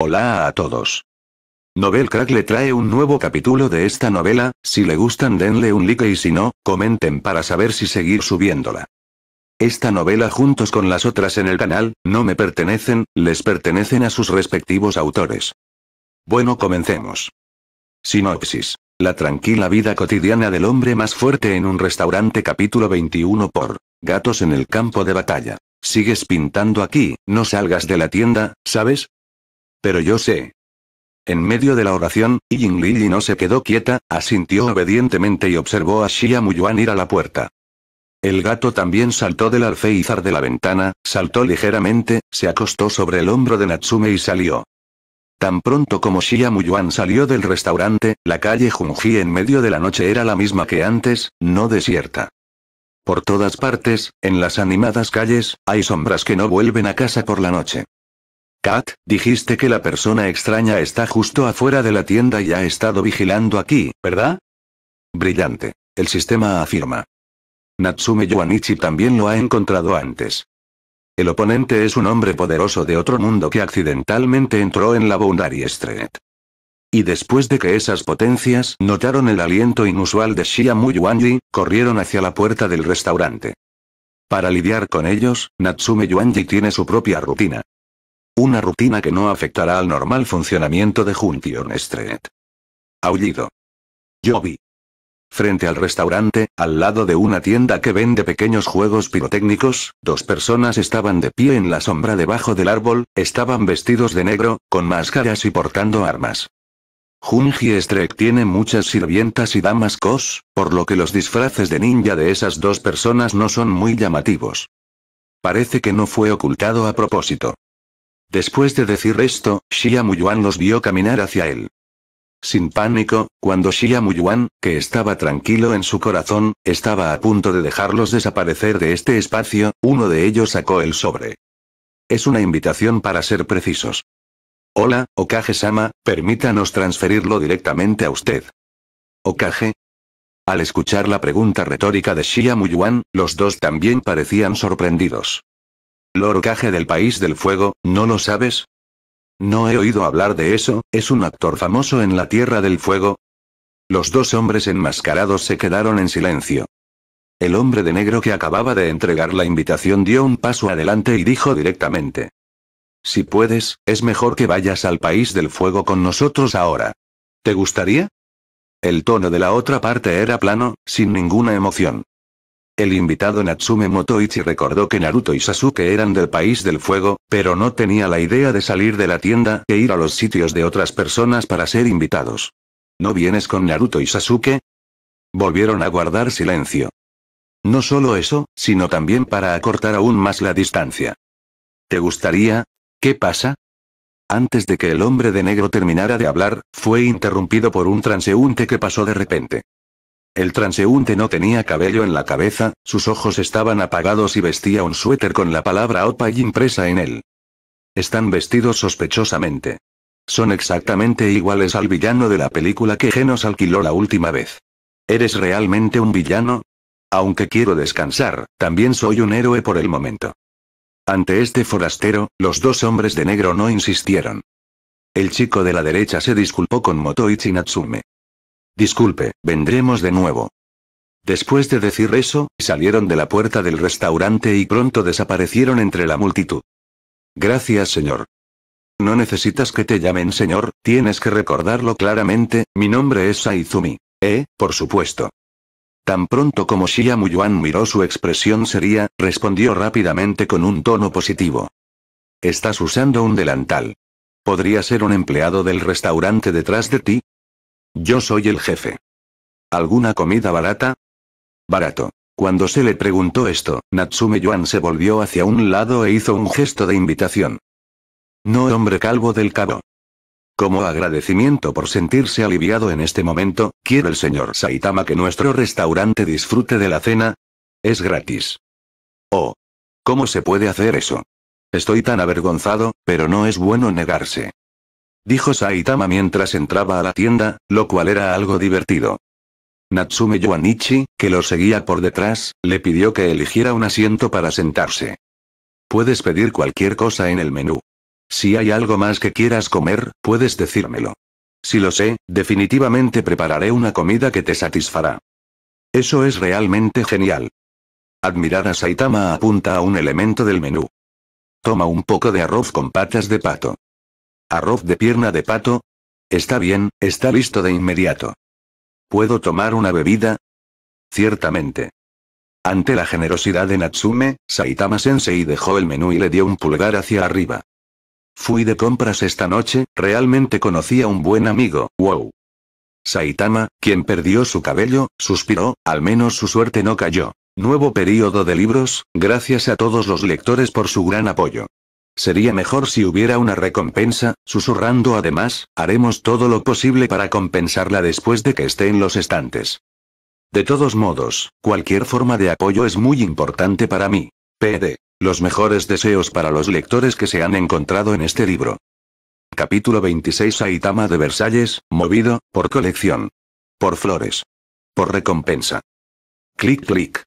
Hola a todos. Novel Crack le trae un nuevo capítulo de esta novela, si le gustan denle un like y si no, comenten para saber si seguir subiéndola. Esta novela juntos con las otras en el canal, no me pertenecen, les pertenecen a sus respectivos autores. Bueno comencemos. Sinopsis. La tranquila vida cotidiana del hombre más fuerte en un restaurante capítulo 21 por Gatos en el campo de batalla. Sigues pintando aquí, no salgas de la tienda, ¿sabes? Pero yo sé. En medio de la oración, Ying no se quedó quieta, asintió obedientemente y observó a Xia Muyuan ir a la puerta. El gato también saltó del alféizar de la ventana, saltó ligeramente, se acostó sobre el hombro de Natsume y salió. Tan pronto como Shia Muyuan salió del restaurante, la calle Junji en medio de la noche era la misma que antes, no desierta. Por todas partes, en las animadas calles, hay sombras que no vuelven a casa por la noche dijiste que la persona extraña está justo afuera de la tienda y ha estado vigilando aquí, ¿verdad? Brillante. El sistema afirma. Natsume Yuanichi también lo ha encontrado antes. El oponente es un hombre poderoso de otro mundo que accidentalmente entró en la Boundary Street. Y después de que esas potencias notaron el aliento inusual de Shiamu Yuanji, corrieron hacia la puerta del restaurante. Para lidiar con ellos, Natsume Yuanji tiene su propia rutina. Una rutina que no afectará al normal funcionamiento de Junji Street. Aullido. Yo vi. Frente al restaurante, al lado de una tienda que vende pequeños juegos pirotécnicos, dos personas estaban de pie en la sombra debajo del árbol, estaban vestidos de negro, con máscaras y portando armas. Junji Street tiene muchas sirvientas y damas cos, por lo que los disfraces de ninja de esas dos personas no son muy llamativos. Parece que no fue ocultado a propósito. Después de decir esto, Xia Muyuan los vio caminar hacia él. Sin pánico, cuando Xia Muyuan, que estaba tranquilo en su corazón, estaba a punto de dejarlos desaparecer de este espacio, uno de ellos sacó el sobre. Es una invitación para ser precisos. Hola, Okage-sama, permítanos transferirlo directamente a usted. Okage. Al escuchar la pregunta retórica de Xia Muyuan, los dos también parecían sorprendidos. —Lorocaje del País del Fuego, ¿no lo sabes? No he oído hablar de eso, es un actor famoso en la Tierra del Fuego. Los dos hombres enmascarados se quedaron en silencio. El hombre de negro que acababa de entregar la invitación dio un paso adelante y dijo directamente. Si puedes, es mejor que vayas al País del Fuego con nosotros ahora. ¿Te gustaría? El tono de la otra parte era plano, sin ninguna emoción. El invitado Natsume Motoichi recordó que Naruto y Sasuke eran del país del fuego, pero no tenía la idea de salir de la tienda e ir a los sitios de otras personas para ser invitados. ¿No vienes con Naruto y Sasuke? Volvieron a guardar silencio. No solo eso, sino también para acortar aún más la distancia. ¿Te gustaría? ¿Qué pasa? Antes de que el hombre de negro terminara de hablar, fue interrumpido por un transeúnte que pasó de repente. El transeúnte no tenía cabello en la cabeza, sus ojos estaban apagados y vestía un suéter con la palabra OPA y impresa en él. Están vestidos sospechosamente. Son exactamente iguales al villano de la película que Genos alquiló la última vez. ¿Eres realmente un villano? Aunque quiero descansar, también soy un héroe por el momento. Ante este forastero, los dos hombres de negro no insistieron. El chico de la derecha se disculpó con Motoichi Natsume. Disculpe, vendremos de nuevo. Después de decir eso, salieron de la puerta del restaurante y pronto desaparecieron entre la multitud. Gracias, señor. No necesitas que te llamen señor, tienes que recordarlo claramente, mi nombre es Saizumi. Eh, por supuesto. Tan pronto como Shiyamuyuan Yuan miró su expresión seria, respondió rápidamente con un tono positivo. Estás usando un delantal. Podría ser un empleado del restaurante detrás de ti, yo soy el jefe. ¿Alguna comida barata? Barato. Cuando se le preguntó esto, Natsume Yuan se volvió hacia un lado e hizo un gesto de invitación. No hombre calvo del cabo. Como agradecimiento por sentirse aliviado en este momento, ¿quiere el señor Saitama que nuestro restaurante disfrute de la cena? Es gratis. Oh. ¿Cómo se puede hacer eso? Estoy tan avergonzado, pero no es bueno negarse. Dijo Saitama mientras entraba a la tienda, lo cual era algo divertido. Natsume Yuanichi, que lo seguía por detrás, le pidió que eligiera un asiento para sentarse. Puedes pedir cualquier cosa en el menú. Si hay algo más que quieras comer, puedes decírmelo. Si lo sé, definitivamente prepararé una comida que te satisfará. Eso es realmente genial. Admirada Saitama apunta a un elemento del menú. Toma un poco de arroz con patas de pato. Arroz de pierna de pato. Está bien, está listo de inmediato. ¿Puedo tomar una bebida? Ciertamente. Ante la generosidad de Natsume, Saitama Sensei dejó el menú y le dio un pulgar hacia arriba. Fui de compras esta noche, realmente conocí a un buen amigo, wow. Saitama, quien perdió su cabello, suspiró, al menos su suerte no cayó. Nuevo período de libros, gracias a todos los lectores por su gran apoyo. Sería mejor si hubiera una recompensa, susurrando además, haremos todo lo posible para compensarla después de que esté en los estantes. De todos modos, cualquier forma de apoyo es muy importante para mí. PD. Los mejores deseos para los lectores que se han encontrado en este libro. Capítulo 26 Saitama de Versalles, movido, por colección. Por flores. Por recompensa. Clic clic.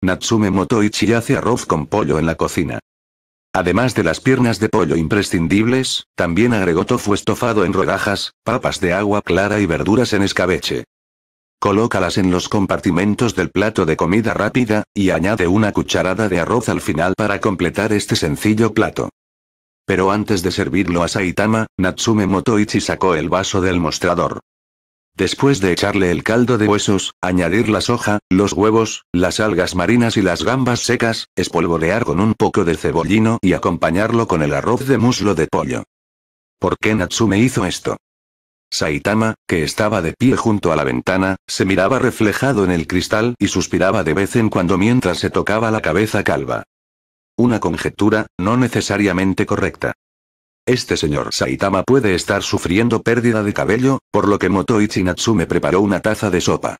Natsume Motoichi hace arroz con pollo en la cocina. Además de las piernas de pollo imprescindibles, también agregó tofu estofado en rodajas, papas de agua clara y verduras en escabeche. Colócalas en los compartimentos del plato de comida rápida, y añade una cucharada de arroz al final para completar este sencillo plato. Pero antes de servirlo a Saitama, Natsume Motoichi sacó el vaso del mostrador. Después de echarle el caldo de huesos, añadir la soja, los huevos, las algas marinas y las gambas secas, espolvorear con un poco de cebollino y acompañarlo con el arroz de muslo de pollo. ¿Por qué Natsume hizo esto? Saitama, que estaba de pie junto a la ventana, se miraba reflejado en el cristal y suspiraba de vez en cuando mientras se tocaba la cabeza calva. Una conjetura, no necesariamente correcta. Este señor Saitama puede estar sufriendo pérdida de cabello, por lo que Motoichi Natsume preparó una taza de sopa.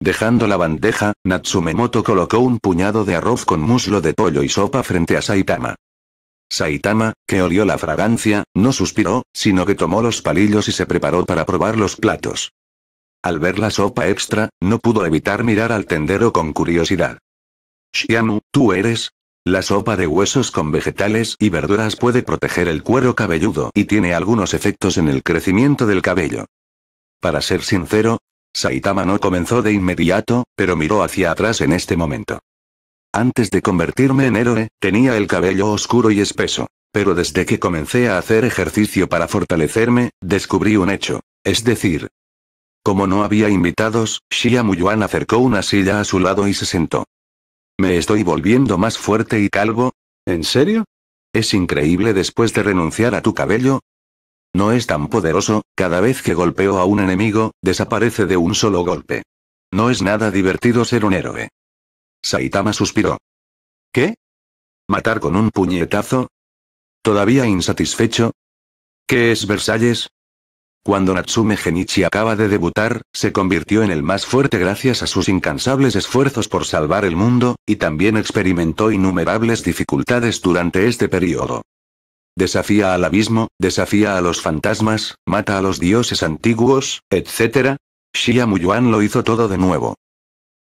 Dejando la bandeja, Natsume Moto colocó un puñado de arroz con muslo de pollo y sopa frente a Saitama. Saitama, que olió la fragancia, no suspiró, sino que tomó los palillos y se preparó para probar los platos. Al ver la sopa extra, no pudo evitar mirar al tendero con curiosidad. «Shianu, ¿tú eres? La sopa de huesos con vegetales y verduras puede proteger el cuero cabelludo y tiene algunos efectos en el crecimiento del cabello. Para ser sincero, Saitama no comenzó de inmediato, pero miró hacia atrás en este momento. Antes de convertirme en héroe, tenía el cabello oscuro y espeso. Pero desde que comencé a hacer ejercicio para fortalecerme, descubrí un hecho. Es decir, como no había invitados, Shia Muyuan acercó una silla a su lado y se sentó. ¿Me estoy volviendo más fuerte y calvo? ¿En serio? Es increíble después de renunciar a tu cabello. No es tan poderoso, cada vez que golpeo a un enemigo, desaparece de un solo golpe. No es nada divertido ser un héroe. Saitama suspiró. ¿Qué? ¿Matar con un puñetazo? ¿Todavía insatisfecho? ¿Qué es Versalles? Cuando Natsume Genichi acaba de debutar, se convirtió en el más fuerte gracias a sus incansables esfuerzos por salvar el mundo, y también experimentó innumerables dificultades durante este periodo. Desafía al abismo, desafía a los fantasmas, mata a los dioses antiguos, etc. Shia Muyuan lo hizo todo de nuevo.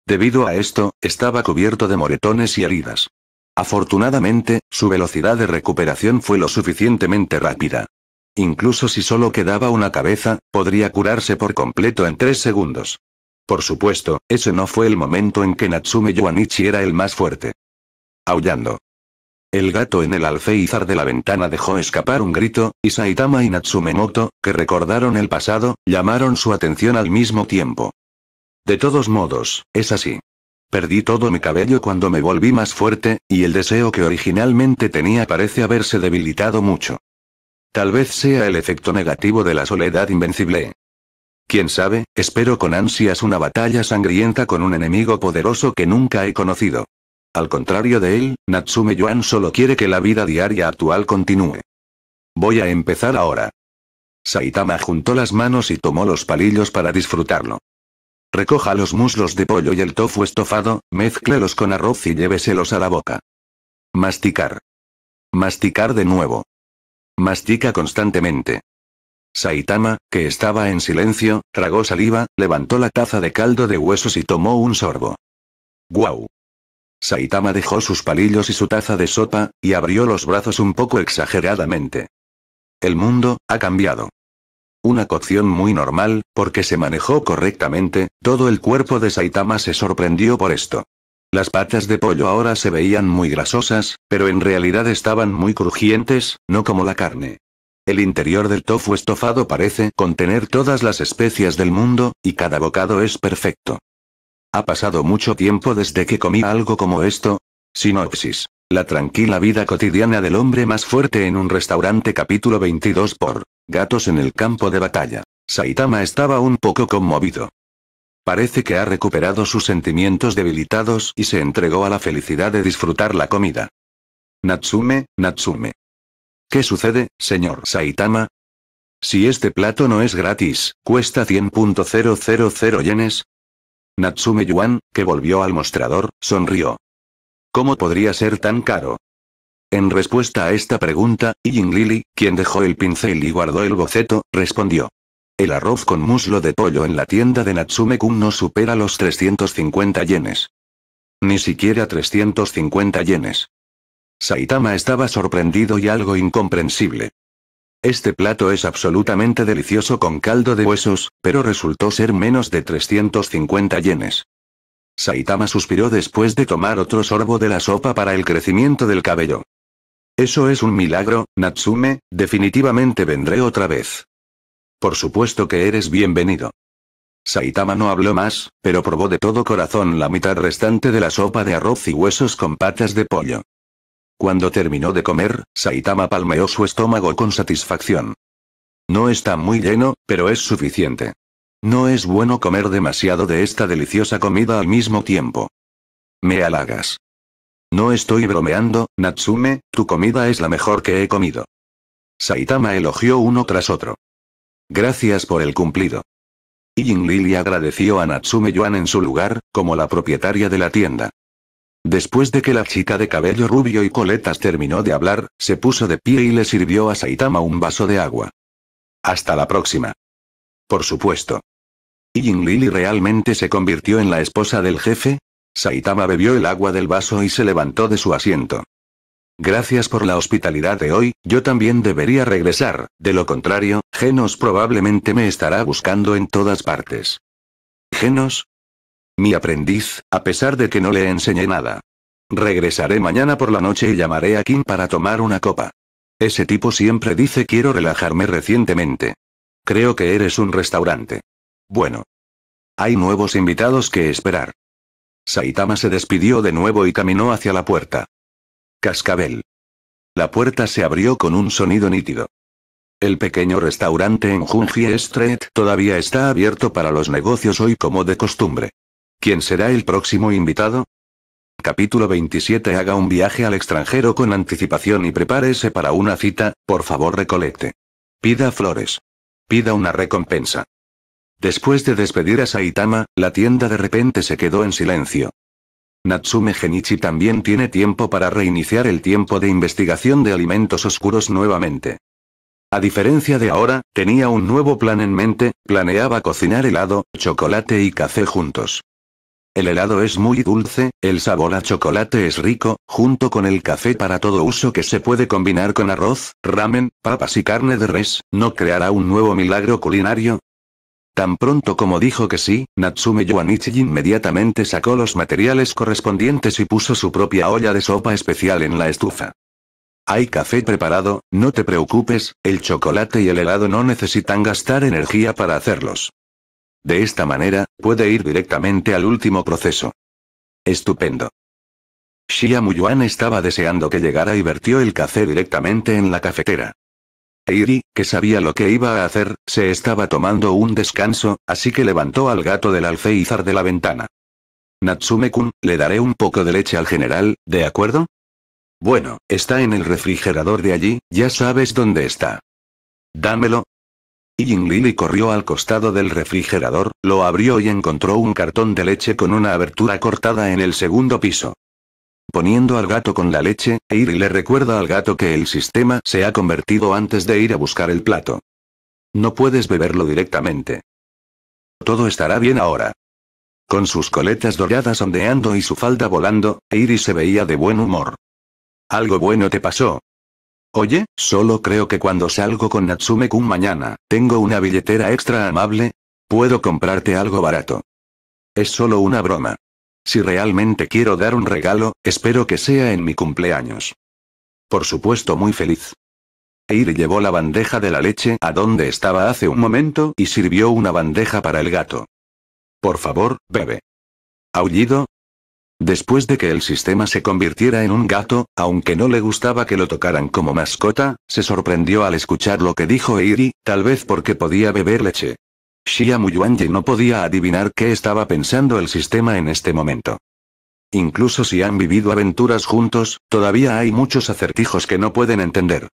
Debido a esto, estaba cubierto de moretones y heridas. Afortunadamente, su velocidad de recuperación fue lo suficientemente rápida. Incluso si solo quedaba una cabeza, podría curarse por completo en tres segundos. Por supuesto, ese no fue el momento en que Natsume Yuanichi era el más fuerte. Aullando. El gato en el alféizar de la ventana dejó escapar un grito, y Saitama y Natsumemoto, que recordaron el pasado, llamaron su atención al mismo tiempo. De todos modos, es así. Perdí todo mi cabello cuando me volví más fuerte, y el deseo que originalmente tenía parece haberse debilitado mucho. Tal vez sea el efecto negativo de la soledad invencible. Quién sabe, espero con ansias una batalla sangrienta con un enemigo poderoso que nunca he conocido. Al contrario de él, Natsume Yuan solo quiere que la vida diaria actual continúe. Voy a empezar ahora. Saitama juntó las manos y tomó los palillos para disfrutarlo. Recoja los muslos de pollo y el tofu estofado, mézclelos con arroz y lléveselos a la boca. Masticar. Masticar de nuevo. Mastica constantemente. Saitama, que estaba en silencio, tragó saliva, levantó la taza de caldo de huesos y tomó un sorbo. ¡Guau! Saitama dejó sus palillos y su taza de sopa, y abrió los brazos un poco exageradamente. El mundo, ha cambiado. Una cocción muy normal, porque se manejó correctamente, todo el cuerpo de Saitama se sorprendió por esto. Las patas de pollo ahora se veían muy grasosas, pero en realidad estaban muy crujientes, no como la carne. El interior del tofu estofado parece contener todas las especias del mundo, y cada bocado es perfecto. Ha pasado mucho tiempo desde que comí algo como esto. Sinopsis. La tranquila vida cotidiana del hombre más fuerte en un restaurante capítulo 22 por Gatos en el campo de batalla. Saitama estaba un poco conmovido. Parece que ha recuperado sus sentimientos debilitados y se entregó a la felicidad de disfrutar la comida. Natsume, Natsume. ¿Qué sucede, señor Saitama? Si este plato no es gratis, cuesta 100.000 yenes. Natsume Yuan, que volvió al mostrador, sonrió. ¿Cómo podría ser tan caro? En respuesta a esta pregunta, Ying Lili, quien dejó el pincel y guardó el boceto, respondió. El arroz con muslo de pollo en la tienda de Natsume-kun no supera los 350 yenes. Ni siquiera 350 yenes. Saitama estaba sorprendido y algo incomprensible. Este plato es absolutamente delicioso con caldo de huesos, pero resultó ser menos de 350 yenes. Saitama suspiró después de tomar otro sorbo de la sopa para el crecimiento del cabello. Eso es un milagro, Natsume, definitivamente vendré otra vez. Por supuesto que eres bienvenido. Saitama no habló más, pero probó de todo corazón la mitad restante de la sopa de arroz y huesos con patas de pollo. Cuando terminó de comer, Saitama palmeó su estómago con satisfacción. No está muy lleno, pero es suficiente. No es bueno comer demasiado de esta deliciosa comida al mismo tiempo. Me halagas. No estoy bromeando, Natsume, tu comida es la mejor que he comido. Saitama elogió uno tras otro. Gracias por el cumplido. Y Lili agradeció a Natsume Yuan en su lugar, como la propietaria de la tienda. Después de que la chica de cabello rubio y coletas terminó de hablar, se puso de pie y le sirvió a Saitama un vaso de agua. Hasta la próxima. Por supuesto. ¿Y Lili realmente se convirtió en la esposa del jefe? Saitama bebió el agua del vaso y se levantó de su asiento. Gracias por la hospitalidad de hoy, yo también debería regresar, de lo contrario, Genos probablemente me estará buscando en todas partes. ¿Genos? Mi aprendiz, a pesar de que no le enseñé nada. Regresaré mañana por la noche y llamaré a Kim para tomar una copa. Ese tipo siempre dice quiero relajarme recientemente. Creo que eres un restaurante. Bueno. Hay nuevos invitados que esperar. Saitama se despidió de nuevo y caminó hacia la puerta. Cascabel. La puerta se abrió con un sonido nítido. El pequeño restaurante en Junji Street todavía está abierto para los negocios hoy como de costumbre. ¿Quién será el próximo invitado? Capítulo 27 Haga un viaje al extranjero con anticipación y prepárese para una cita, por favor recolecte. Pida flores. Pida una recompensa. Después de despedir a Saitama, la tienda de repente se quedó en silencio. Natsume Genichi también tiene tiempo para reiniciar el tiempo de investigación de alimentos oscuros nuevamente. A diferencia de ahora, tenía un nuevo plan en mente, planeaba cocinar helado, chocolate y café juntos. El helado es muy dulce, el sabor a chocolate es rico, junto con el café para todo uso que se puede combinar con arroz, ramen, papas y carne de res, ¿no creará un nuevo milagro culinario? Tan pronto como dijo que sí, Natsume Yuanichi inmediatamente sacó los materiales correspondientes y puso su propia olla de sopa especial en la estufa. Hay café preparado, no te preocupes, el chocolate y el helado no necesitan gastar energía para hacerlos. De esta manera, puede ir directamente al último proceso. Estupendo. Xia Muyuan estaba deseando que llegara y vertió el café directamente en la cafetera. Iri, que sabía lo que iba a hacer, se estaba tomando un descanso, así que levantó al gato del alféizar de la ventana. Natsume-kun, le daré un poco de leche al general, ¿de acuerdo? Bueno, está en el refrigerador de allí, ya sabes dónde está. Dámelo. Y Lili corrió al costado del refrigerador, lo abrió y encontró un cartón de leche con una abertura cortada en el segundo piso poniendo al gato con la leche, Eiri le recuerda al gato que el sistema se ha convertido antes de ir a buscar el plato. No puedes beberlo directamente. Todo estará bien ahora. Con sus coletas doradas ondeando y su falda volando, Eiri se veía de buen humor. Algo bueno te pasó. Oye, solo creo que cuando salgo con Natsume-kun mañana, tengo una billetera extra amable. Puedo comprarte algo barato. Es solo una broma. Si realmente quiero dar un regalo, espero que sea en mi cumpleaños. Por supuesto muy feliz. Eiri llevó la bandeja de la leche a donde estaba hace un momento y sirvió una bandeja para el gato. Por favor, bebe. Aullido. Después de que el sistema se convirtiera en un gato, aunque no le gustaba que lo tocaran como mascota, se sorprendió al escuchar lo que dijo Eiri, tal vez porque podía beber leche. Xiamu no podía adivinar qué estaba pensando el sistema en este momento. Incluso si han vivido aventuras juntos, todavía hay muchos acertijos que no pueden entender.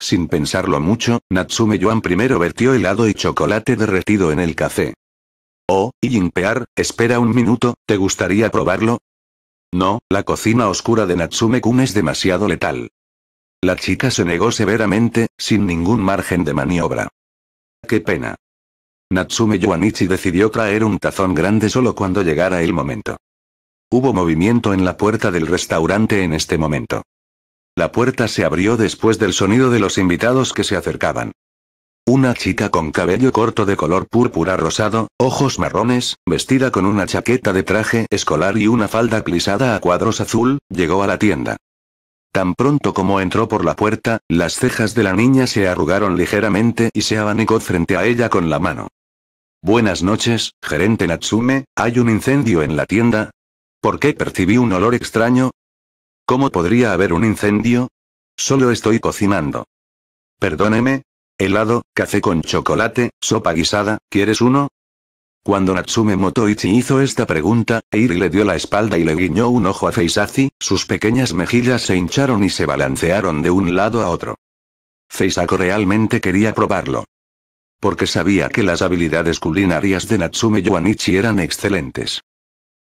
Sin pensarlo mucho, Natsume Yuan primero vertió helado y chocolate derretido en el café. Oh, Yinpear, espera un minuto, ¿te gustaría probarlo? No, la cocina oscura de Natsume-kun es demasiado letal. La chica se negó severamente, sin ningún margen de maniobra. Qué pena. Natsume Yuanichi decidió traer un tazón grande solo cuando llegara el momento. Hubo movimiento en la puerta del restaurante en este momento. La puerta se abrió después del sonido de los invitados que se acercaban. Una chica con cabello corto de color púrpura rosado, ojos marrones, vestida con una chaqueta de traje escolar y una falda plisada a cuadros azul, llegó a la tienda. Tan pronto como entró por la puerta, las cejas de la niña se arrugaron ligeramente y se abanicó frente a ella con la mano. Buenas noches, gerente Natsume, ¿hay un incendio en la tienda? ¿Por qué percibí un olor extraño? ¿Cómo podría haber un incendio? Solo estoy cocinando. Perdóneme. Helado, café con chocolate, sopa guisada, ¿quieres uno? Cuando Natsume Motoichi hizo esta pregunta, Eiri le dio la espalda y le guiñó un ojo a Feisaki, sus pequeñas mejillas se hincharon y se balancearon de un lado a otro. Feisako realmente quería probarlo porque sabía que las habilidades culinarias de Natsume Yuanichi eran excelentes.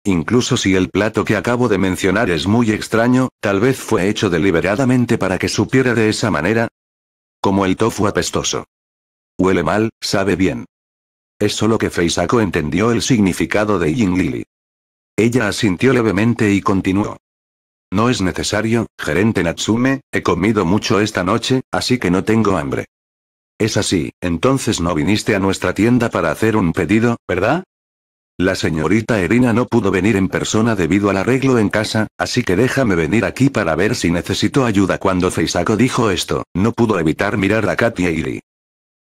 Incluso si el plato que acabo de mencionar es muy extraño, tal vez fue hecho deliberadamente para que supiera de esa manera. Como el tofu apestoso. Huele mal, sabe bien. Es solo que Feisako entendió el significado de Yinglili. Ella asintió levemente y continuó. No es necesario, gerente Natsume, he comido mucho esta noche, así que no tengo hambre. Es así, entonces no viniste a nuestra tienda para hacer un pedido, ¿verdad? La señorita Erina no pudo venir en persona debido al arreglo en casa, así que déjame venir aquí para ver si necesito ayuda. Cuando Feisako dijo esto, no pudo evitar mirar a Katia e Iri.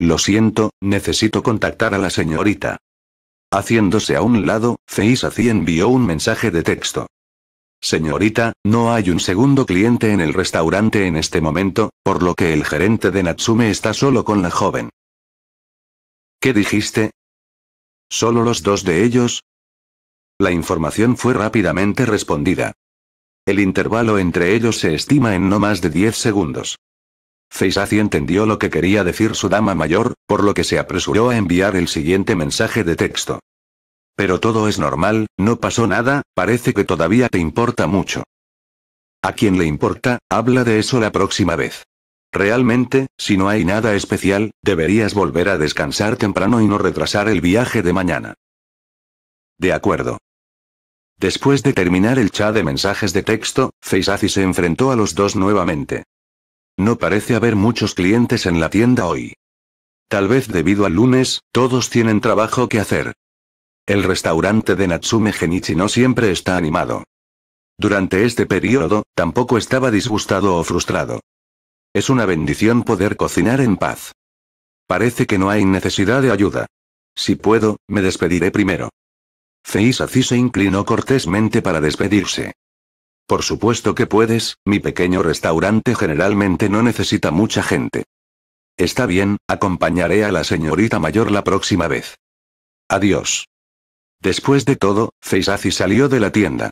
Lo siento, necesito contactar a la señorita. Haciéndose a un lado, Feisaci envió un mensaje de texto. Señorita, no hay un segundo cliente en el restaurante en este momento, por lo que el gerente de Natsume está solo con la joven. ¿Qué dijiste? ¿Solo los dos de ellos? La información fue rápidamente respondida. El intervalo entre ellos se estima en no más de 10 segundos. Feisazi entendió lo que quería decir su dama mayor, por lo que se apresuró a enviar el siguiente mensaje de texto. Pero todo es normal, no pasó nada, parece que todavía te importa mucho. A quien le importa, habla de eso la próxima vez. Realmente, si no hay nada especial, deberías volver a descansar temprano y no retrasar el viaje de mañana. De acuerdo. Después de terminar el chat de mensajes de texto, Feisazi se enfrentó a los dos nuevamente. No parece haber muchos clientes en la tienda hoy. Tal vez debido al lunes, todos tienen trabajo que hacer. El restaurante de Natsume Genichi no siempre está animado. Durante este periodo, tampoco estaba disgustado o frustrado. Es una bendición poder cocinar en paz. Parece que no hay necesidad de ayuda. Si puedo, me despediré primero. Feisazi se inclinó cortésmente para despedirse. Por supuesto que puedes, mi pequeño restaurante generalmente no necesita mucha gente. Está bien, acompañaré a la señorita mayor la próxima vez. Adiós. Después de todo, Feisazi salió de la tienda.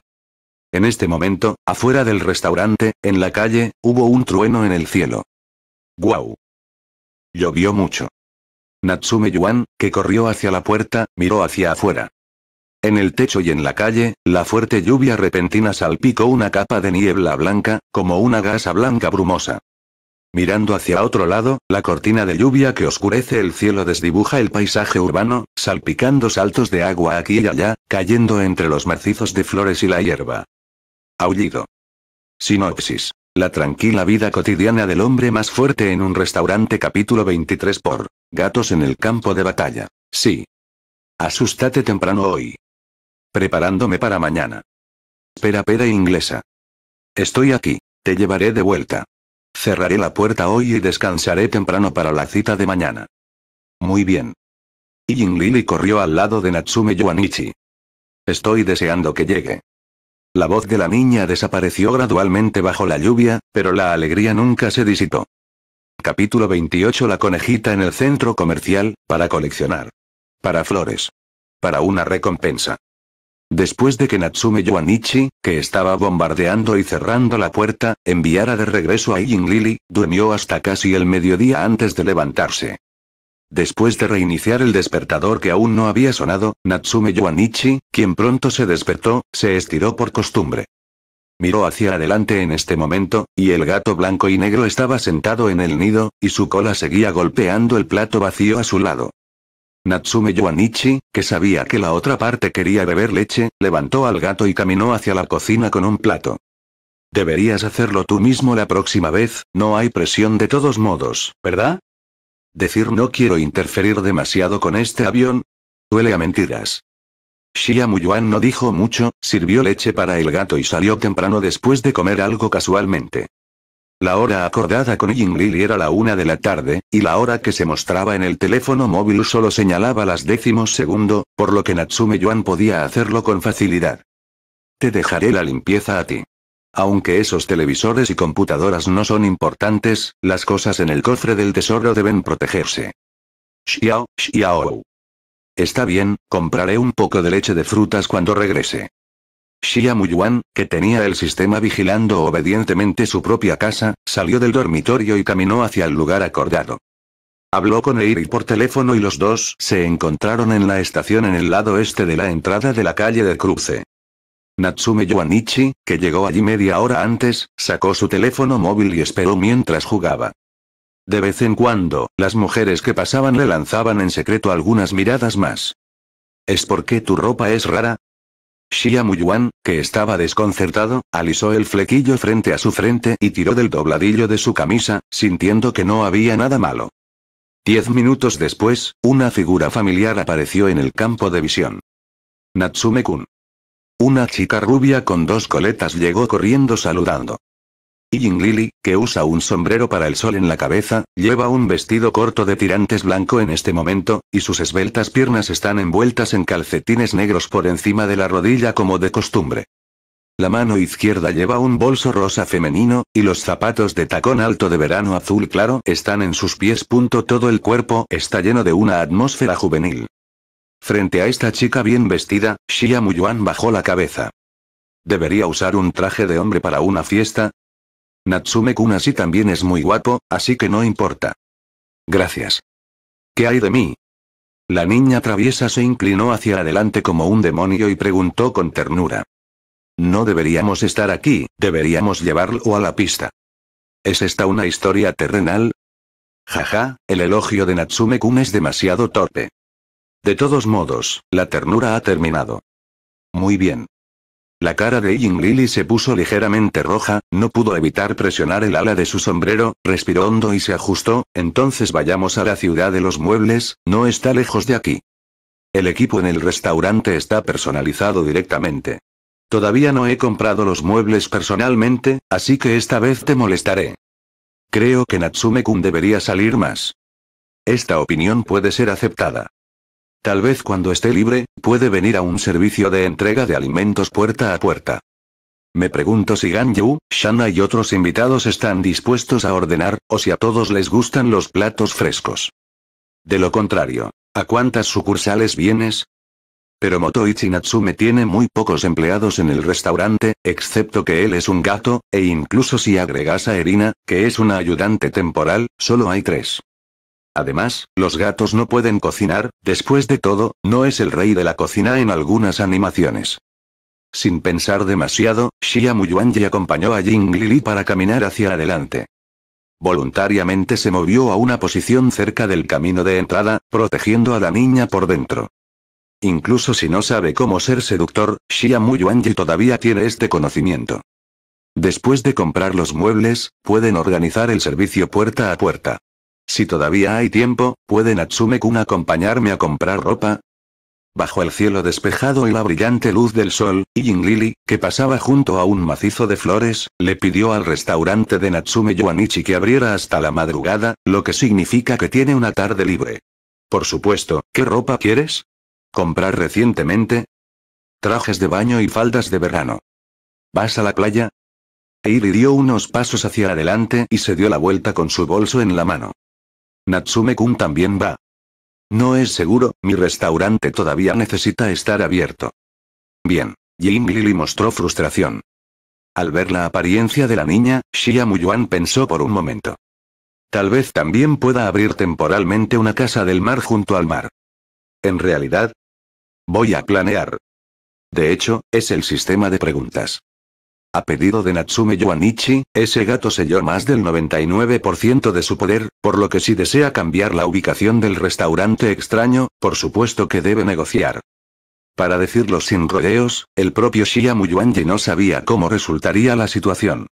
En este momento, afuera del restaurante, en la calle, hubo un trueno en el cielo. ¡Guau! Llovió mucho. Natsume Yuan, que corrió hacia la puerta, miró hacia afuera. En el techo y en la calle, la fuerte lluvia repentina salpicó una capa de niebla blanca, como una gasa blanca brumosa. Mirando hacia otro lado, la cortina de lluvia que oscurece el cielo desdibuja el paisaje urbano, salpicando saltos de agua aquí y allá, cayendo entre los macizos de flores y la hierba. Aullido. Sinopsis. La tranquila vida cotidiana del hombre más fuerte en un restaurante capítulo 23 por Gatos en el campo de batalla. Sí. Asustate temprano hoy. Preparándome para mañana. Espera pera inglesa. Estoy aquí, te llevaré de vuelta. Cerraré la puerta hoy y descansaré temprano para la cita de mañana. Muy bien. Y Jin Lili corrió al lado de Natsume Yuanichi. Estoy deseando que llegue. La voz de la niña desapareció gradualmente bajo la lluvia, pero la alegría nunca se disipó. Capítulo 28 La conejita en el centro comercial, para coleccionar. Para flores. Para una recompensa. Después de que Natsume Yuanichi, que estaba bombardeando y cerrando la puerta, enviara de regreso a Yinglili, Lili, durmió hasta casi el mediodía antes de levantarse. Después de reiniciar el despertador que aún no había sonado, Natsume Yuanichi, quien pronto se despertó, se estiró por costumbre. Miró hacia adelante en este momento, y el gato blanco y negro estaba sentado en el nido, y su cola seguía golpeando el plato vacío a su lado. Natsume Yuanichi, que sabía que la otra parte quería beber leche, levantó al gato y caminó hacia la cocina con un plato. Deberías hacerlo tú mismo la próxima vez, no hay presión de todos modos, ¿verdad? Decir no quiero interferir demasiado con este avión. Duele a mentiras. Shia no dijo mucho, sirvió leche para el gato y salió temprano después de comer algo casualmente. La hora acordada con Ying era la una de la tarde, y la hora que se mostraba en el teléfono móvil solo señalaba las décimos segundo, por lo que Natsume Yuan podía hacerlo con facilidad. Te dejaré la limpieza a ti. Aunque esos televisores y computadoras no son importantes, las cosas en el cofre del tesoro deben protegerse. Xiao, Xiao. Está bien, compraré un poco de leche de frutas cuando regrese. Xia Muyuan, que tenía el sistema vigilando obedientemente su propia casa, salió del dormitorio y caminó hacia el lugar acordado. Habló con Eiri por teléfono y los dos se encontraron en la estación en el lado este de la entrada de la calle de cruce. Natsume Yuanichi, que llegó allí media hora antes, sacó su teléfono móvil y esperó mientras jugaba. De vez en cuando, las mujeres que pasaban le lanzaban en secreto algunas miradas más. ¿Es porque tu ropa es rara? Xia Muyuan, que estaba desconcertado, alisó el flequillo frente a su frente y tiró del dobladillo de su camisa, sintiendo que no había nada malo. Diez minutos después, una figura familiar apareció en el campo de visión. Natsume-kun. Una chica rubia con dos coletas llegó corriendo saludando. Ying Lily, que usa un sombrero para el sol en la cabeza, lleva un vestido corto de tirantes blanco en este momento, y sus esbeltas piernas están envueltas en calcetines negros por encima de la rodilla como de costumbre. La mano izquierda lleva un bolso rosa femenino, y los zapatos de tacón alto de verano azul claro están en sus pies. Todo el cuerpo está lleno de una atmósfera juvenil. Frente a esta chica bien vestida, Xia Muyuan bajó la cabeza. Debería usar un traje de hombre para una fiesta, Natsume-kun así también es muy guapo, así que no importa. Gracias. ¿Qué hay de mí? La niña traviesa se inclinó hacia adelante como un demonio y preguntó con ternura. No deberíamos estar aquí, deberíamos llevarlo a la pista. ¿Es esta una historia terrenal? Jaja, el elogio de Natsume-kun es demasiado torpe. De todos modos, la ternura ha terminado. Muy bien. La cara de Ying Lily se puso ligeramente roja, no pudo evitar presionar el ala de su sombrero, respiró hondo y se ajustó, entonces vayamos a la ciudad de los muebles, no está lejos de aquí. El equipo en el restaurante está personalizado directamente. Todavía no he comprado los muebles personalmente, así que esta vez te molestaré. Creo que Natsume-kun debería salir más. Esta opinión puede ser aceptada. Tal vez cuando esté libre, puede venir a un servicio de entrega de alimentos puerta a puerta. Me pregunto si Ganju, Shana y otros invitados están dispuestos a ordenar, o si a todos les gustan los platos frescos. De lo contrario, ¿a cuántas sucursales vienes? Pero Motoichi Natsume tiene muy pocos empleados en el restaurante, excepto que él es un gato, e incluso si agregas a Erina, que es una ayudante temporal, solo hay tres. Además, los gatos no pueden cocinar, después de todo, no es el rey de la cocina en algunas animaciones. Sin pensar demasiado, Xia Muyuanji acompañó a Jing Lili para caminar hacia adelante. Voluntariamente se movió a una posición cerca del camino de entrada, protegiendo a la niña por dentro. Incluso si no sabe cómo ser seductor, Xia Muyuanji todavía tiene este conocimiento. Después de comprar los muebles, pueden organizar el servicio puerta a puerta. Si todavía hay tiempo, ¿puede Natsume-kun acompañarme a comprar ropa? Bajo el cielo despejado y la brillante luz del sol, Yin Lili, que pasaba junto a un macizo de flores, le pidió al restaurante de Natsume Yuanichi que abriera hasta la madrugada, lo que significa que tiene una tarde libre. Por supuesto, ¿qué ropa quieres? ¿Comprar recientemente? Trajes de baño y faldas de verano. ¿Vas a la playa? Eiri dio unos pasos hacia adelante y se dio la vuelta con su bolso en la mano. Natsume-kun también va. No es seguro, mi restaurante todavía necesita estar abierto. Bien. Jim Lily mostró frustración. Al ver la apariencia de la niña, Shia Muyuan pensó por un momento. Tal vez también pueda abrir temporalmente una casa del mar junto al mar. En realidad, voy a planear. De hecho, es el sistema de preguntas. A pedido de Natsume Yuanichi, ese gato selló más del 99% de su poder, por lo que si desea cambiar la ubicación del restaurante extraño, por supuesto que debe negociar. Para decirlo sin rodeos, el propio Shiamu Yuanji no sabía cómo resultaría la situación.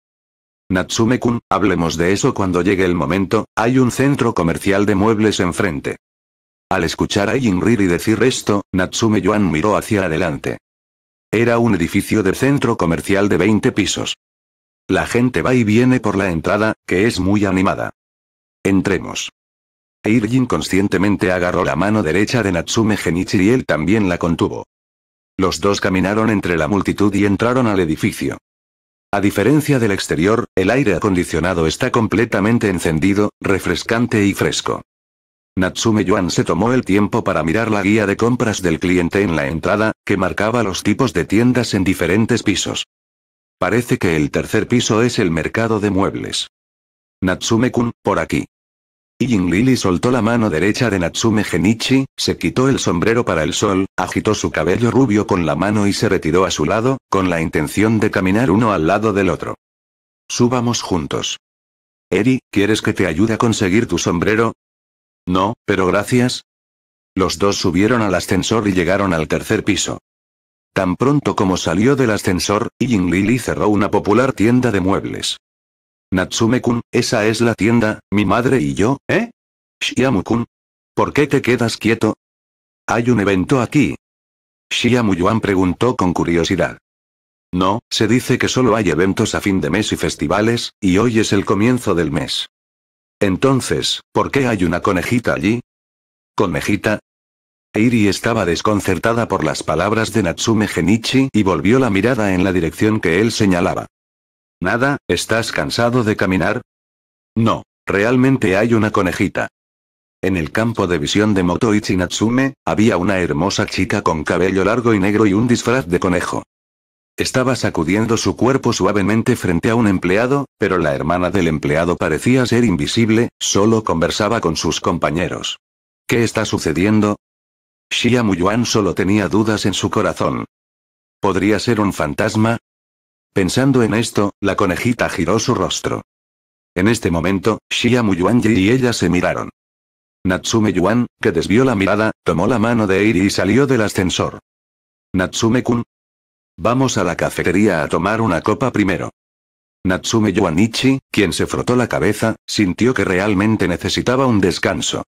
Natsume-kun, hablemos de eso cuando llegue el momento, hay un centro comercial de muebles enfrente. Al escuchar a y decir esto, Natsume Yuan miró hacia adelante. Era un edificio de centro comercial de 20 pisos. La gente va y viene por la entrada, que es muy animada. Entremos. Eirjin conscientemente agarró la mano derecha de Natsume Genichi y él también la contuvo. Los dos caminaron entre la multitud y entraron al edificio. A diferencia del exterior, el aire acondicionado está completamente encendido, refrescante y fresco. Natsume Yuan se tomó el tiempo para mirar la guía de compras del cliente en la entrada, que marcaba los tipos de tiendas en diferentes pisos. Parece que el tercer piso es el mercado de muebles. Natsume-kun, por aquí. Ying Lili soltó la mano derecha de Natsume Genichi, se quitó el sombrero para el sol, agitó su cabello rubio con la mano y se retiró a su lado, con la intención de caminar uno al lado del otro. Subamos juntos. Eri, ¿quieres que te ayude a conseguir tu sombrero? No, pero gracias. Los dos subieron al ascensor y llegaron al tercer piso. Tan pronto como salió del ascensor, Ying Lili cerró una popular tienda de muebles. Natsume-kun, esa es la tienda, mi madre y yo, ¿eh? Shiamu-kun. ¿Por qué te quedas quieto? Hay un evento aquí. Shiamu Yuan preguntó con curiosidad. No, se dice que solo hay eventos a fin de mes y festivales, y hoy es el comienzo del mes. Entonces, ¿por qué hay una conejita allí? ¿Conejita? Eiri estaba desconcertada por las palabras de Natsume Genichi y volvió la mirada en la dirección que él señalaba. Nada, ¿estás cansado de caminar? No, realmente hay una conejita. En el campo de visión de Motoichi Natsume, había una hermosa chica con cabello largo y negro y un disfraz de conejo. Estaba sacudiendo su cuerpo suavemente frente a un empleado, pero la hermana del empleado parecía ser invisible, solo conversaba con sus compañeros. ¿Qué está sucediendo? Xia Muyuan solo tenía dudas en su corazón. ¿Podría ser un fantasma? Pensando en esto, la conejita giró su rostro. En este momento, Xia Muyuan y ella se miraron. Natsume Yuan, que desvió la mirada, tomó la mano de Eiri y salió del ascensor. Natsume-kun, Vamos a la cafetería a tomar una copa primero. Natsume Yuanichi, quien se frotó la cabeza, sintió que realmente necesitaba un descanso.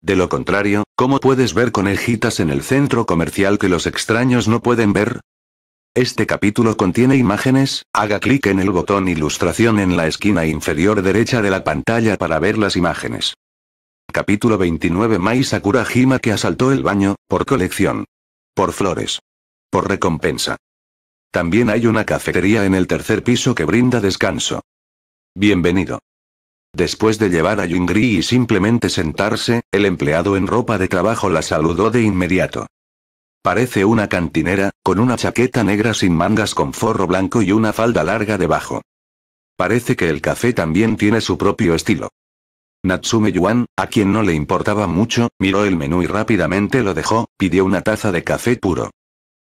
De lo contrario, ¿cómo puedes ver conejitas en el centro comercial que los extraños no pueden ver? Este capítulo contiene imágenes, haga clic en el botón ilustración en la esquina inferior derecha de la pantalla para ver las imágenes. Capítulo 29 Mai Sakurajima que asaltó el baño, por colección. Por flores. Por recompensa. También hay una cafetería en el tercer piso que brinda descanso. Bienvenido. Después de llevar a Yungri y simplemente sentarse, el empleado en ropa de trabajo la saludó de inmediato. Parece una cantinera, con una chaqueta negra sin mangas con forro blanco y una falda larga debajo. Parece que el café también tiene su propio estilo. Natsume Yuan, a quien no le importaba mucho, miró el menú y rápidamente lo dejó, pidió una taza de café puro.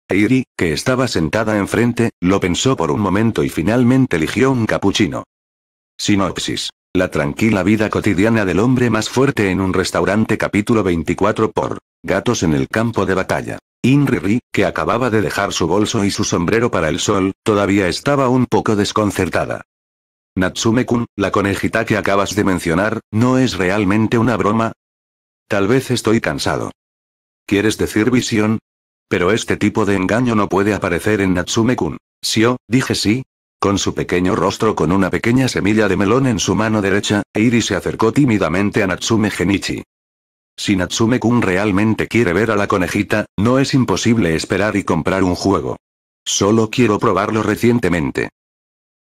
Eiri, que estaba sentada enfrente, lo pensó por un momento y finalmente eligió un capuchino. Sinopsis. La tranquila vida cotidiana del hombre más fuerte en un restaurante capítulo 24 por Gatos en el campo de batalla. Inri-Ri, que acababa de dejar su bolso y su sombrero para el sol, todavía estaba un poco desconcertada. Natsume-kun, la conejita que acabas de mencionar, ¿no es realmente una broma? Tal vez estoy cansado. ¿Quieres decir visión? Pero este tipo de engaño no puede aparecer en Natsume-kun. Sio, dije sí. Con su pequeño rostro con una pequeña semilla de melón en su mano derecha, Eiri se acercó tímidamente a Natsume Genichi. Si Natsume-kun realmente quiere ver a la conejita, no es imposible esperar y comprar un juego. Solo quiero probarlo recientemente.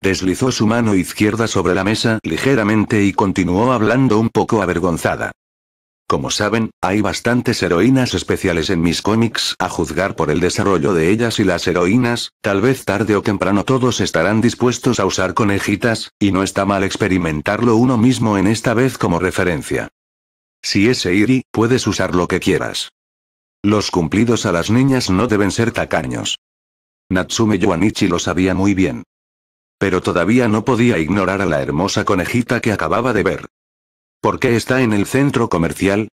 Deslizó su mano izquierda sobre la mesa ligeramente y continuó hablando un poco avergonzada. Como saben, hay bastantes heroínas especiales en mis cómics, a juzgar por el desarrollo de ellas y las heroínas, tal vez tarde o temprano todos estarán dispuestos a usar conejitas, y no está mal experimentarlo uno mismo en esta vez como referencia. Si es Iri, puedes usar lo que quieras. Los cumplidos a las niñas no deben ser tacaños. Natsume Yuanichi lo sabía muy bien. Pero todavía no podía ignorar a la hermosa conejita que acababa de ver. ¿Por qué está en el centro comercial?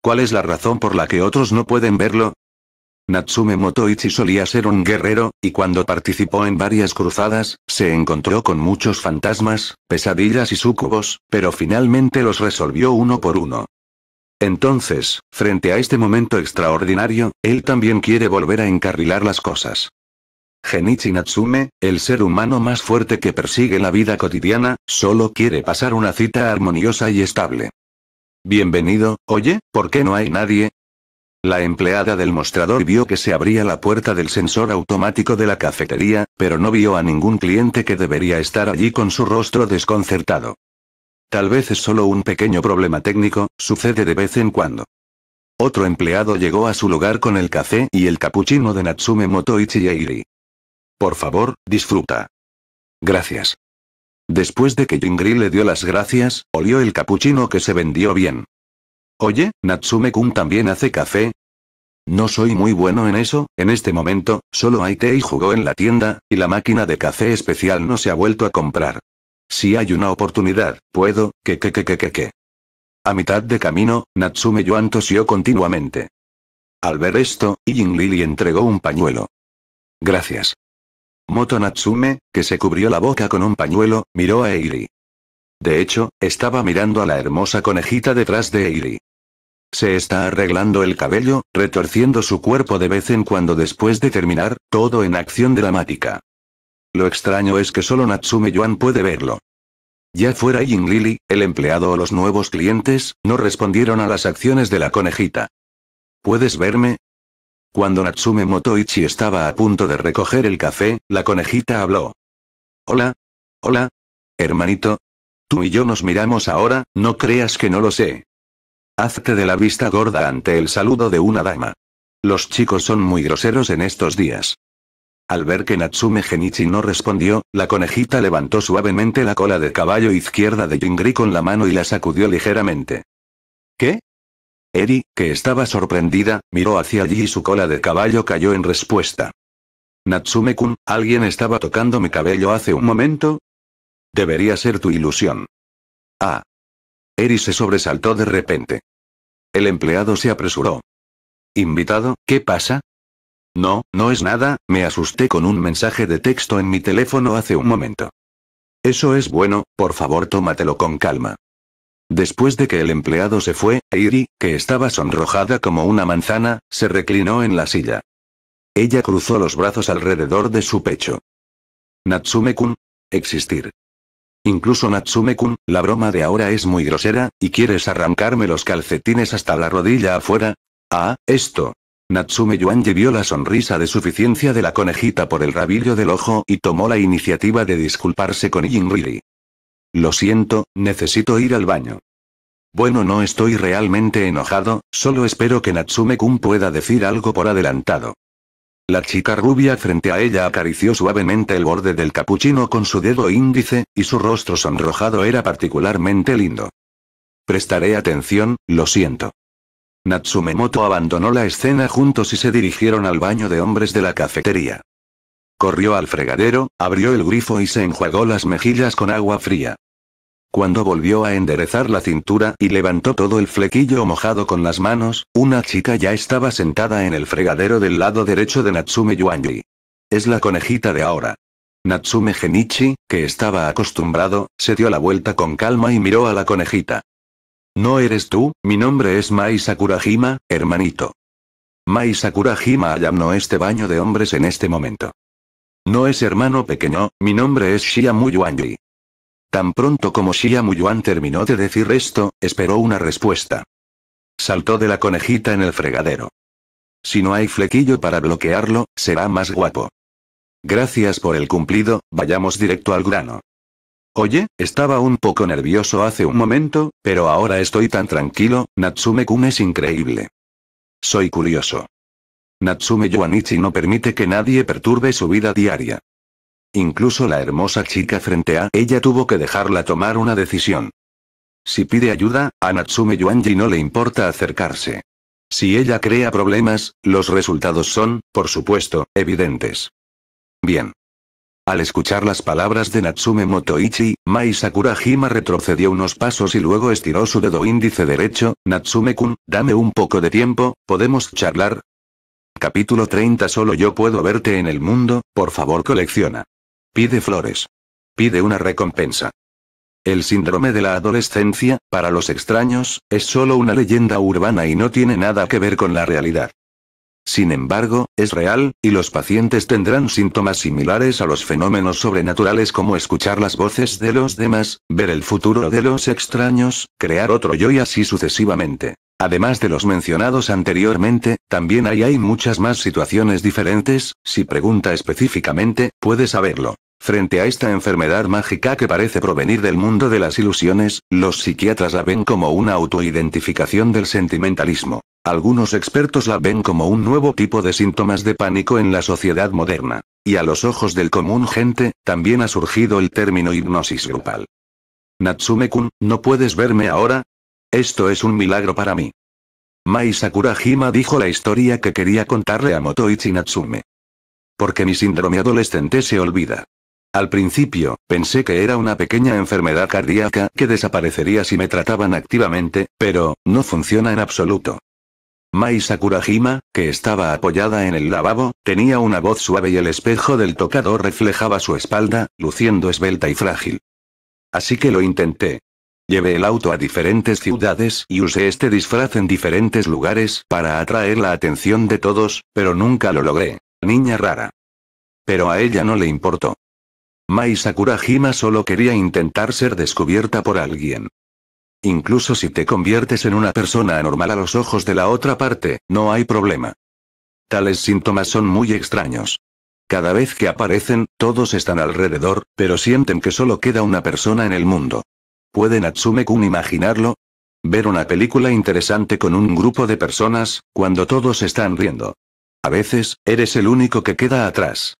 ¿Cuál es la razón por la que otros no pueden verlo? Natsume Motoichi solía ser un guerrero, y cuando participó en varias cruzadas, se encontró con muchos fantasmas, pesadillas y súcubos, pero finalmente los resolvió uno por uno. Entonces, frente a este momento extraordinario, él también quiere volver a encarrilar las cosas. Genichi Natsume, el ser humano más fuerte que persigue la vida cotidiana, solo quiere pasar una cita armoniosa y estable. Bienvenido, oye, ¿por qué no hay nadie? La empleada del mostrador vio que se abría la puerta del sensor automático de la cafetería, pero no vio a ningún cliente que debería estar allí con su rostro desconcertado. Tal vez es solo un pequeño problema técnico, sucede de vez en cuando. Otro empleado llegó a su lugar con el café y el capuchino de Natsume Motoichi Eiri. Por favor, disfruta. Gracias. Después de que Jingri le dio las gracias, olió el capuchino que se vendió bien. Oye, Natsume-kun también hace café. No soy muy bueno en eso, en este momento, solo hay té y jugó en la tienda, y la máquina de café especial no se ha vuelto a comprar. Si hay una oportunidad, puedo, que que que que que que. A mitad de camino, Natsume Yuan tosió continuamente. Al ver esto, Ying le entregó un pañuelo. Gracias. Moto Natsume, que se cubrió la boca con un pañuelo, miró a Eiri. De hecho, estaba mirando a la hermosa conejita detrás de Eiri. Se está arreglando el cabello, retorciendo su cuerpo de vez en cuando después de terminar, todo en acción dramática. Lo extraño es que solo Natsume Yuan puede verlo. Ya fuera Ying Lili, el empleado o los nuevos clientes, no respondieron a las acciones de la conejita. ¿Puedes verme? Cuando Natsume Motoichi estaba a punto de recoger el café, la conejita habló. Hola. Hola. Hermanito. Tú y yo nos miramos ahora, no creas que no lo sé. Hazte de la vista gorda ante el saludo de una dama. Los chicos son muy groseros en estos días. Al ver que Natsume Genichi no respondió, la conejita levantó suavemente la cola de caballo izquierda de Jingri con la mano y la sacudió ligeramente. ¿Qué? Eri, que estaba sorprendida, miró hacia allí y su cola de caballo cayó en respuesta. Natsume-kun, ¿alguien estaba tocando mi cabello hace un momento? Debería ser tu ilusión. Ah. Eri se sobresaltó de repente. El empleado se apresuró. Invitado, ¿qué pasa? No, no es nada, me asusté con un mensaje de texto en mi teléfono hace un momento. Eso es bueno, por favor tómatelo con calma. Después de que el empleado se fue, Airi, que estaba sonrojada como una manzana, se reclinó en la silla. Ella cruzó los brazos alrededor de su pecho. Natsume-kun. Existir. Incluso Natsume-kun, la broma de ahora es muy grosera, y quieres arrancarme los calcetines hasta la rodilla afuera. Ah, esto. Natsume yuan vio la sonrisa de suficiencia de la conejita por el rabillo del ojo y tomó la iniciativa de disculparse con Jinriri. Lo siento, necesito ir al baño. Bueno, no estoy realmente enojado, solo espero que Natsume-kun pueda decir algo por adelantado. La chica rubia frente a ella acarició suavemente el borde del capuchino con su dedo índice, y su rostro sonrojado era particularmente lindo. Prestaré atención, lo siento. Natsumemoto abandonó la escena juntos y se dirigieron al baño de hombres de la cafetería. Corrió al fregadero, abrió el grifo y se enjuagó las mejillas con agua fría. Cuando volvió a enderezar la cintura y levantó todo el flequillo mojado con las manos, una chica ya estaba sentada en el fregadero del lado derecho de Natsume Yuanji. Es la conejita de ahora. Natsume Genichi, que estaba acostumbrado, se dio la vuelta con calma y miró a la conejita. No eres tú, mi nombre es Mai Sakurajima, hermanito. Mai Sakurajima allanó este baño de hombres en este momento. No es hermano pequeño, mi nombre es Xia y. Tan pronto como Xia Muyuan terminó de decir esto, esperó una respuesta. Saltó de la conejita en el fregadero. Si no hay flequillo para bloquearlo, será más guapo. Gracias por el cumplido, vayamos directo al grano. Oye, estaba un poco nervioso hace un momento, pero ahora estoy tan tranquilo, Natsume-kun es increíble. Soy curioso. Natsume Yuanichi no permite que nadie perturbe su vida diaria. Incluso la hermosa chica frente a ella tuvo que dejarla tomar una decisión. Si pide ayuda, a Natsume Yuanji no le importa acercarse. Si ella crea problemas, los resultados son, por supuesto, evidentes. Bien. Al escuchar las palabras de Natsume Motoichi, Mai Sakurajima retrocedió unos pasos y luego estiró su dedo índice derecho. Natsume-kun, dame un poco de tiempo, podemos charlar, Capítulo 30 Solo yo puedo verte en el mundo, por favor colecciona. Pide flores. Pide una recompensa. El síndrome de la adolescencia, para los extraños, es solo una leyenda urbana y no tiene nada que ver con la realidad. Sin embargo, es real, y los pacientes tendrán síntomas similares a los fenómenos sobrenaturales como escuchar las voces de los demás, ver el futuro de los extraños, crear otro yo y así sucesivamente. Además de los mencionados anteriormente, también hay, hay muchas más situaciones diferentes, si pregunta específicamente, puede saberlo. Frente a esta enfermedad mágica que parece provenir del mundo de las ilusiones, los psiquiatras la ven como una autoidentificación del sentimentalismo. Algunos expertos la ven como un nuevo tipo de síntomas de pánico en la sociedad moderna. Y a los ojos del común gente, también ha surgido el término hipnosis grupal. Natsume-kun, ¿no puedes verme ahora? Esto es un milagro para mí. Mai Sakurajima dijo la historia que quería contarle a Motoichi Natsume. Porque mi síndrome adolescente se olvida. Al principio, pensé que era una pequeña enfermedad cardíaca que desaparecería si me trataban activamente, pero, no funciona en absoluto. Mai Sakurajima, que estaba apoyada en el lavabo, tenía una voz suave y el espejo del tocador reflejaba su espalda, luciendo esbelta y frágil. Así que lo intenté, Llevé el auto a diferentes ciudades y usé este disfraz en diferentes lugares para atraer la atención de todos, pero nunca lo logré. Niña rara. Pero a ella no le importó. Mai Sakurajima solo quería intentar ser descubierta por alguien. Incluso si te conviertes en una persona anormal a los ojos de la otra parte, no hay problema. Tales síntomas son muy extraños. Cada vez que aparecen, todos están alrededor, pero sienten que solo queda una persona en el mundo. Pueden natsume Natsume-kun imaginarlo? Ver una película interesante con un grupo de personas, cuando todos están riendo. A veces, eres el único que queda atrás.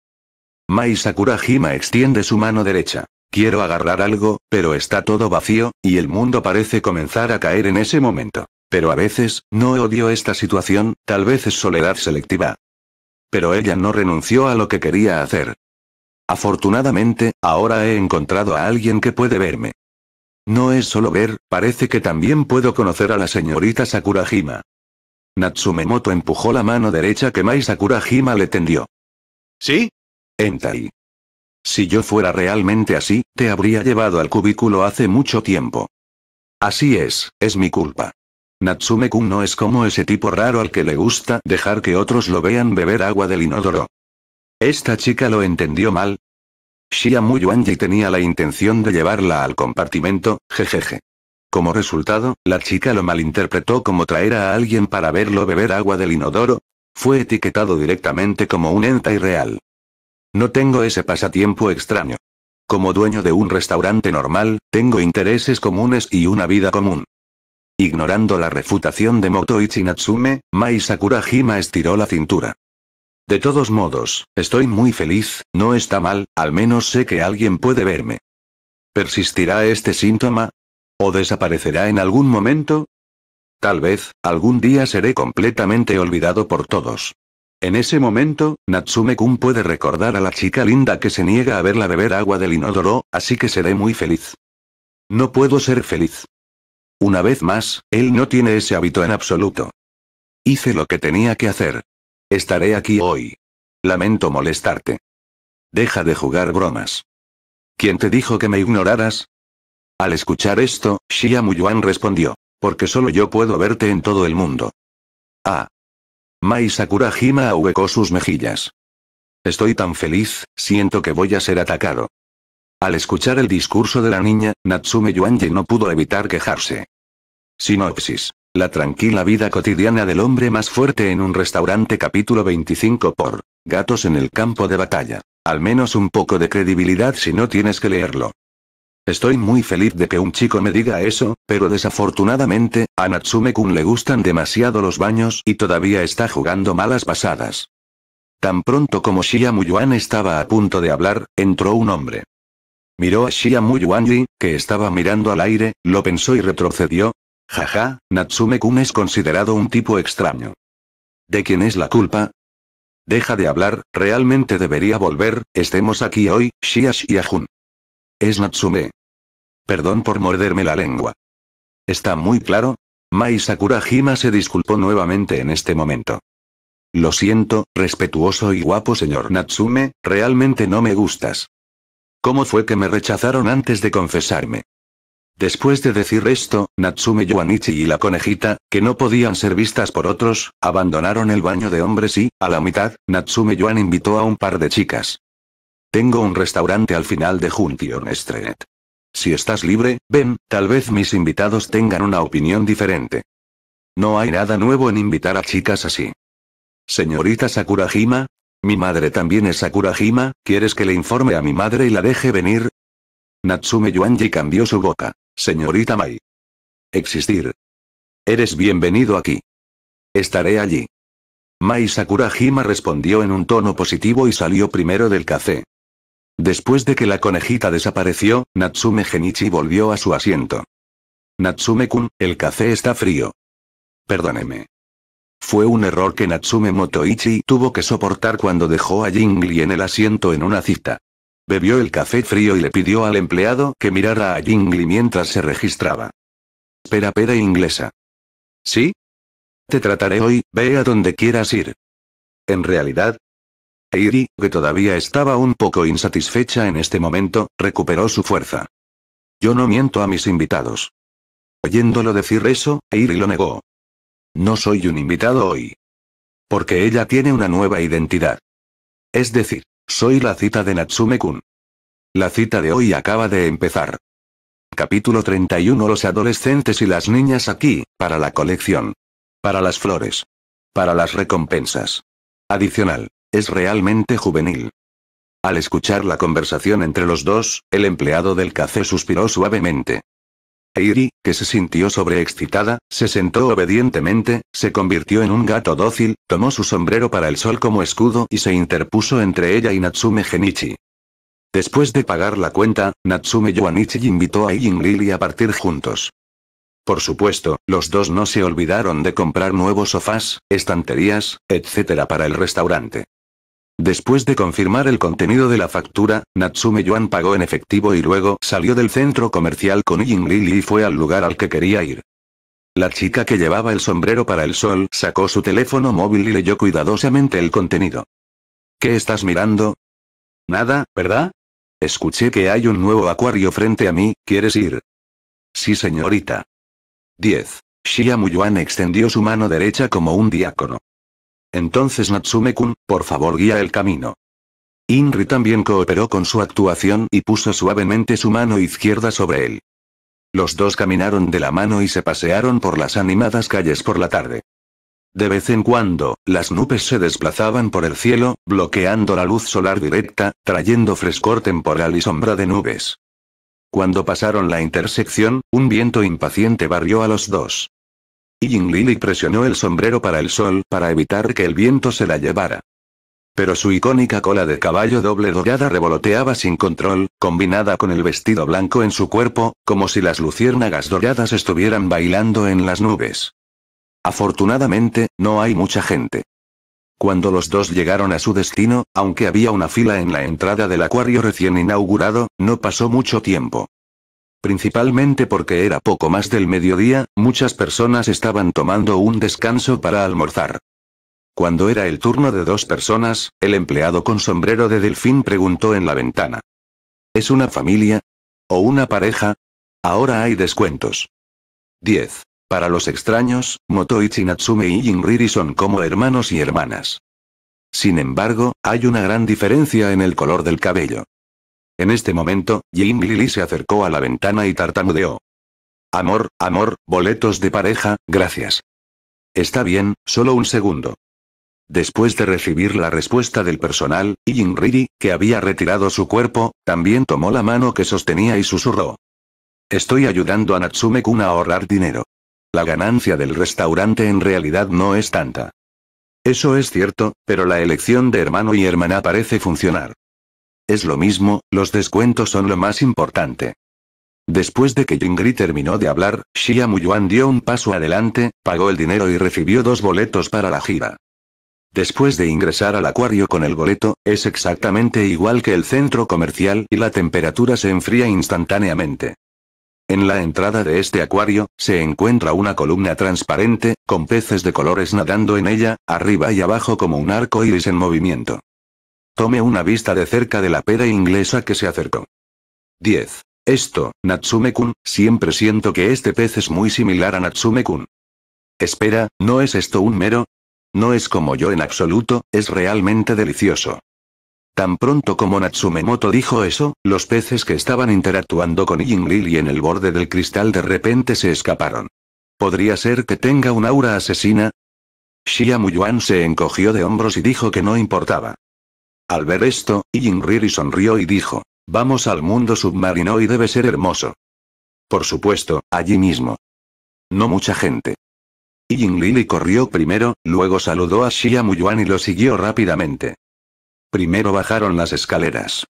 Mai Sakurajima extiende su mano derecha. Quiero agarrar algo, pero está todo vacío, y el mundo parece comenzar a caer en ese momento. Pero a veces, no odio esta situación, tal vez es soledad selectiva. Pero ella no renunció a lo que quería hacer. Afortunadamente, ahora he encontrado a alguien que puede verme. No es solo ver, parece que también puedo conocer a la señorita Sakurajima. Natsumemoto empujó la mano derecha que Mai Sakurajima le tendió. ¿Sí? Entai. Si yo fuera realmente así, te habría llevado al cubículo hace mucho tiempo. Así es, es mi culpa. Natsume-kun no es como ese tipo raro al que le gusta dejar que otros lo vean beber agua del inodoro. Esta chica lo entendió mal, Xiamu Yuanji tenía la intención de llevarla al compartimento, jejeje. Como resultado, la chica lo malinterpretó como traer a alguien para verlo beber agua del inodoro. Fue etiquetado directamente como un enta irreal. No tengo ese pasatiempo extraño. Como dueño de un restaurante normal, tengo intereses comunes y una vida común. Ignorando la refutación de Moto Ichinatsume, Mai Sakurajima estiró la cintura. De todos modos, estoy muy feliz, no está mal, al menos sé que alguien puede verme. ¿Persistirá este síntoma? ¿O desaparecerá en algún momento? Tal vez, algún día seré completamente olvidado por todos. En ese momento, Natsume-kun puede recordar a la chica linda que se niega a verla beber agua del inodoro, así que seré muy feliz. No puedo ser feliz. Una vez más, él no tiene ese hábito en absoluto. Hice lo que tenía que hacer. Estaré aquí hoy. Lamento molestarte. Deja de jugar bromas. ¿Quién te dijo que me ignoraras? Al escuchar esto, Xia Muyuan respondió, porque solo yo puedo verte en todo el mundo. Ah. Mai Sakurajima ahuecó sus mejillas. Estoy tan feliz, siento que voy a ser atacado. Al escuchar el discurso de la niña, Natsume Yuanji no pudo evitar quejarse. Sinopsis. La tranquila vida cotidiana del hombre más fuerte en un restaurante capítulo 25 por Gatos en el campo de batalla. Al menos un poco de credibilidad si no tienes que leerlo. Estoy muy feliz de que un chico me diga eso, pero desafortunadamente, a Natsume-kun le gustan demasiado los baños y todavía está jugando malas pasadas. Tan pronto como Muyuan estaba a punto de hablar, entró un hombre. Miró a Shia y, que estaba mirando al aire, lo pensó y retrocedió, Jaja, Natsume-kun es considerado un tipo extraño. ¿De quién es la culpa? Deja de hablar, realmente debería volver, estemos aquí hoy, Shiash y Ajun. Es Natsume. Perdón por morderme la lengua. ¿Está muy claro? Mai Sakurajima se disculpó nuevamente en este momento. Lo siento, respetuoso y guapo señor Natsume, realmente no me gustas. ¿Cómo fue que me rechazaron antes de confesarme? Después de decir esto, Natsume Yuanichi y la conejita, que no podían ser vistas por otros, abandonaron el baño de hombres y, a la mitad, Natsume Yuan invitó a un par de chicas. Tengo un restaurante al final de Junction Street. Si estás libre, ven, tal vez mis invitados tengan una opinión diferente. No hay nada nuevo en invitar a chicas así. Señorita Sakurajima, mi madre también es Sakurajima, ¿quieres que le informe a mi madre y la deje venir? Natsume Yuanji cambió su boca. Señorita Mai. Existir. Eres bienvenido aquí. Estaré allí. Mai Sakurajima respondió en un tono positivo y salió primero del café. Después de que la conejita desapareció, Natsume Genichi volvió a su asiento. Natsume-kun, el café está frío. Perdóneme. Fue un error que Natsume Motoichi tuvo que soportar cuando dejó a Jingli en el asiento en una cita. Bebió el café frío y le pidió al empleado que mirara a Jingli mientras se registraba. Espera, pera inglesa. ¿Sí? Te trataré hoy, ve a donde quieras ir. En realidad, Eiri, que todavía estaba un poco insatisfecha en este momento, recuperó su fuerza. Yo no miento a mis invitados. Oyéndolo decir eso, Eiri lo negó. No soy un invitado hoy. Porque ella tiene una nueva identidad. Es decir, soy la cita de Natsume-kun. La cita de hoy acaba de empezar. Capítulo 31 Los adolescentes y las niñas aquí, para la colección. Para las flores. Para las recompensas. Adicional. Es realmente juvenil. Al escuchar la conversación entre los dos, el empleado del café suspiró suavemente. Eiri, que se sintió sobreexcitada, se sentó obedientemente, se convirtió en un gato dócil, tomó su sombrero para el sol como escudo y se interpuso entre ella y Natsume Genichi. Después de pagar la cuenta, Natsume Yuanichi invitó a Ijin a partir juntos. Por supuesto, los dos no se olvidaron de comprar nuevos sofás, estanterías, etc. para el restaurante. Después de confirmar el contenido de la factura, Natsume Yuan pagó en efectivo y luego salió del centro comercial con Ying Lili y fue al lugar al que quería ir. La chica que llevaba el sombrero para el sol sacó su teléfono móvil y leyó cuidadosamente el contenido. ¿Qué estás mirando? Nada, ¿verdad? Escuché que hay un nuevo acuario frente a mí, ¿quieres ir? Sí, señorita. 10. Shiyamuyuan extendió su mano derecha como un diácono. Entonces Natsume-kun, por favor guía el camino. Inri también cooperó con su actuación y puso suavemente su mano izquierda sobre él. Los dos caminaron de la mano y se pasearon por las animadas calles por la tarde. De vez en cuando, las nubes se desplazaban por el cielo, bloqueando la luz solar directa, trayendo frescor temporal y sombra de nubes. Cuando pasaron la intersección, un viento impaciente barrió a los dos. Lili presionó el sombrero para el sol para evitar que el viento se la llevara. Pero su icónica cola de caballo doble dorada revoloteaba sin control, combinada con el vestido blanco en su cuerpo, como si las luciérnagas doradas estuvieran bailando en las nubes. Afortunadamente, no hay mucha gente. Cuando los dos llegaron a su destino, aunque había una fila en la entrada del acuario recién inaugurado, no pasó mucho tiempo. Principalmente porque era poco más del mediodía, muchas personas estaban tomando un descanso para almorzar. Cuando era el turno de dos personas, el empleado con sombrero de delfín preguntó en la ventana. ¿Es una familia? ¿O una pareja? Ahora hay descuentos. 10. Para los extraños, Motoichi Natsume y Jinriri son como hermanos y hermanas. Sin embargo, hay una gran diferencia en el color del cabello. En este momento, Jim Lili se acercó a la ventana y tartamudeó. Amor, amor, boletos de pareja, gracias. Está bien, solo un segundo. Después de recibir la respuesta del personal, Jin Riri, que había retirado su cuerpo, también tomó la mano que sostenía y susurró. Estoy ayudando a Natsume-kun a ahorrar dinero. La ganancia del restaurante en realidad no es tanta. Eso es cierto, pero la elección de hermano y hermana parece funcionar es lo mismo, los descuentos son lo más importante. Después de que Jingri terminó de hablar, Xia Muyuan dio un paso adelante, pagó el dinero y recibió dos boletos para la gira. Después de ingresar al acuario con el boleto, es exactamente igual que el centro comercial y la temperatura se enfría instantáneamente. En la entrada de este acuario, se encuentra una columna transparente, con peces de colores nadando en ella, arriba y abajo como un arco iris en movimiento. Tome una vista de cerca de la pera inglesa que se acercó. 10. Esto, Natsume-kun, siempre siento que este pez es muy similar a Natsume-kun. Espera, ¿no es esto un mero? No es como yo en absoluto, es realmente delicioso. Tan pronto como Natsumemoto dijo eso, los peces que estaban interactuando con Ying y en el borde del cristal de repente se escaparon. ¿Podría ser que tenga un aura asesina? Xia Muyuan se encogió de hombros y dijo que no importaba. Al ver esto, riri sonrió y dijo. Vamos al mundo submarino y debe ser hermoso. Por supuesto, allí mismo. No mucha gente. ying Lili corrió primero, luego saludó a Xia Muyuan y lo siguió rápidamente. Primero bajaron las escaleras.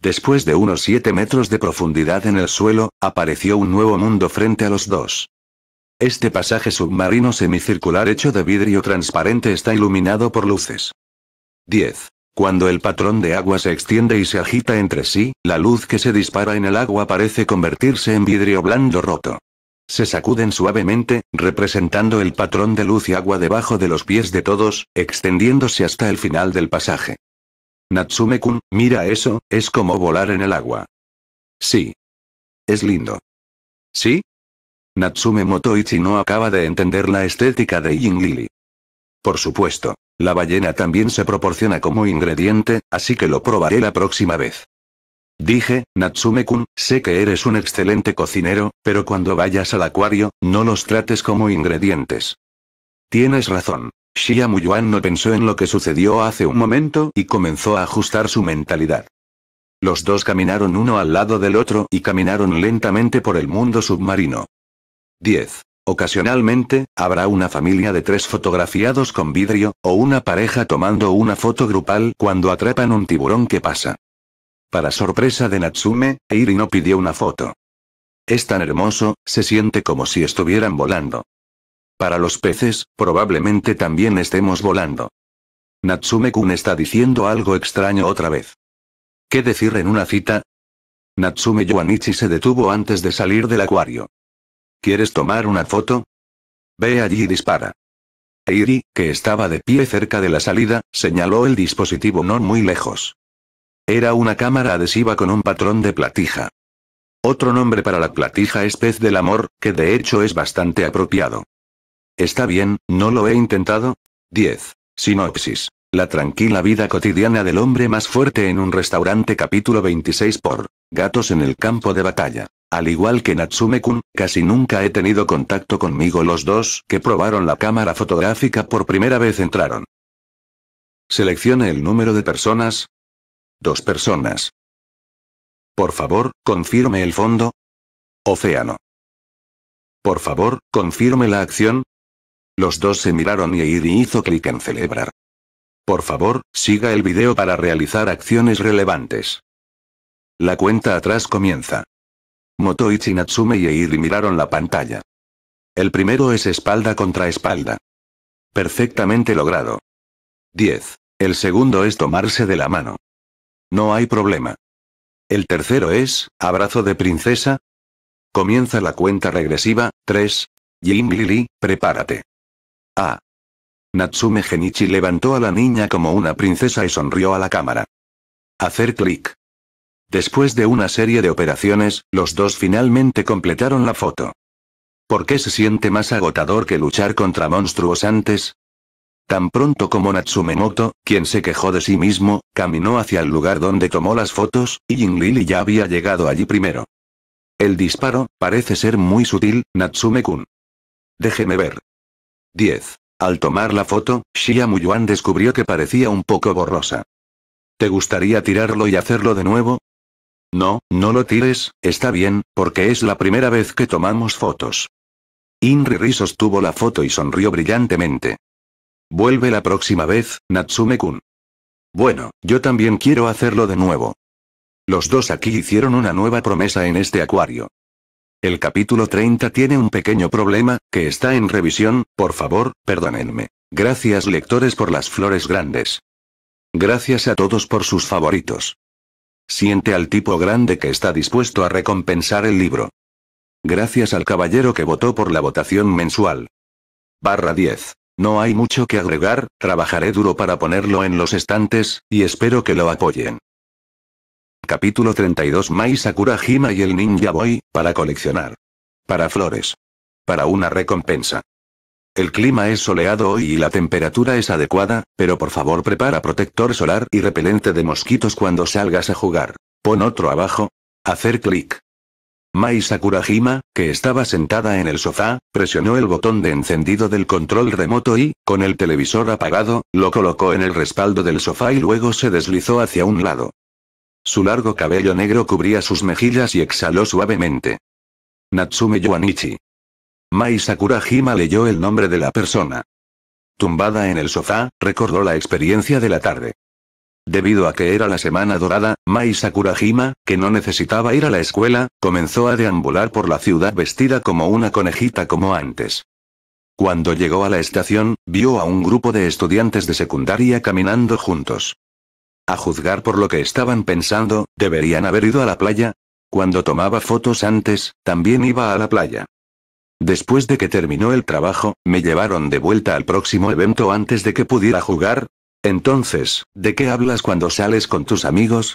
Después de unos 7 metros de profundidad en el suelo, apareció un nuevo mundo frente a los dos. Este pasaje submarino semicircular hecho de vidrio transparente está iluminado por luces. 10. Cuando el patrón de agua se extiende y se agita entre sí, la luz que se dispara en el agua parece convertirse en vidrio blando roto. Se sacuden suavemente, representando el patrón de luz y agua debajo de los pies de todos, extendiéndose hasta el final del pasaje. Natsume-kun, mira eso, es como volar en el agua. Sí. Es lindo. ¿Sí? Natsume Motoichi no acaba de entender la estética de Ying por supuesto, la ballena también se proporciona como ingrediente, así que lo probaré la próxima vez. Dije, Natsume-kun, sé que eres un excelente cocinero, pero cuando vayas al acuario, no los trates como ingredientes. Tienes razón. Shia no pensó en lo que sucedió hace un momento y comenzó a ajustar su mentalidad. Los dos caminaron uno al lado del otro y caminaron lentamente por el mundo submarino. 10. Ocasionalmente, habrá una familia de tres fotografiados con vidrio, o una pareja tomando una foto grupal cuando atrapan un tiburón que pasa. Para sorpresa de Natsume, Eiri no pidió una foto. Es tan hermoso, se siente como si estuvieran volando. Para los peces, probablemente también estemos volando. Natsume-kun está diciendo algo extraño otra vez. ¿Qué decir en una cita? Natsume Yuanichi se detuvo antes de salir del acuario. ¿Quieres tomar una foto? Ve allí y dispara. Eiri, que estaba de pie cerca de la salida, señaló el dispositivo no muy lejos. Era una cámara adhesiva con un patrón de platija. Otro nombre para la platija es pez del amor, que de hecho es bastante apropiado. Está bien, no lo he intentado. 10. Sinopsis. La tranquila vida cotidiana del hombre más fuerte en un restaurante capítulo 26 por Gatos en el campo de batalla. Al igual que Natsume-kun, casi nunca he tenido contacto conmigo. Los dos que probaron la cámara fotográfica por primera vez entraron. Seleccione el número de personas. Dos personas. Por favor, confirme el fondo. Océano. Por favor, confirme la acción. Los dos se miraron y Eiri hizo clic en celebrar. Por favor, siga el video para realizar acciones relevantes. La cuenta atrás comienza. Motoichi Natsume y Eiri miraron la pantalla. El primero es espalda contra espalda. Perfectamente logrado. 10. El segundo es tomarse de la mano. No hay problema. El tercero es, abrazo de princesa. Comienza la cuenta regresiva, 3. Jim Lili, prepárate. A. Natsume Genichi levantó a la niña como una princesa y sonrió a la cámara. Hacer clic. Después de una serie de operaciones, los dos finalmente completaron la foto. ¿Por qué se siente más agotador que luchar contra monstruos antes? Tan pronto como Moto, quien se quejó de sí mismo, caminó hacia el lugar donde tomó las fotos, y Jin Lili ya había llegado allí primero. El disparo, parece ser muy sutil, Natsume-kun. Déjeme ver. 10. Al tomar la foto, Shia Yuan descubrió que parecía un poco borrosa. ¿Te gustaría tirarlo y hacerlo de nuevo? No, no lo tires, está bien, porque es la primera vez que tomamos fotos. Inri Ri sostuvo la foto y sonrió brillantemente. Vuelve la próxima vez, Natsume-kun. Bueno, yo también quiero hacerlo de nuevo. Los dos aquí hicieron una nueva promesa en este acuario. El capítulo 30 tiene un pequeño problema, que está en revisión, por favor, perdónenme. Gracias lectores por las flores grandes. Gracias a todos por sus favoritos. Siente al tipo grande que está dispuesto a recompensar el libro. Gracias al caballero que votó por la votación mensual. Barra 10. No hay mucho que agregar, trabajaré duro para ponerlo en los estantes, y espero que lo apoyen. Capítulo 32 Mai Sakura Hima y el Ninja Boy, para coleccionar. Para flores. Para una recompensa. El clima es soleado hoy y la temperatura es adecuada, pero por favor prepara protector solar y repelente de mosquitos cuando salgas a jugar. Pon otro abajo. Hacer clic. Mai Sakurajima, que estaba sentada en el sofá, presionó el botón de encendido del control remoto y, con el televisor apagado, lo colocó en el respaldo del sofá y luego se deslizó hacia un lado. Su largo cabello negro cubría sus mejillas y exhaló suavemente. Natsume Yuanichi. Mai Sakurajima leyó el nombre de la persona. Tumbada en el sofá, recordó la experiencia de la tarde. Debido a que era la semana dorada, Mai Sakurajima, que no necesitaba ir a la escuela, comenzó a deambular por la ciudad vestida como una conejita como antes. Cuando llegó a la estación, vio a un grupo de estudiantes de secundaria caminando juntos. A juzgar por lo que estaban pensando, deberían haber ido a la playa. Cuando tomaba fotos antes, también iba a la playa. Después de que terminó el trabajo, me llevaron de vuelta al próximo evento antes de que pudiera jugar. Entonces, ¿de qué hablas cuando sales con tus amigos?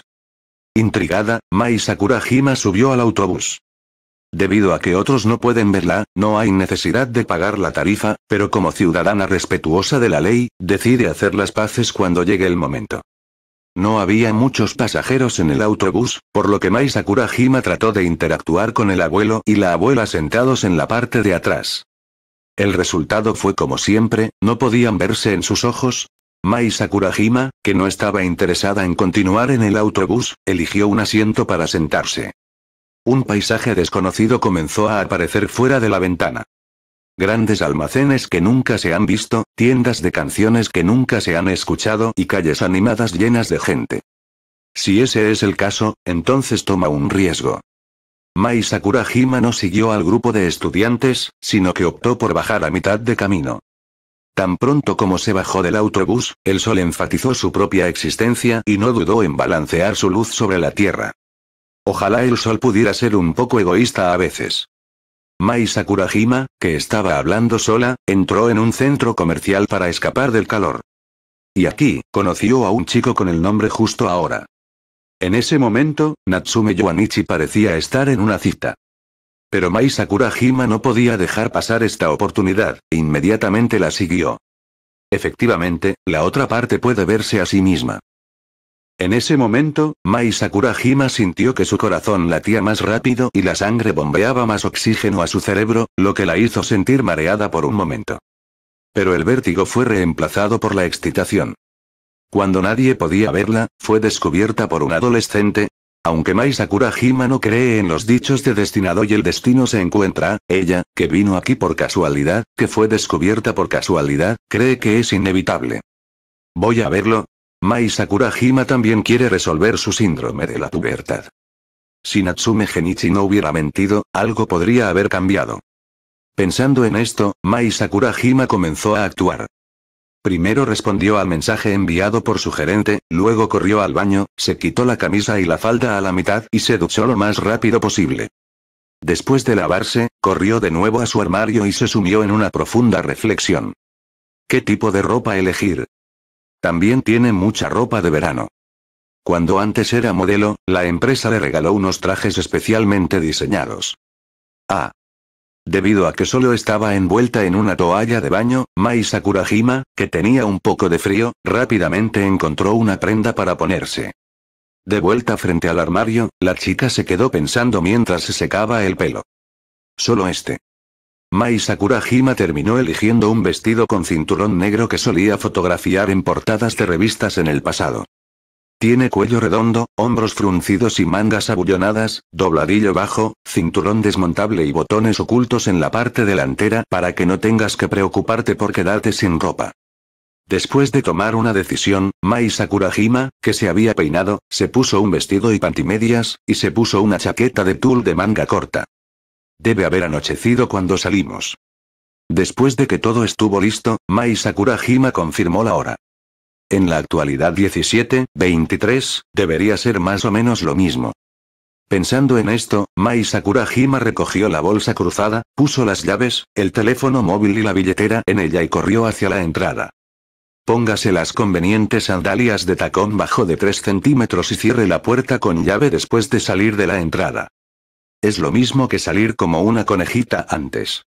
Intrigada, Mai Sakurajima subió al autobús. Debido a que otros no pueden verla, no hay necesidad de pagar la tarifa, pero como ciudadana respetuosa de la ley, decide hacer las paces cuando llegue el momento. No había muchos pasajeros en el autobús, por lo que Mai Sakurajima trató de interactuar con el abuelo y la abuela sentados en la parte de atrás. El resultado fue como siempre, no podían verse en sus ojos. Mai Sakurajima, que no estaba interesada en continuar en el autobús, eligió un asiento para sentarse. Un paisaje desconocido comenzó a aparecer fuera de la ventana. Grandes almacenes que nunca se han visto, tiendas de canciones que nunca se han escuchado y calles animadas llenas de gente. Si ese es el caso, entonces toma un riesgo. Mai Sakurajima no siguió al grupo de estudiantes, sino que optó por bajar a mitad de camino. Tan pronto como se bajó del autobús, el sol enfatizó su propia existencia y no dudó en balancear su luz sobre la Tierra. Ojalá el sol pudiera ser un poco egoísta a veces. Mai Sakurajima, que estaba hablando sola, entró en un centro comercial para escapar del calor. Y aquí, conoció a un chico con el nombre justo ahora. En ese momento, Natsume Yuanichi parecía estar en una cita. Pero Mai Sakurajima no podía dejar pasar esta oportunidad, e inmediatamente la siguió. Efectivamente, la otra parte puede verse a sí misma. En ese momento, Mai Sakurajima sintió que su corazón latía más rápido y la sangre bombeaba más oxígeno a su cerebro, lo que la hizo sentir mareada por un momento. Pero el vértigo fue reemplazado por la excitación. Cuando nadie podía verla, fue descubierta por un adolescente. Aunque Mai Sakurajima no cree en los dichos de destinado y el destino se encuentra, ella, que vino aquí por casualidad, que fue descubierta por casualidad, cree que es inevitable. Voy a verlo, Mai Sakurajima también quiere resolver su síndrome de la pubertad. Si Natsume Genichi no hubiera mentido, algo podría haber cambiado. Pensando en esto, Mai Sakurajima comenzó a actuar. Primero respondió al mensaje enviado por su gerente, luego corrió al baño, se quitó la camisa y la falda a la mitad y se duchó lo más rápido posible. Después de lavarse, corrió de nuevo a su armario y se sumió en una profunda reflexión. ¿Qué tipo de ropa elegir? También tiene mucha ropa de verano. Cuando antes era modelo, la empresa le regaló unos trajes especialmente diseñados. Ah. Debido a que solo estaba envuelta en una toalla de baño, Mai Sakurajima, que tenía un poco de frío, rápidamente encontró una prenda para ponerse. De vuelta frente al armario, la chica se quedó pensando mientras se secaba el pelo. Solo este. Mai Sakurajima terminó eligiendo un vestido con cinturón negro que solía fotografiar en portadas de revistas en el pasado. Tiene cuello redondo, hombros fruncidos y mangas abullonadas, dobladillo bajo, cinturón desmontable y botones ocultos en la parte delantera para que no tengas que preocuparte por quedarte sin ropa. Después de tomar una decisión, Mai Sakurajima, que se había peinado, se puso un vestido y pantimedias, y se puso una chaqueta de tul de manga corta. Debe haber anochecido cuando salimos. Después de que todo estuvo listo, Mai Sakurajima confirmó la hora. En la actualidad 17, 23, debería ser más o menos lo mismo. Pensando en esto, Mai Sakurajima recogió la bolsa cruzada, puso las llaves, el teléfono móvil y la billetera en ella y corrió hacia la entrada. Póngase las convenientes sandalias de tacón bajo de 3 centímetros y cierre la puerta con llave después de salir de la entrada. Es lo mismo que salir como una conejita antes.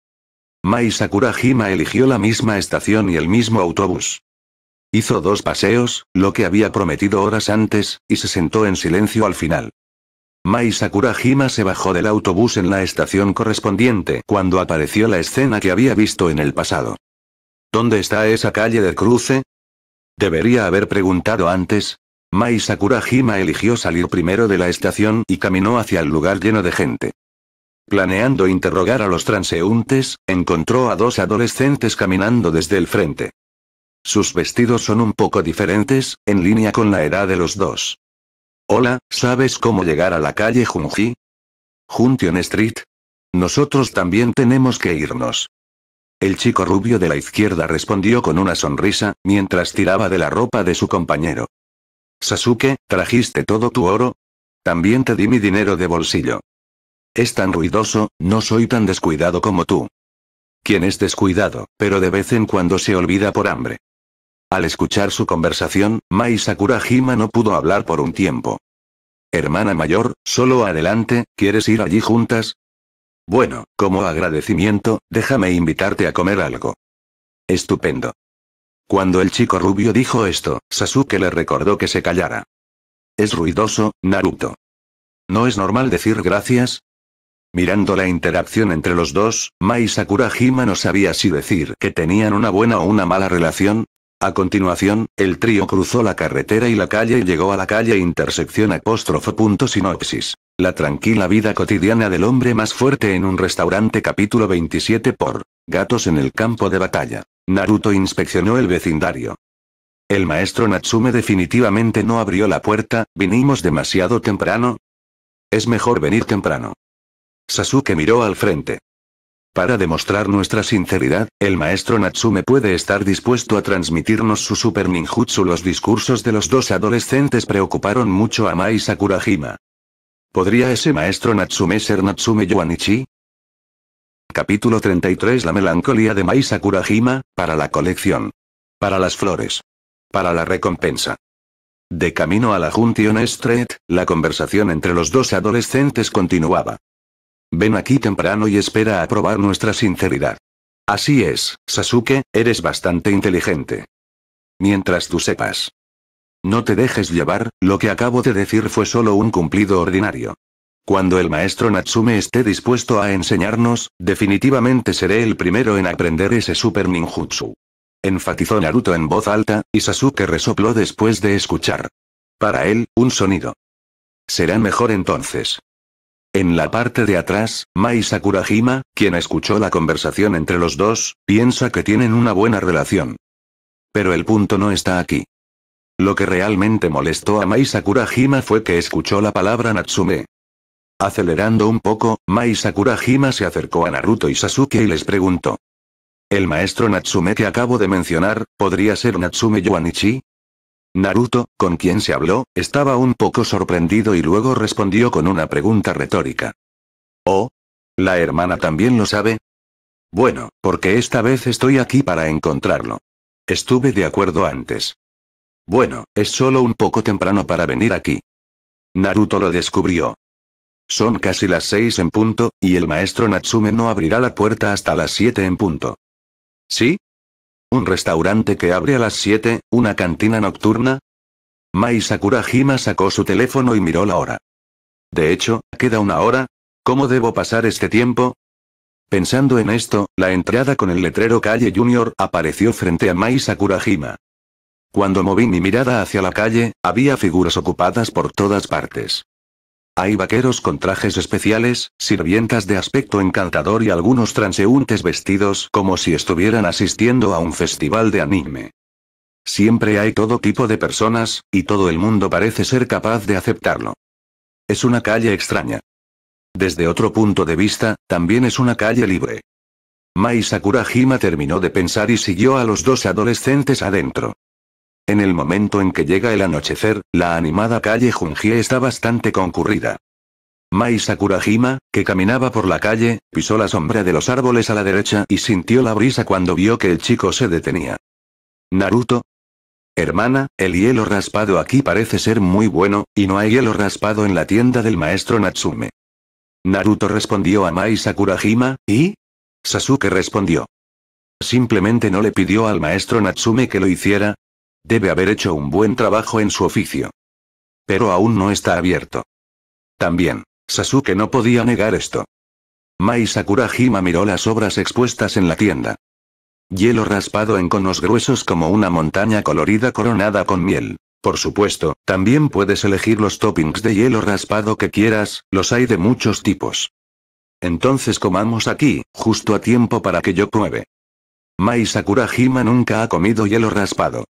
Mai Sakurajima eligió la misma estación y el mismo autobús. Hizo dos paseos, lo que había prometido horas antes, y se sentó en silencio al final. Mai Sakurajima se bajó del autobús en la estación correspondiente cuando apareció la escena que había visto en el pasado. ¿Dónde está esa calle de cruce? Debería haber preguntado antes, Mai Sakurajima eligió salir primero de la estación y caminó hacia el lugar lleno de gente. Planeando interrogar a los transeúntes, encontró a dos adolescentes caminando desde el frente. Sus vestidos son un poco diferentes, en línea con la edad de los dos. Hola, ¿sabes cómo llegar a la calle Junji? Juntion Street. Nosotros también tenemos que irnos. El chico rubio de la izquierda respondió con una sonrisa, mientras tiraba de la ropa de su compañero. Sasuke, ¿trajiste todo tu oro? También te di mi dinero de bolsillo. Es tan ruidoso, no soy tan descuidado como tú. ¿Quién es descuidado, pero de vez en cuando se olvida por hambre. Al escuchar su conversación, Mai Sakurajima no pudo hablar por un tiempo. Hermana mayor, solo adelante, ¿quieres ir allí juntas? Bueno, como agradecimiento, déjame invitarte a comer algo. Estupendo. Cuando el chico rubio dijo esto, Sasuke le recordó que se callara. Es ruidoso, Naruto. ¿No es normal decir gracias? Mirando la interacción entre los dos, Mai Sakurajima no sabía si decir que tenían una buena o una mala relación. A continuación, el trío cruzó la carretera y la calle y llegó a la calle intersección apóstrofo sinopsis. La tranquila vida cotidiana del hombre más fuerte en un restaurante capítulo 27 por Gatos en el campo de batalla. Naruto inspeccionó el vecindario. El maestro Natsume definitivamente no abrió la puerta, vinimos demasiado temprano. Es mejor venir temprano. Sasuke miró al frente. Para demostrar nuestra sinceridad, el maestro Natsume puede estar dispuesto a transmitirnos su super ninjutsu. Los discursos de los dos adolescentes preocuparon mucho a Mai Sakurajima. ¿Podría ese maestro Natsume ser Natsume Yuanichi? Capítulo 33 La melancolía de Mai Sakurajima, para la colección. Para las flores. Para la recompensa. De camino a la Junction Street, la conversación entre los dos adolescentes continuaba. Ven aquí temprano y espera a probar nuestra sinceridad. Así es, Sasuke, eres bastante inteligente. Mientras tú sepas. No te dejes llevar, lo que acabo de decir fue solo un cumplido ordinario. Cuando el maestro Natsume esté dispuesto a enseñarnos, definitivamente seré el primero en aprender ese super ninjutsu. Enfatizó Naruto en voz alta, y Sasuke resopló después de escuchar. Para él, un sonido. Será mejor entonces. En la parte de atrás, Mai Sakurajima, quien escuchó la conversación entre los dos, piensa que tienen una buena relación. Pero el punto no está aquí. Lo que realmente molestó a Mai Sakurajima fue que escuchó la palabra Natsume. Acelerando un poco, Mai Sakurajima se acercó a Naruto y Sasuke y les preguntó. ¿El maestro Natsume que acabo de mencionar, podría ser Natsume Yuanichi? Naruto, con quien se habló, estaba un poco sorprendido y luego respondió con una pregunta retórica. ¿Oh? ¿La hermana también lo sabe? Bueno, porque esta vez estoy aquí para encontrarlo. Estuve de acuerdo antes. Bueno, es solo un poco temprano para venir aquí. Naruto lo descubrió. Son casi las seis en punto, y el maestro Natsume no abrirá la puerta hasta las siete en punto. ¿Sí? ¿Un restaurante que abre a las siete, una cantina nocturna? Mai Sakurajima sacó su teléfono y miró la hora. De hecho, queda una hora. ¿Cómo debo pasar este tiempo? Pensando en esto, la entrada con el letrero Calle Junior apareció frente a Mai Sakurajima. Cuando moví mi mirada hacia la calle, había figuras ocupadas por todas partes. Hay vaqueros con trajes especiales, sirvientas de aspecto encantador y algunos transeúntes vestidos como si estuvieran asistiendo a un festival de anime. Siempre hay todo tipo de personas, y todo el mundo parece ser capaz de aceptarlo. Es una calle extraña. Desde otro punto de vista, también es una calle libre. Mai Sakurajima terminó de pensar y siguió a los dos adolescentes adentro. En el momento en que llega el anochecer, la animada calle Junji está bastante concurrida. Mai Sakurajima, que caminaba por la calle, pisó la sombra de los árboles a la derecha y sintió la brisa cuando vio que el chico se detenía. Naruto. Hermana, el hielo raspado aquí parece ser muy bueno, y no hay hielo raspado en la tienda del maestro Natsume. Naruto respondió a Mai Sakurajima, y... Sasuke respondió. Simplemente no le pidió al maestro Natsume que lo hiciera, Debe haber hecho un buen trabajo en su oficio. Pero aún no está abierto. También, Sasuke no podía negar esto. Mai Sakurajima miró las obras expuestas en la tienda. Hielo raspado en conos gruesos como una montaña colorida coronada con miel. Por supuesto, también puedes elegir los toppings de hielo raspado que quieras, los hay de muchos tipos. Entonces comamos aquí, justo a tiempo para que yo pruebe. Mai Sakurajima nunca ha comido hielo raspado.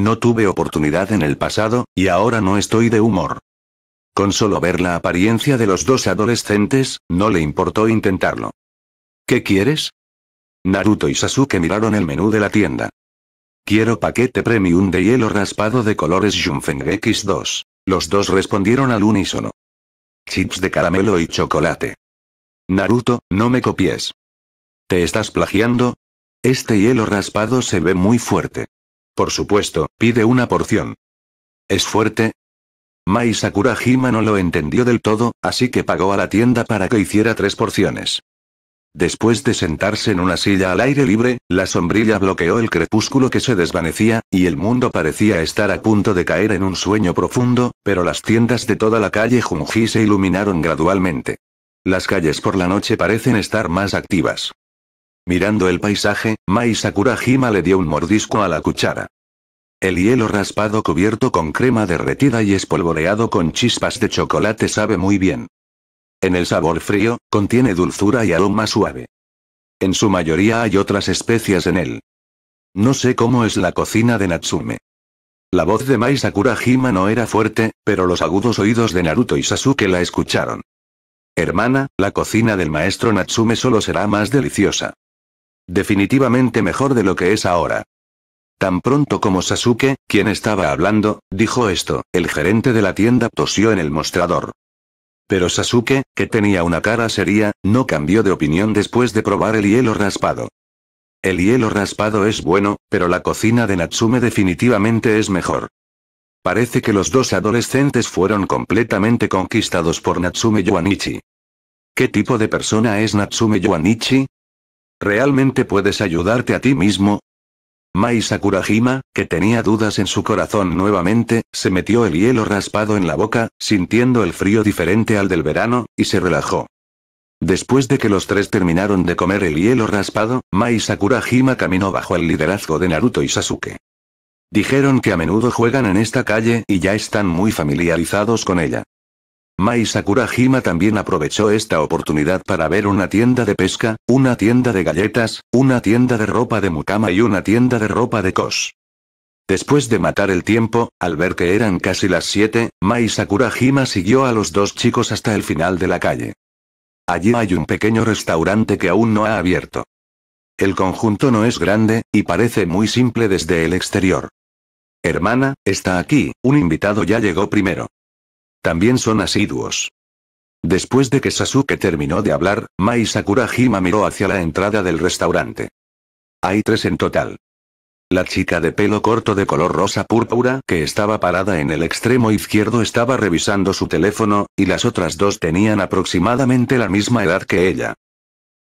No tuve oportunidad en el pasado, y ahora no estoy de humor. Con solo ver la apariencia de los dos adolescentes, no le importó intentarlo. ¿Qué quieres? Naruto y Sasuke miraron el menú de la tienda. Quiero paquete premium de hielo raspado de colores Junfeng X2. Los dos respondieron al unísono. Chips de caramelo y chocolate. Naruto, no me copies. ¿Te estás plagiando? Este hielo raspado se ve muy fuerte. Por supuesto, pide una porción. ¿Es fuerte? Mai Sakurajima no lo entendió del todo, así que pagó a la tienda para que hiciera tres porciones. Después de sentarse en una silla al aire libre, la sombrilla bloqueó el crepúsculo que se desvanecía, y el mundo parecía estar a punto de caer en un sueño profundo, pero las tiendas de toda la calle Junji se iluminaron gradualmente. Las calles por la noche parecen estar más activas. Mirando el paisaje, Mai Sakurajima le dio un mordisco a la cuchara. El hielo raspado cubierto con crema derretida y espolvoreado con chispas de chocolate sabe muy bien. En el sabor frío, contiene dulzura y aroma suave. En su mayoría hay otras especias en él. No sé cómo es la cocina de Natsume. La voz de Mai Sakurajima no era fuerte, pero los agudos oídos de Naruto y Sasuke la escucharon. Hermana, la cocina del maestro Natsume solo será más deliciosa. Definitivamente mejor de lo que es ahora. Tan pronto como Sasuke, quien estaba hablando, dijo esto, el gerente de la tienda tosió en el mostrador. Pero Sasuke, que tenía una cara seria, no cambió de opinión después de probar el hielo raspado. El hielo raspado es bueno, pero la cocina de Natsume definitivamente es mejor. Parece que los dos adolescentes fueron completamente conquistados por Natsume Yuanichi. ¿Qué tipo de persona es Natsume Yuanichi? ¿Realmente puedes ayudarte a ti mismo? Mai Sakurajima, que tenía dudas en su corazón nuevamente, se metió el hielo raspado en la boca, sintiendo el frío diferente al del verano, y se relajó. Después de que los tres terminaron de comer el hielo raspado, Mai Sakurajima caminó bajo el liderazgo de Naruto y Sasuke. Dijeron que a menudo juegan en esta calle y ya están muy familiarizados con ella. Mai Sakurajima también aprovechó esta oportunidad para ver una tienda de pesca, una tienda de galletas, una tienda de ropa de Mukama y una tienda de ropa de cos. Después de matar el tiempo, al ver que eran casi las 7, Mai Sakurajima siguió a los dos chicos hasta el final de la calle. Allí hay un pequeño restaurante que aún no ha abierto. El conjunto no es grande, y parece muy simple desde el exterior. Hermana, está aquí, un invitado ya llegó primero. También son asiduos. Después de que Sasuke terminó de hablar, Mai Sakurajima miró hacia la entrada del restaurante. Hay tres en total. La chica de pelo corto de color rosa púrpura que estaba parada en el extremo izquierdo estaba revisando su teléfono, y las otras dos tenían aproximadamente la misma edad que ella.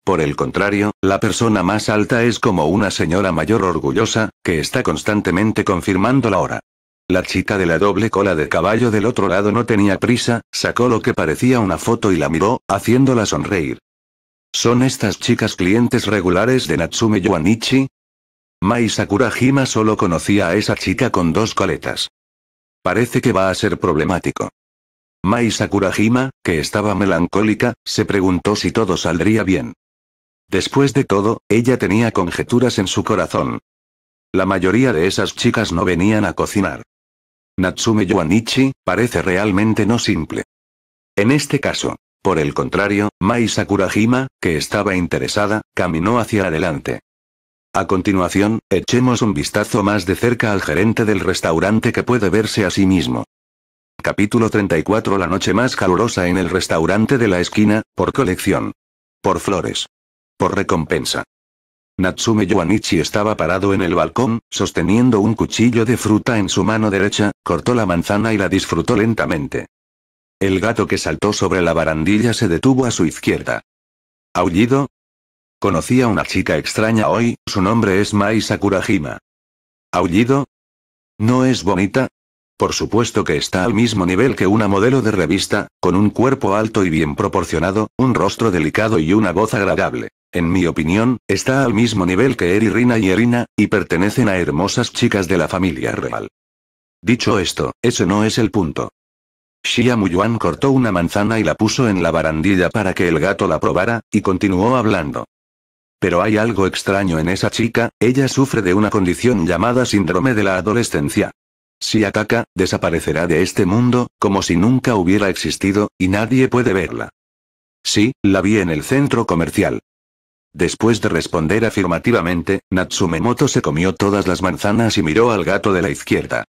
Por el contrario, la persona más alta es como una señora mayor orgullosa, que está constantemente confirmando la hora. La chica de la doble cola de caballo del otro lado no tenía prisa, sacó lo que parecía una foto y la miró, haciéndola sonreír. ¿Son estas chicas clientes regulares de Natsume Yuanichi? Mai Sakurajima solo conocía a esa chica con dos coletas. Parece que va a ser problemático. Mai Sakurajima, que estaba melancólica, se preguntó si todo saldría bien. Después de todo, ella tenía conjeturas en su corazón. La mayoría de esas chicas no venían a cocinar. Natsume Yuanichi, parece realmente no simple. En este caso, por el contrario, Mai Sakurajima, que estaba interesada, caminó hacia adelante. A continuación, echemos un vistazo más de cerca al gerente del restaurante que puede verse a sí mismo. Capítulo 34 La noche más calurosa en el restaurante de la esquina, por colección. Por flores. Por recompensa. Natsume Yuanichi estaba parado en el balcón, sosteniendo un cuchillo de fruta en su mano derecha, cortó la manzana y la disfrutó lentamente. El gato que saltó sobre la barandilla se detuvo a su izquierda. ¿Aullido? Conocí a una chica extraña hoy, su nombre es Mai Sakurajima. ¿Aullido? ¿No es bonita? Por supuesto que está al mismo nivel que una modelo de revista, con un cuerpo alto y bien proporcionado, un rostro delicado y una voz agradable en mi opinión, está al mismo nivel que Eririna Rina y Erina, y pertenecen a hermosas chicas de la familia real. Dicho esto, ese no es el punto. Xia Muyuan cortó una manzana y la puso en la barandilla para que el gato la probara, y continuó hablando. Pero hay algo extraño en esa chica, ella sufre de una condición llamada síndrome de la adolescencia. Si ataca, desaparecerá de este mundo, como si nunca hubiera existido, y nadie puede verla. Sí, la vi en el centro comercial. Después de responder afirmativamente, Natsumemoto se comió todas las manzanas y miró al gato de la izquierda.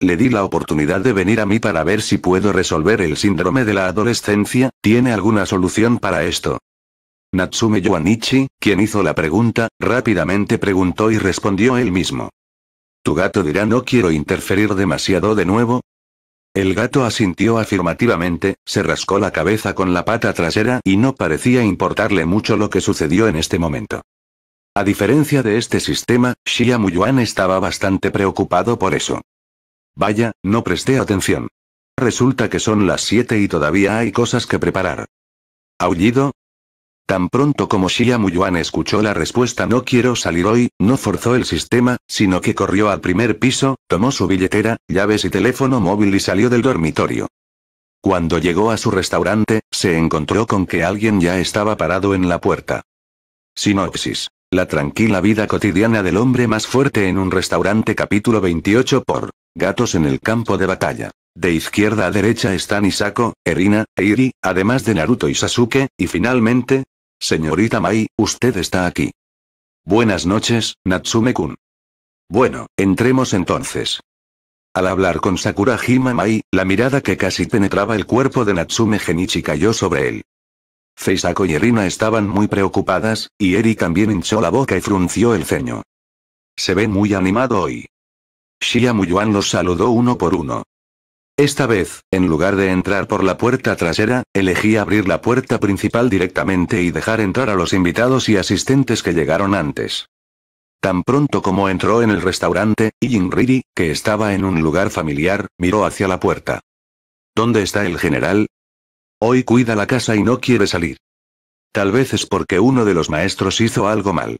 Le di la oportunidad de venir a mí para ver si puedo resolver el síndrome de la adolescencia, ¿tiene alguna solución para esto? Natsume Yoanichi, quien hizo la pregunta, rápidamente preguntó y respondió él mismo. Tu gato dirá no quiero interferir demasiado de nuevo, el gato asintió afirmativamente, se rascó la cabeza con la pata trasera y no parecía importarle mucho lo que sucedió en este momento. A diferencia de este sistema, Xia Muyuan estaba bastante preocupado por eso. Vaya, no presté atención. Resulta que son las 7 y todavía hay cosas que preparar. Aullido, Tan pronto como Shiyamuyuan Muyuan escuchó la respuesta no quiero salir hoy, no forzó el sistema, sino que corrió al primer piso, tomó su billetera, llaves y teléfono móvil y salió del dormitorio. Cuando llegó a su restaurante, se encontró con que alguien ya estaba parado en la puerta. Sinopsis. La tranquila vida cotidiana del hombre más fuerte en un restaurante capítulo 28 por Gatos en el campo de batalla. De izquierda a derecha están Isako, Erina, Eiri, además de Naruto y Sasuke, y finalmente, Señorita Mai, usted está aquí. Buenas noches, Natsume-kun. Bueno, entremos entonces. Al hablar con Sakura Mai, la mirada que casi penetraba el cuerpo de Natsume Genichi cayó sobre él. Feisako y Erina estaban muy preocupadas, y Eri también hinchó la boca y frunció el ceño. Se ve muy animado hoy. Shia Muyuan los saludó uno por uno. Esta vez, en lugar de entrar por la puerta trasera, elegí abrir la puerta principal directamente y dejar entrar a los invitados y asistentes que llegaron antes. Tan pronto como entró en el restaurante, Riri, que estaba en un lugar familiar, miró hacia la puerta. ¿Dónde está el general? Hoy cuida la casa y no quiere salir. Tal vez es porque uno de los maestros hizo algo mal.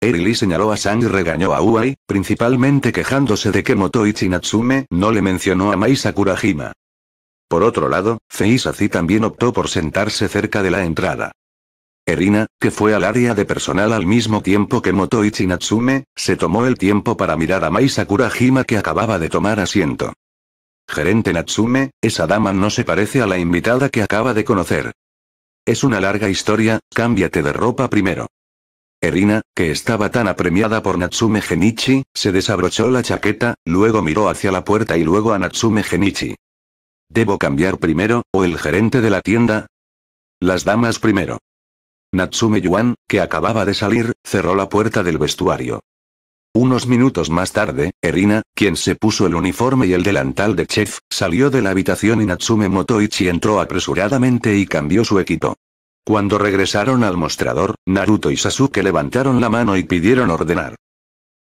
Erili señaló a Sang y regañó a Uai, principalmente quejándose de que Motoichi Natsume no le mencionó a Mai Sakurajima. Por otro lado, Feisazi también optó por sentarse cerca de la entrada. Erina, que fue al área de personal al mismo tiempo que Motoichi Natsume, se tomó el tiempo para mirar a Mai Sakurajima que acababa de tomar asiento. Gerente Natsume, esa dama no se parece a la invitada que acaba de conocer. Es una larga historia, cámbiate de ropa primero. Erina, que estaba tan apremiada por Natsume Genichi, se desabrochó la chaqueta, luego miró hacia la puerta y luego a Natsume Genichi. ¿Debo cambiar primero, o el gerente de la tienda? Las damas primero. Natsume Yuan, que acababa de salir, cerró la puerta del vestuario. Unos minutos más tarde, Erina, quien se puso el uniforme y el delantal de chef, salió de la habitación y Natsume Motoichi entró apresuradamente y cambió su equipo. Cuando regresaron al mostrador, Naruto y Sasuke levantaron la mano y pidieron ordenar.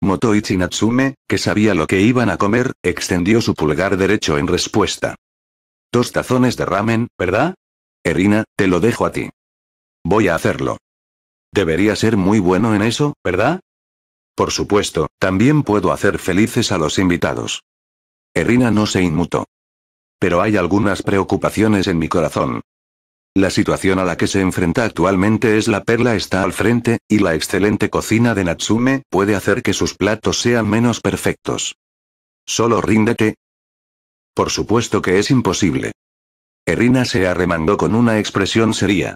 Motoichi Natsume, que sabía lo que iban a comer, extendió su pulgar derecho en respuesta. Dos tazones de ramen, ¿verdad? Erina, te lo dejo a ti. Voy a hacerlo. Debería ser muy bueno en eso, ¿verdad? Por supuesto, también puedo hacer felices a los invitados. Erina no se inmutó. Pero hay algunas preocupaciones en mi corazón. La situación a la que se enfrenta actualmente es la perla está al frente, y la excelente cocina de Natsume puede hacer que sus platos sean menos perfectos. Solo ríndete. Por supuesto que es imposible. Erina se arremangó con una expresión seria.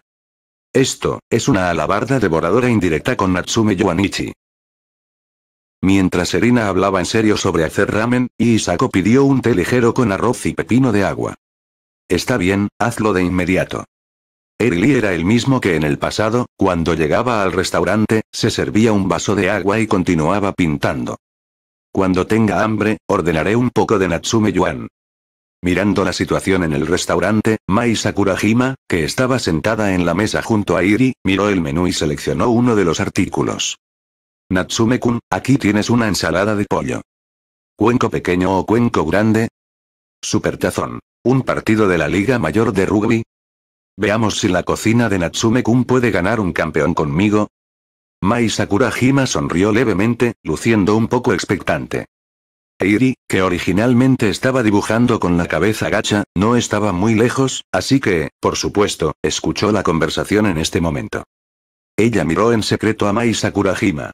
Esto, es una alabarda devoradora indirecta con Natsume Yuanichi. Mientras Erina hablaba en serio sobre hacer ramen, Isako pidió un té ligero con arroz y pepino de agua. Está bien, hazlo de inmediato. Early era el mismo que en el pasado, cuando llegaba al restaurante, se servía un vaso de agua y continuaba pintando. Cuando tenga hambre, ordenaré un poco de Natsume Yuan. Mirando la situación en el restaurante, Mai Sakurajima, que estaba sentada en la mesa junto a Iri, miró el menú y seleccionó uno de los artículos. Natsume-kun, aquí tienes una ensalada de pollo. ¿Cuenco pequeño o cuenco grande? Supertazón. Un partido de la Liga Mayor de Rugby, Veamos si la cocina de Natsume-kun puede ganar un campeón conmigo. Mai Sakurajima sonrió levemente, luciendo un poco expectante. Eiri, que originalmente estaba dibujando con la cabeza gacha, no estaba muy lejos, así que, por supuesto, escuchó la conversación en este momento. Ella miró en secreto a Mai Sakurajima.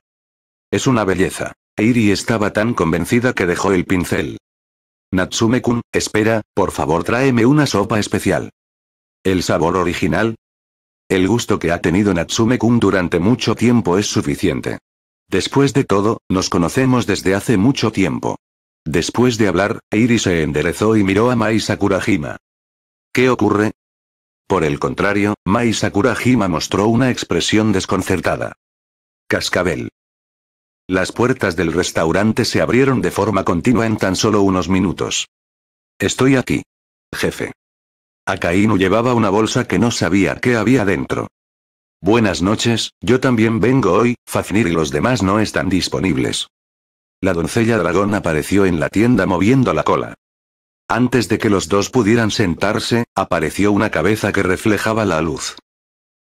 Es una belleza. Eiri estaba tan convencida que dejó el pincel. Natsume-kun, espera, por favor tráeme una sopa especial. El sabor original. El gusto que ha tenido Natsume-kun durante mucho tiempo es suficiente. Después de todo, nos conocemos desde hace mucho tiempo. Después de hablar, Eiri se enderezó y miró a Mai Sakurajima. ¿Qué ocurre? Por el contrario, Mai Sakurajima mostró una expresión desconcertada. Cascabel. Las puertas del restaurante se abrieron de forma continua en tan solo unos minutos. Estoy aquí. Jefe. Akainu llevaba una bolsa que no sabía qué había dentro. Buenas noches, yo también vengo hoy, Fafnir y los demás no están disponibles. La doncella dragón apareció en la tienda moviendo la cola. Antes de que los dos pudieran sentarse, apareció una cabeza que reflejaba la luz.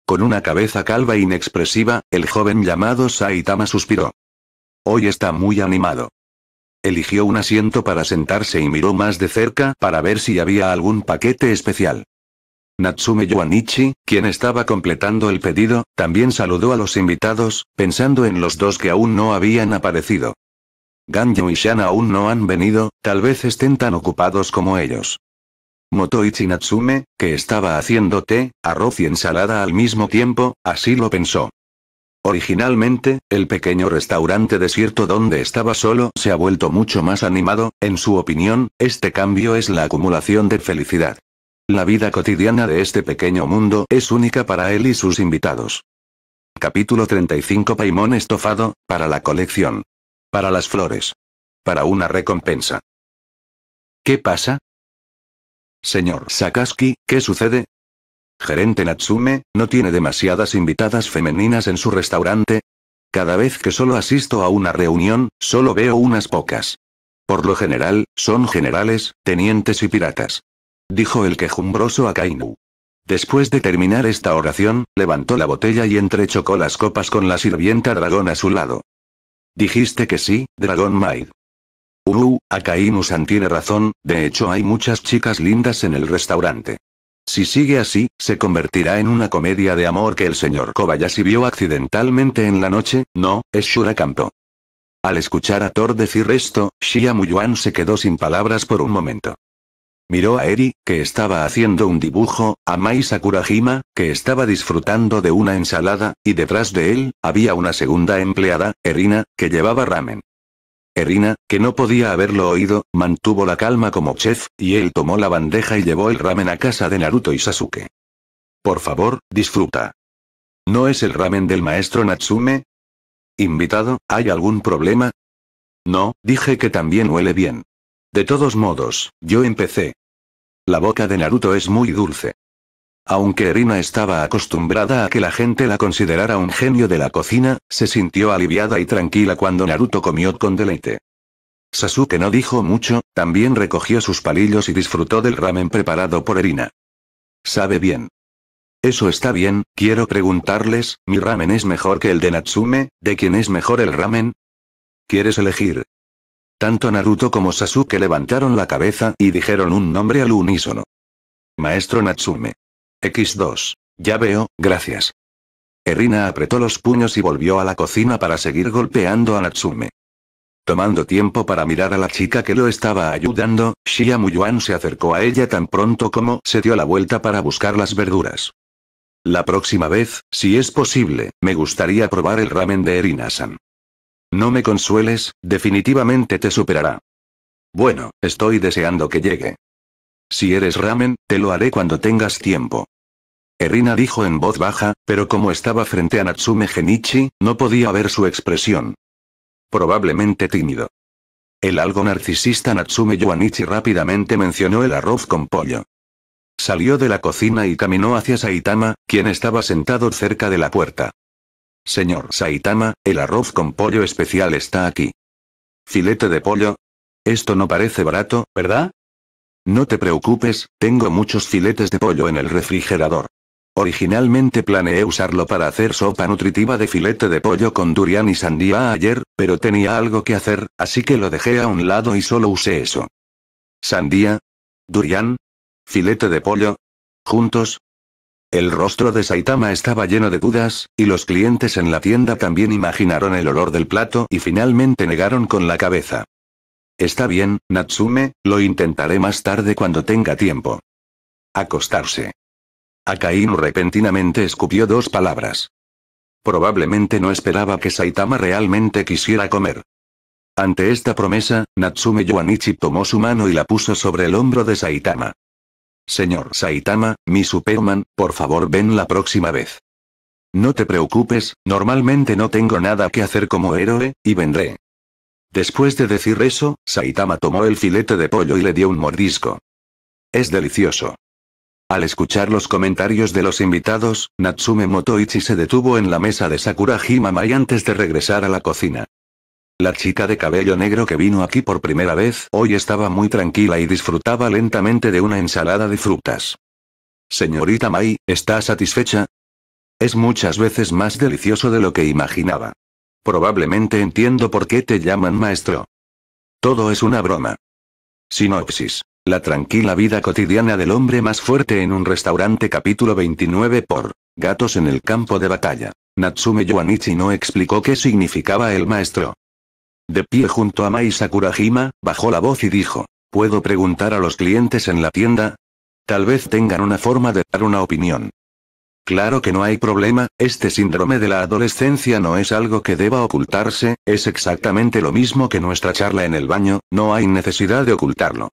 Con una cabeza calva e inexpresiva, el joven llamado Saitama suspiró. Hoy está muy animado. Eligió un asiento para sentarse y miró más de cerca para ver si había algún paquete especial. Natsume Yuanichi, quien estaba completando el pedido, también saludó a los invitados, pensando en los dos que aún no habían aparecido. Ganjo y Shan aún no han venido, tal vez estén tan ocupados como ellos. Motoichi Natsume, que estaba haciendo té, arroz y ensalada al mismo tiempo, así lo pensó. Originalmente, el pequeño restaurante desierto donde estaba solo se ha vuelto mucho más animado, en su opinión, este cambio es la acumulación de felicidad. La vida cotidiana de este pequeño mundo es única para él y sus invitados. Capítulo 35 Paimón estofado, para la colección. Para las flores. Para una recompensa. ¿Qué pasa? Señor Sakaski, ¿qué sucede? Gerente Natsume, ¿no tiene demasiadas invitadas femeninas en su restaurante? Cada vez que solo asisto a una reunión, solo veo unas pocas. Por lo general, son generales, tenientes y piratas. Dijo el quejumbroso Akainu. Después de terminar esta oración, levantó la botella y entrechocó las copas con la sirvienta dragón a su lado. Dijiste que sí, dragón Maid. Uh, Akainu-san tiene razón, de hecho hay muchas chicas lindas en el restaurante. Si sigue así, se convertirá en una comedia de amor que el señor Kobayashi vio accidentalmente en la noche, no, es Shurakampo. Al escuchar a Thor decir esto, Shia Muyuan se quedó sin palabras por un momento. Miró a Eri, que estaba haciendo un dibujo, a Mai Sakurajima, que estaba disfrutando de una ensalada, y detrás de él, había una segunda empleada, Erina, que llevaba ramen. Erina, que no podía haberlo oído, mantuvo la calma como chef, y él tomó la bandeja y llevó el ramen a casa de Naruto y Sasuke. Por favor, disfruta. ¿No es el ramen del maestro Natsume? Invitado, ¿hay algún problema? No, dije que también huele bien. De todos modos, yo empecé. La boca de Naruto es muy dulce. Aunque Erina estaba acostumbrada a que la gente la considerara un genio de la cocina, se sintió aliviada y tranquila cuando Naruto comió con deleite. Sasuke no dijo mucho, también recogió sus palillos y disfrutó del ramen preparado por Erina. Sabe bien. Eso está bien, quiero preguntarles, ¿mi ramen es mejor que el de Natsume? ¿De quién es mejor el ramen? ¿Quieres elegir? Tanto Naruto como Sasuke levantaron la cabeza y dijeron un nombre al unísono. Maestro Natsume. X2. Ya veo, gracias. Erina apretó los puños y volvió a la cocina para seguir golpeando a Natsume. Tomando tiempo para mirar a la chica que lo estaba ayudando, Shia Muyuan se acercó a ella tan pronto como se dio la vuelta para buscar las verduras. La próxima vez, si es posible, me gustaría probar el ramen de Erina-san. No me consueles, definitivamente te superará. Bueno, estoy deseando que llegue. Si eres ramen, te lo haré cuando tengas tiempo. Erina dijo en voz baja, pero como estaba frente a Natsume Genichi, no podía ver su expresión. Probablemente tímido. El algo narcisista Natsume Yoanichi rápidamente mencionó el arroz con pollo. Salió de la cocina y caminó hacia Saitama, quien estaba sentado cerca de la puerta. Señor Saitama, el arroz con pollo especial está aquí. Filete de pollo. Esto no parece barato, ¿verdad? No te preocupes, tengo muchos filetes de pollo en el refrigerador. Originalmente planeé usarlo para hacer sopa nutritiva de filete de pollo con durian y sandía ayer, pero tenía algo que hacer, así que lo dejé a un lado y solo usé eso. ¿Sandía? ¿Durian? ¿Filete de pollo? ¿Juntos? El rostro de Saitama estaba lleno de dudas, y los clientes en la tienda también imaginaron el olor del plato y finalmente negaron con la cabeza. Está bien, Natsume, lo intentaré más tarde cuando tenga tiempo. Acostarse. Akainu repentinamente escupió dos palabras. Probablemente no esperaba que Saitama realmente quisiera comer. Ante esta promesa, Natsume Yuanichi tomó su mano y la puso sobre el hombro de Saitama. Señor Saitama, mi Superman, por favor ven la próxima vez. No te preocupes, normalmente no tengo nada que hacer como héroe, y vendré. Después de decir eso, Saitama tomó el filete de pollo y le dio un mordisco. Es delicioso. Al escuchar los comentarios de los invitados, Natsume Motoichi se detuvo en la mesa de Sakura Himamai antes de regresar a la cocina. La chica de cabello negro que vino aquí por primera vez hoy estaba muy tranquila y disfrutaba lentamente de una ensalada de frutas. Señorita Mai, ¿está satisfecha? Es muchas veces más delicioso de lo que imaginaba. Probablemente entiendo por qué te llaman maestro. Todo es una broma. Sinopsis. La tranquila vida cotidiana del hombre más fuerte en un restaurante capítulo 29 por Gatos en el campo de batalla. Natsume Yoanichi no explicó qué significaba el maestro. De pie junto a Mai Sakurajima, bajó la voz y dijo, ¿puedo preguntar a los clientes en la tienda? Tal vez tengan una forma de dar una opinión. Claro que no hay problema, este síndrome de la adolescencia no es algo que deba ocultarse, es exactamente lo mismo que nuestra charla en el baño, no hay necesidad de ocultarlo.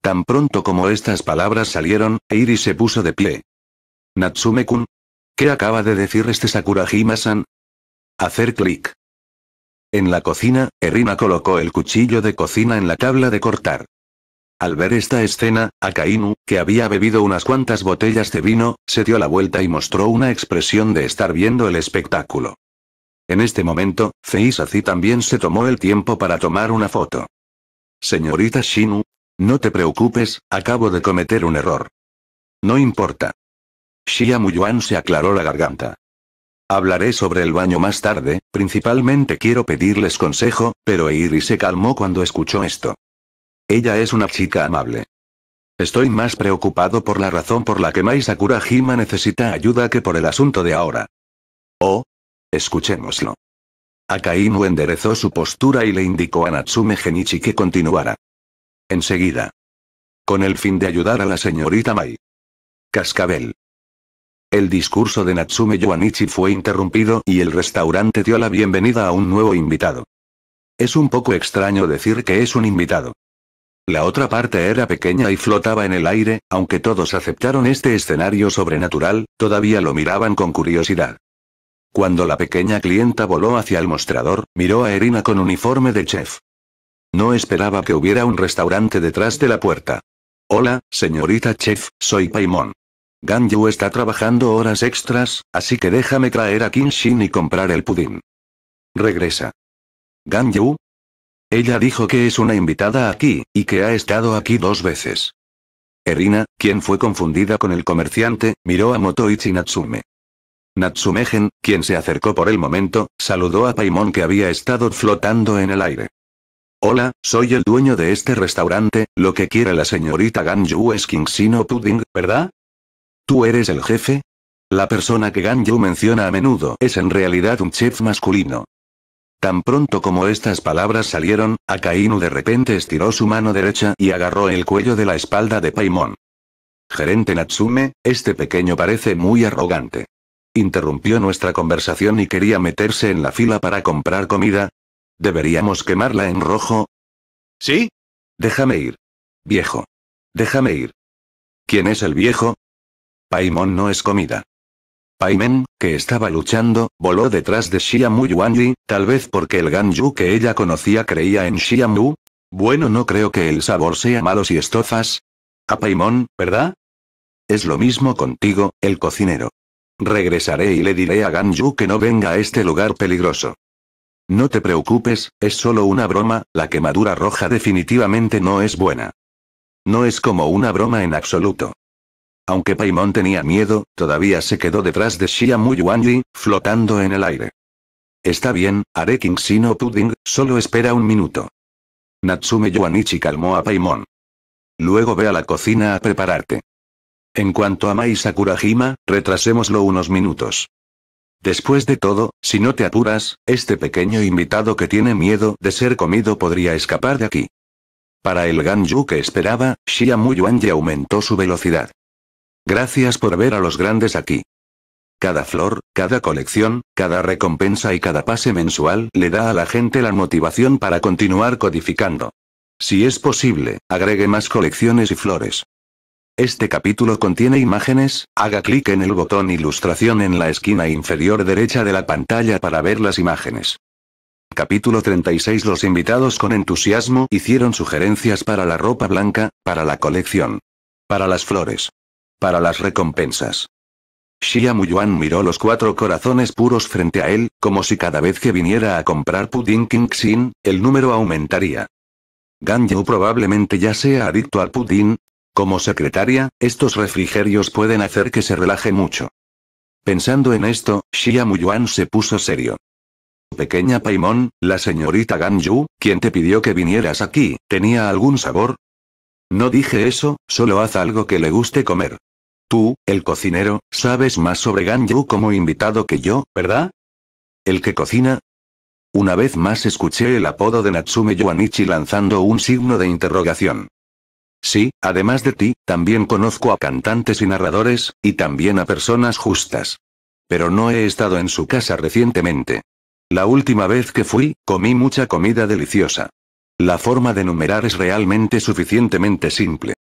Tan pronto como estas palabras salieron, Eiri se puso de pie. Natsume-kun. ¿Qué acaba de decir este Sakurajima-san? Hacer clic. En la cocina, Erina colocó el cuchillo de cocina en la tabla de cortar. Al ver esta escena, Akainu, que había bebido unas cuantas botellas de vino, se dio la vuelta y mostró una expresión de estar viendo el espectáculo. En este momento, Feisazi también se tomó el tiempo para tomar una foto. Señorita Shinu, no te preocupes, acabo de cometer un error. No importa. Shia Muyuan se aclaró la garganta. Hablaré sobre el baño más tarde, principalmente quiero pedirles consejo, pero Eiri se calmó cuando escuchó esto. Ella es una chica amable. Estoy más preocupado por la razón por la que Mai Sakura necesita ayuda que por el asunto de ahora. Oh. Escuchémoslo. Akainu enderezó su postura y le indicó a Natsume Genichi que continuara. Enseguida. Con el fin de ayudar a la señorita Mai. Cascabel. El discurso de Natsume Yuanichi fue interrumpido y el restaurante dio la bienvenida a un nuevo invitado. Es un poco extraño decir que es un invitado. La otra parte era pequeña y flotaba en el aire, aunque todos aceptaron este escenario sobrenatural, todavía lo miraban con curiosidad. Cuando la pequeña clienta voló hacia el mostrador, miró a Erina con uniforme de chef. No esperaba que hubiera un restaurante detrás de la puerta. Hola, señorita chef, soy Paimon. Ganju está trabajando horas extras, así que déjame traer a Kinshin y comprar el pudín. Regresa. Ganju, ella dijo que es una invitada aquí, y que ha estado aquí dos veces. Erina, quien fue confundida con el comerciante, miró a Motoichi Natsume. Natsume-gen, quien se acercó por el momento, saludó a Paimon que había estado flotando en el aire. Hola, soy el dueño de este restaurante, lo que quiere la señorita Ganju es Kingsino Pudding, ¿verdad? ¿Tú eres el jefe? La persona que Ganju menciona a menudo es en realidad un chef masculino. Tan pronto como estas palabras salieron, Akainu de repente estiró su mano derecha y agarró el cuello de la espalda de Paimon. Gerente Natsume, este pequeño parece muy arrogante. Interrumpió nuestra conversación y quería meterse en la fila para comprar comida. ¿Deberíamos quemarla en rojo? ¿Sí? Déjame ir. Viejo. Déjame ir. ¿Quién es el viejo? Paimon no es comida. Paimen, que estaba luchando, voló detrás de Xiamu yuanji tal vez porque el ganju que ella conocía creía en Xiamu. Bueno, no creo que el sabor sea malo si estofas. A Paimon, ¿verdad? Es lo mismo contigo, el cocinero. Regresaré y le diré a ganju que no venga a este lugar peligroso. No te preocupes, es solo una broma, la quemadura roja definitivamente no es buena. No es como una broma en absoluto. Aunque Paimon tenía miedo, todavía se quedó detrás de Xiamu Muyuanji, flotando en el aire. Está bien, haré Sino Pudding, solo espera un minuto. Natsume Yuanichi calmó a Paimon. Luego ve a la cocina a prepararte. En cuanto a Mai Sakurajima, retrasémoslo unos minutos. Después de todo, si no te apuras, este pequeño invitado que tiene miedo de ser comido podría escapar de aquí. Para el Ganju que esperaba, Shiamu Muyuanji aumentó su velocidad. Gracias por ver a los grandes aquí. Cada flor, cada colección, cada recompensa y cada pase mensual le da a la gente la motivación para continuar codificando. Si es posible, agregue más colecciones y flores. Este capítulo contiene imágenes, haga clic en el botón Ilustración en la esquina inferior derecha de la pantalla para ver las imágenes. Capítulo 36 Los invitados con entusiasmo hicieron sugerencias para la ropa blanca, para la colección. Para las flores. Para las recompensas. Xia Muyuan miró los cuatro corazones puros frente a él, como si cada vez que viniera a comprar pudín King Xin, el número aumentaría. Gan Yu probablemente ya sea adicto al pudín. Como secretaria, estos refrigerios pueden hacer que se relaje mucho. Pensando en esto, Xia Muyuan se puso serio. Pequeña Paimon, la señorita Gan Yu, quien te pidió que vinieras aquí, ¿tenía algún sabor? No dije eso, solo haz algo que le guste comer. Tú, el cocinero, sabes más sobre Ganju como invitado que yo, ¿verdad? ¿El que cocina? Una vez más escuché el apodo de Natsume Yuanichi lanzando un signo de interrogación. Sí, además de ti, también conozco a cantantes y narradores, y también a personas justas. Pero no he estado en su casa recientemente. La última vez que fui, comí mucha comida deliciosa. La forma de numerar es realmente suficientemente simple.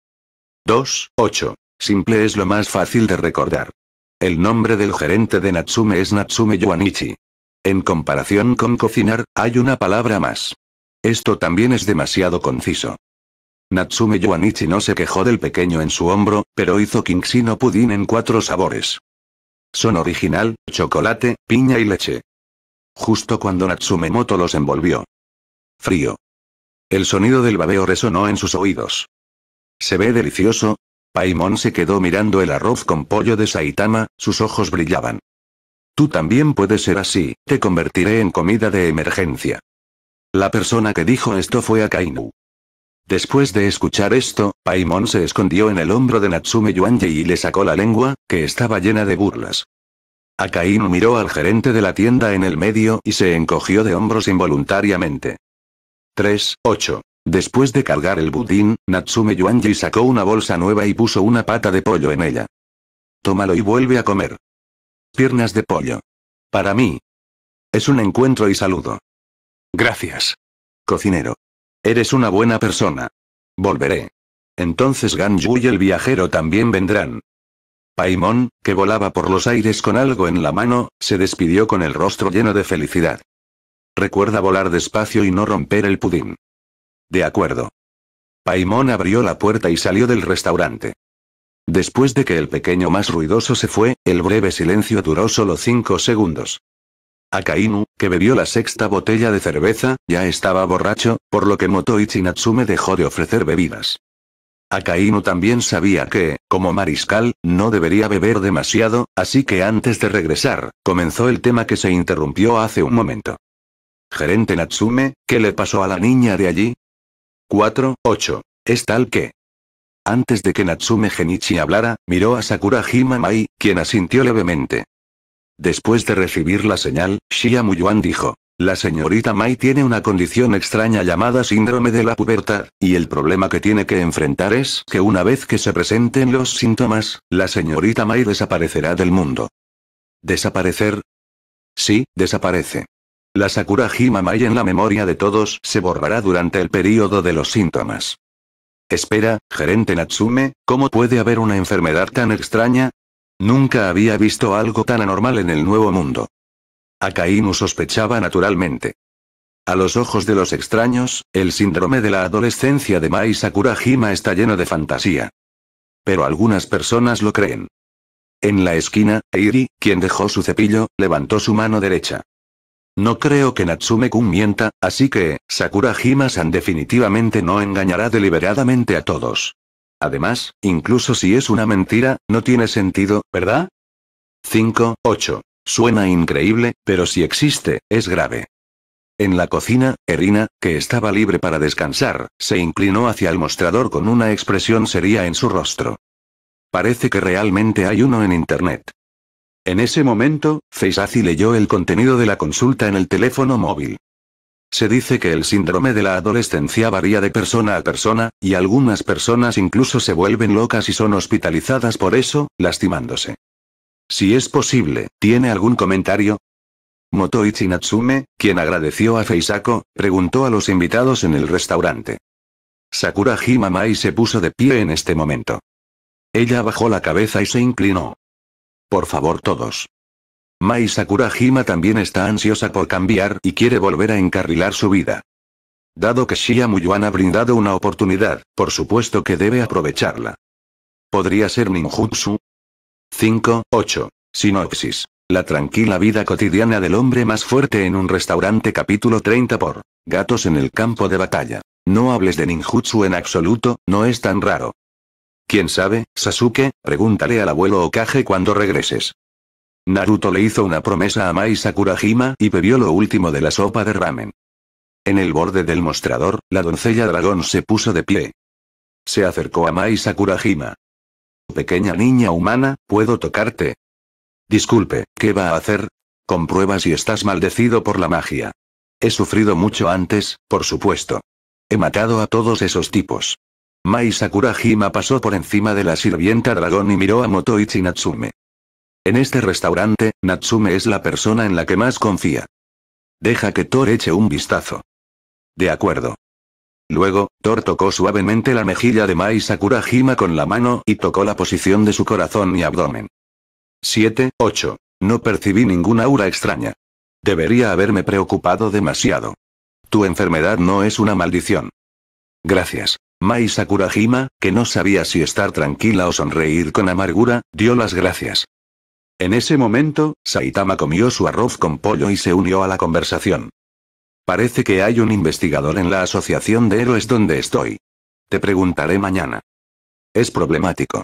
2, 8, Simple es lo más fácil de recordar. El nombre del gerente de Natsume es Natsume Yuanichi. En comparación con cocinar, hay una palabra más. Esto también es demasiado conciso. Natsume Yuanichi no se quejó del pequeño en su hombro, pero hizo no pudín en cuatro sabores. Son original, chocolate, piña y leche. Justo cuando Natsume Moto los envolvió. Frío. El sonido del babeo resonó en sus oídos. ¿Se ve delicioso? Paimon se quedó mirando el arroz con pollo de Saitama, sus ojos brillaban. Tú también puedes ser así, te convertiré en comida de emergencia. La persona que dijo esto fue Akainu. Después de escuchar esto, Paimon se escondió en el hombro de Natsume Yuanji y le sacó la lengua, que estaba llena de burlas. Akainu miró al gerente de la tienda en el medio y se encogió de hombros involuntariamente. 3, 8. Después de cargar el budín, Natsume Yuanji sacó una bolsa nueva y puso una pata de pollo en ella. Tómalo y vuelve a comer. Piernas de pollo. Para mí. Es un encuentro y saludo. Gracias. Cocinero. Eres una buena persona. Volveré. Entonces Ganju y el viajero también vendrán. Paimon, que volaba por los aires con algo en la mano, se despidió con el rostro lleno de felicidad. Recuerda volar despacio y no romper el pudín. De acuerdo. Paimon abrió la puerta y salió del restaurante. Después de que el pequeño más ruidoso se fue, el breve silencio duró solo cinco segundos. Akainu, que bebió la sexta botella de cerveza, ya estaba borracho, por lo que Motoichi Natsume dejó de ofrecer bebidas. Akainu también sabía que, como mariscal, no debería beber demasiado, así que antes de regresar, comenzó el tema que se interrumpió hace un momento. Gerente Natsume, ¿qué le pasó a la niña de allí? 4, 8. Es tal que... Antes de que Natsume Genichi hablara, miró a Sakura Himamai, quien asintió levemente. Después de recibir la señal, Shia Muyuan dijo. La señorita Mai tiene una condición extraña llamada síndrome de la pubertad, y el problema que tiene que enfrentar es que una vez que se presenten los síntomas, la señorita Mai desaparecerá del mundo. ¿Desaparecer? Sí, desaparece. La Sakurajima Mai en la memoria de todos se borrará durante el periodo de los síntomas. Espera, gerente Natsume, ¿cómo puede haber una enfermedad tan extraña? Nunca había visto algo tan anormal en el nuevo mundo. Akainu sospechaba naturalmente. A los ojos de los extraños, el síndrome de la adolescencia de Mai Sakurajima está lleno de fantasía. Pero algunas personas lo creen. En la esquina, Eiri, quien dejó su cepillo, levantó su mano derecha. No creo que Natsume-kun mienta, así que, Sakura Hima-san definitivamente no engañará deliberadamente a todos. Además, incluso si es una mentira, no tiene sentido, ¿verdad? 5, 8. Suena increíble, pero si existe, es grave. En la cocina, Erina, que estaba libre para descansar, se inclinó hacia el mostrador con una expresión seria en su rostro. Parece que realmente hay uno en Internet. En ese momento, Feisazi leyó el contenido de la consulta en el teléfono móvil. Se dice que el síndrome de la adolescencia varía de persona a persona, y algunas personas incluso se vuelven locas y son hospitalizadas por eso, lastimándose. Si es posible, ¿tiene algún comentario? Motoichi Natsume, quien agradeció a Feisako, preguntó a los invitados en el restaurante. Sakura Himamai se puso de pie en este momento. Ella bajó la cabeza y se inclinó. Por favor todos. Mai Sakurajima también está ansiosa por cambiar y quiere volver a encarrilar su vida. Dado que Shia ha brindado una oportunidad, por supuesto que debe aprovecharla. Podría ser ninjutsu. 5. 8. Sinopsis. La tranquila vida cotidiana del hombre más fuerte en un restaurante capítulo 30 por Gatos en el campo de batalla. No hables de ninjutsu en absoluto, no es tan raro. ¿Quién sabe, Sasuke? Pregúntale al abuelo Okage cuando regreses. Naruto le hizo una promesa a Mai Sakurajima y bebió lo último de la sopa de ramen. En el borde del mostrador, la doncella dragón se puso de pie. Se acercó a Mai Sakurajima. Pequeña niña humana, ¿puedo tocarte? Disculpe, ¿qué va a hacer? Comprueba si estás maldecido por la magia. He sufrido mucho antes, por supuesto. He matado a todos esos tipos. Mai Sakurajima pasó por encima de la sirvienta dragón y miró a Motoichi Natsume. En este restaurante, Natsume es la persona en la que más confía. Deja que Thor eche un vistazo. De acuerdo. Luego, Thor tocó suavemente la mejilla de Mai Sakurajima con la mano y tocó la posición de su corazón y abdomen. 7, 8. No percibí ninguna aura extraña. Debería haberme preocupado demasiado. Tu enfermedad no es una maldición. Gracias. Mai Sakurajima, que no sabía si estar tranquila o sonreír con amargura, dio las gracias. En ese momento, Saitama comió su arroz con pollo y se unió a la conversación. Parece que hay un investigador en la Asociación de Héroes donde estoy. Te preguntaré mañana. Es problemático.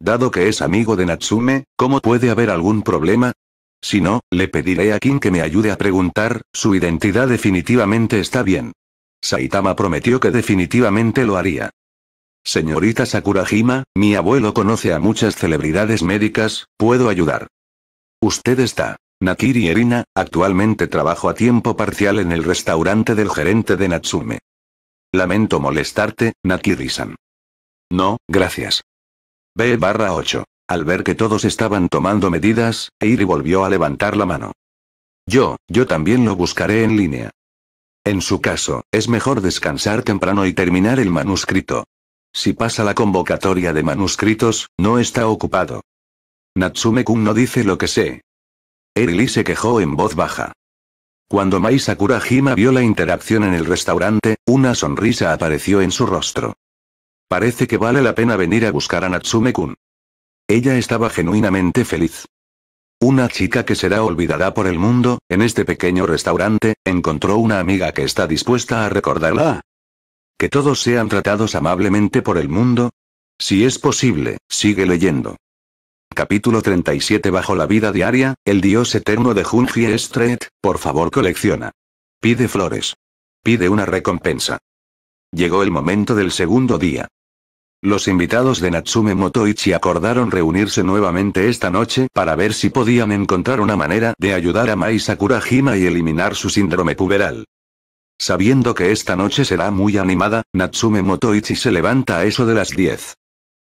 Dado que es amigo de Natsume, ¿cómo puede haber algún problema? Si no, le pediré a Kim que me ayude a preguntar, su identidad definitivamente está bien. Saitama prometió que definitivamente lo haría. Señorita Sakurajima, mi abuelo conoce a muchas celebridades médicas, puedo ayudar. Usted está. Nakiri Erina, actualmente trabajo a tiempo parcial en el restaurante del gerente de Natsume. Lamento molestarte, Nakiri-san. No, gracias. B barra 8. Al ver que todos estaban tomando medidas, Eiri volvió a levantar la mano. Yo, yo también lo buscaré en línea. En su caso, es mejor descansar temprano y terminar el manuscrito. Si pasa la convocatoria de manuscritos, no está ocupado. Natsume-kun no dice lo que sé. Erili se quejó en voz baja. Cuando Mai Sakurajima vio la interacción en el restaurante, una sonrisa apareció en su rostro. Parece que vale la pena venir a buscar a Natsume-kun. Ella estaba genuinamente feliz. Una chica que será olvidada por el mundo, en este pequeño restaurante, encontró una amiga que está dispuesta a recordarla. Que todos sean tratados amablemente por el mundo. Si es posible, sigue leyendo. Capítulo 37 Bajo la vida diaria, el dios eterno de Junji Street, por favor colecciona. Pide flores. Pide una recompensa. Llegó el momento del segundo día. Los invitados de Natsume Motoichi acordaron reunirse nuevamente esta noche para ver si podían encontrar una manera de ayudar a Mai Sakurajima y eliminar su síndrome puberal. Sabiendo que esta noche será muy animada, Natsume Motoichi se levanta a eso de las 10.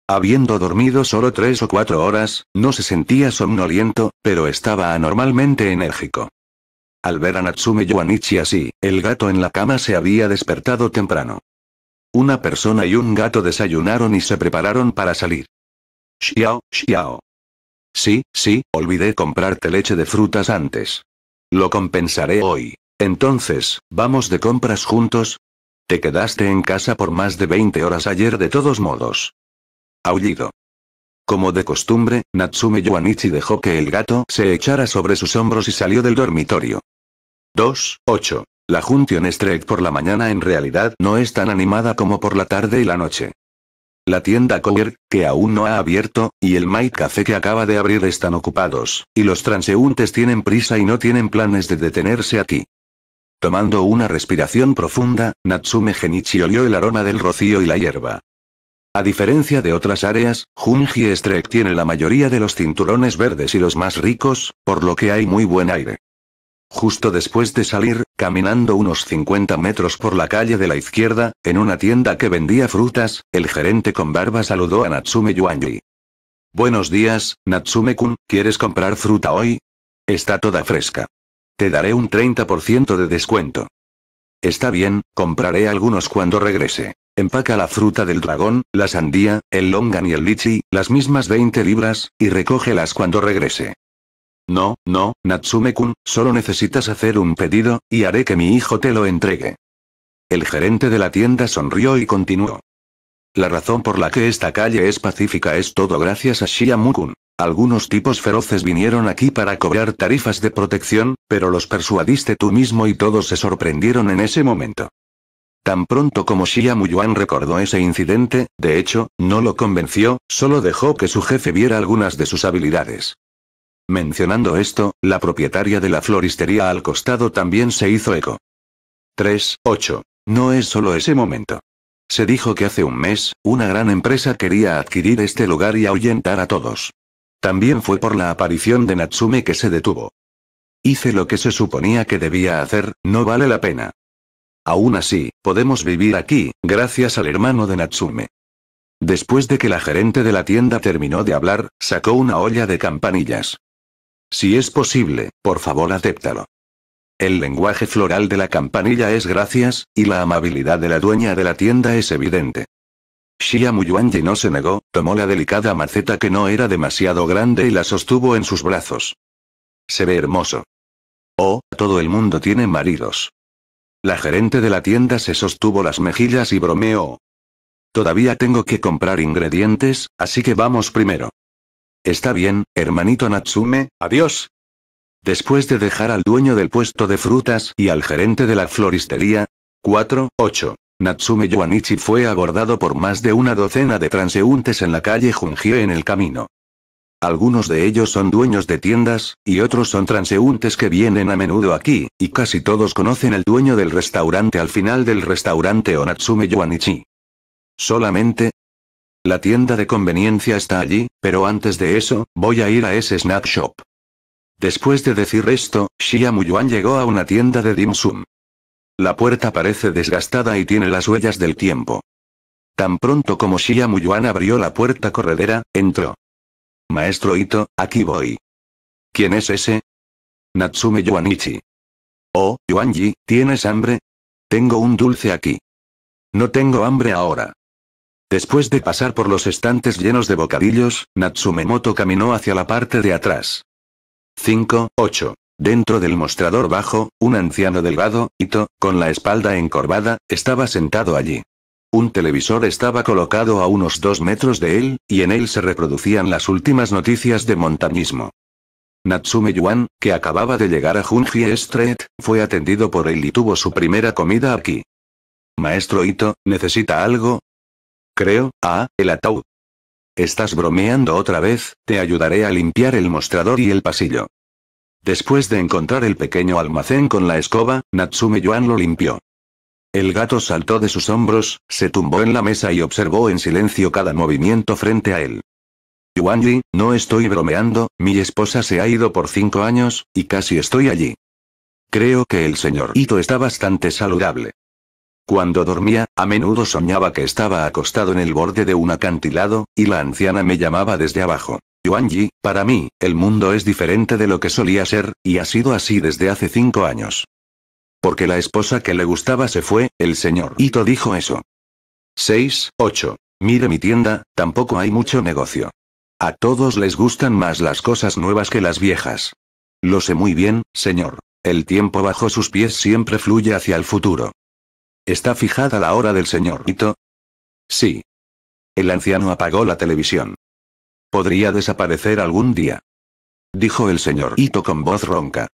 Habiendo dormido solo tres o cuatro horas, no se sentía somnoliento, pero estaba anormalmente enérgico. Al ver a Natsume Yuanichi así, el gato en la cama se había despertado temprano. Una persona y un gato desayunaron y se prepararon para salir. Xiao, xiao. Sí, sí, olvidé comprarte leche de frutas antes. Lo compensaré hoy. Entonces, ¿vamos de compras juntos? Te quedaste en casa por más de 20 horas ayer de todos modos. Aullido. Como de costumbre, Natsume Yuanichi dejó que el gato se echara sobre sus hombros y salió del dormitorio. 2, 8. La Junction Street por la mañana en realidad no es tan animada como por la tarde y la noche. La tienda Cower, que aún no ha abierto, y el Mike Café que acaba de abrir están ocupados, y los transeúntes tienen prisa y no tienen planes de detenerse aquí. Tomando una respiración profunda, Natsume Genichi olió el aroma del rocío y la hierba. A diferencia de otras áreas, Junji Street tiene la mayoría de los cinturones verdes y los más ricos, por lo que hay muy buen aire. Justo después de salir, caminando unos 50 metros por la calle de la izquierda, en una tienda que vendía frutas, el gerente con barba saludó a Natsume Yuanji. Buenos días, Natsume-kun, ¿quieres comprar fruta hoy? Está toda fresca. Te daré un 30% de descuento. Está bien, compraré algunos cuando regrese. Empaca la fruta del dragón, la sandía, el longan y el lichi, las mismas 20 libras, y recógelas cuando regrese. No, no, Natsume-kun, solo necesitas hacer un pedido, y haré que mi hijo te lo entregue. El gerente de la tienda sonrió y continuó. La razón por la que esta calle es pacífica es todo gracias a Shiamu-kun. Algunos tipos feroces vinieron aquí para cobrar tarifas de protección, pero los persuadiste tú mismo y todos se sorprendieron en ese momento. Tan pronto como Shiamu Yuan recordó ese incidente, de hecho, no lo convenció, solo dejó que su jefe viera algunas de sus habilidades. Mencionando esto, la propietaria de la floristería al costado también se hizo eco. 3. 8. No es solo ese momento. Se dijo que hace un mes, una gran empresa quería adquirir este lugar y ahuyentar a todos. También fue por la aparición de Natsume que se detuvo. Hice lo que se suponía que debía hacer, no vale la pena. Aún así, podemos vivir aquí, gracias al hermano de Natsume. Después de que la gerente de la tienda terminó de hablar, sacó una olla de campanillas. Si es posible, por favor acéptalo. El lenguaje floral de la campanilla es gracias, y la amabilidad de la dueña de la tienda es evidente. Xia Muyuanji no se negó, tomó la delicada maceta que no era demasiado grande y la sostuvo en sus brazos. Se ve hermoso. Oh, todo el mundo tiene maridos. La gerente de la tienda se sostuvo las mejillas y bromeó. Todavía tengo que comprar ingredientes, así que vamos primero. Está bien, hermanito Natsume, adiós. Después de dejar al dueño del puesto de frutas y al gerente de la floristería, 4, 8. Natsume Yuanichi fue abordado por más de una docena de transeúntes en la calle Jungie en el camino. Algunos de ellos son dueños de tiendas, y otros son transeúntes que vienen a menudo aquí, y casi todos conocen al dueño del restaurante al final del restaurante o Natsume Yuanichi. Solamente, la tienda de conveniencia está allí, pero antes de eso, voy a ir a ese snack shop. Después de decir esto, Xia Muyuan llegó a una tienda de dim sum. La puerta parece desgastada y tiene las huellas del tiempo. Tan pronto como Xia Muyuan abrió la puerta corredera, entró. Maestro Ito, aquí voy. ¿Quién es ese? Natsume Yuanichi. Oh, Yuanji, ¿tienes hambre? Tengo un dulce aquí. No tengo hambre ahora. Después de pasar por los estantes llenos de bocadillos, Natsumemoto caminó hacia la parte de atrás. 5, 8. Dentro del mostrador bajo, un anciano delgado, Ito, con la espalda encorvada, estaba sentado allí. Un televisor estaba colocado a unos dos metros de él, y en él se reproducían las últimas noticias de montañismo. Natsume Yuan, que acababa de llegar a Junji Street, fue atendido por él y tuvo su primera comida aquí. Maestro Ito, ¿necesita algo? Creo, ah, el ataúd. Estás bromeando otra vez, te ayudaré a limpiar el mostrador y el pasillo. Después de encontrar el pequeño almacén con la escoba, Natsume Yuan lo limpió. El gato saltó de sus hombros, se tumbó en la mesa y observó en silencio cada movimiento frente a él. Yuan no estoy bromeando, mi esposa se ha ido por cinco años, y casi estoy allí. Creo que el señor Ito está bastante saludable. Cuando dormía, a menudo soñaba que estaba acostado en el borde de un acantilado, y la anciana me llamaba desde abajo. Yuanji, para mí, el mundo es diferente de lo que solía ser, y ha sido así desde hace cinco años. Porque la esposa que le gustaba se fue, el señor Ito dijo eso. 6, 8. Mire mi tienda, tampoco hay mucho negocio. A todos les gustan más las cosas nuevas que las viejas. Lo sé muy bien, señor. El tiempo bajo sus pies siempre fluye hacia el futuro. ¿Está fijada la hora del señor Ito? Sí. El anciano apagó la televisión. Podría desaparecer algún día. Dijo el señor Ito con voz ronca.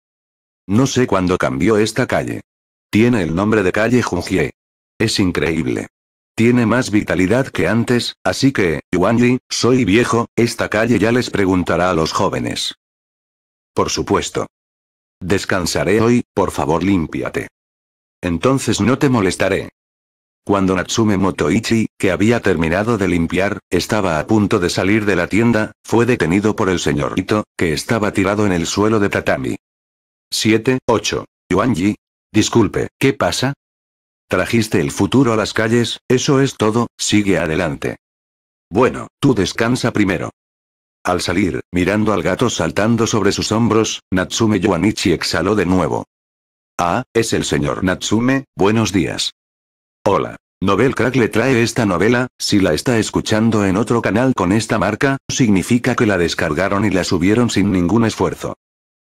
No sé cuándo cambió esta calle. Tiene el nombre de calle Jungie. Es increíble. Tiene más vitalidad que antes, así que, Yuanji, soy viejo, esta calle ya les preguntará a los jóvenes. Por supuesto. Descansaré hoy, por favor límpiate. Entonces no te molestaré. Cuando Natsume Motoichi, que había terminado de limpiar, estaba a punto de salir de la tienda, fue detenido por el señor que estaba tirado en el suelo de tatami. 7, 8. Yuanji. Disculpe, ¿qué pasa? Trajiste el futuro a las calles, eso es todo, sigue adelante. Bueno, tú descansa primero. Al salir, mirando al gato saltando sobre sus hombros, Natsume Yuanichi exhaló de nuevo. Ah, es el señor Natsume, buenos días. Hola. Novel Crack le trae esta novela, si la está escuchando en otro canal con esta marca, significa que la descargaron y la subieron sin ningún esfuerzo.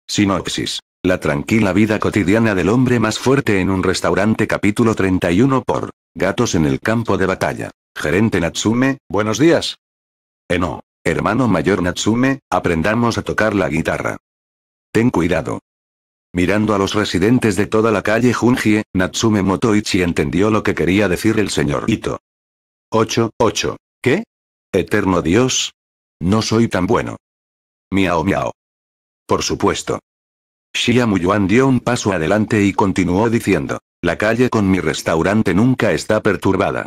Sinopsis. La tranquila vida cotidiana del hombre más fuerte en un restaurante capítulo 31 por Gatos en el campo de batalla. Gerente Natsume, buenos días. Eno, eh, hermano mayor Natsume, aprendamos a tocar la guitarra. Ten cuidado, Mirando a los residentes de toda la calle Junji, Natsume Motoichi entendió lo que quería decir el señor Ito. 8, 8. ¿Qué? Eterno Dios. No soy tan bueno. Miao miao. Por supuesto. Xia Muyuan dio un paso adelante y continuó diciendo, la calle con mi restaurante nunca está perturbada.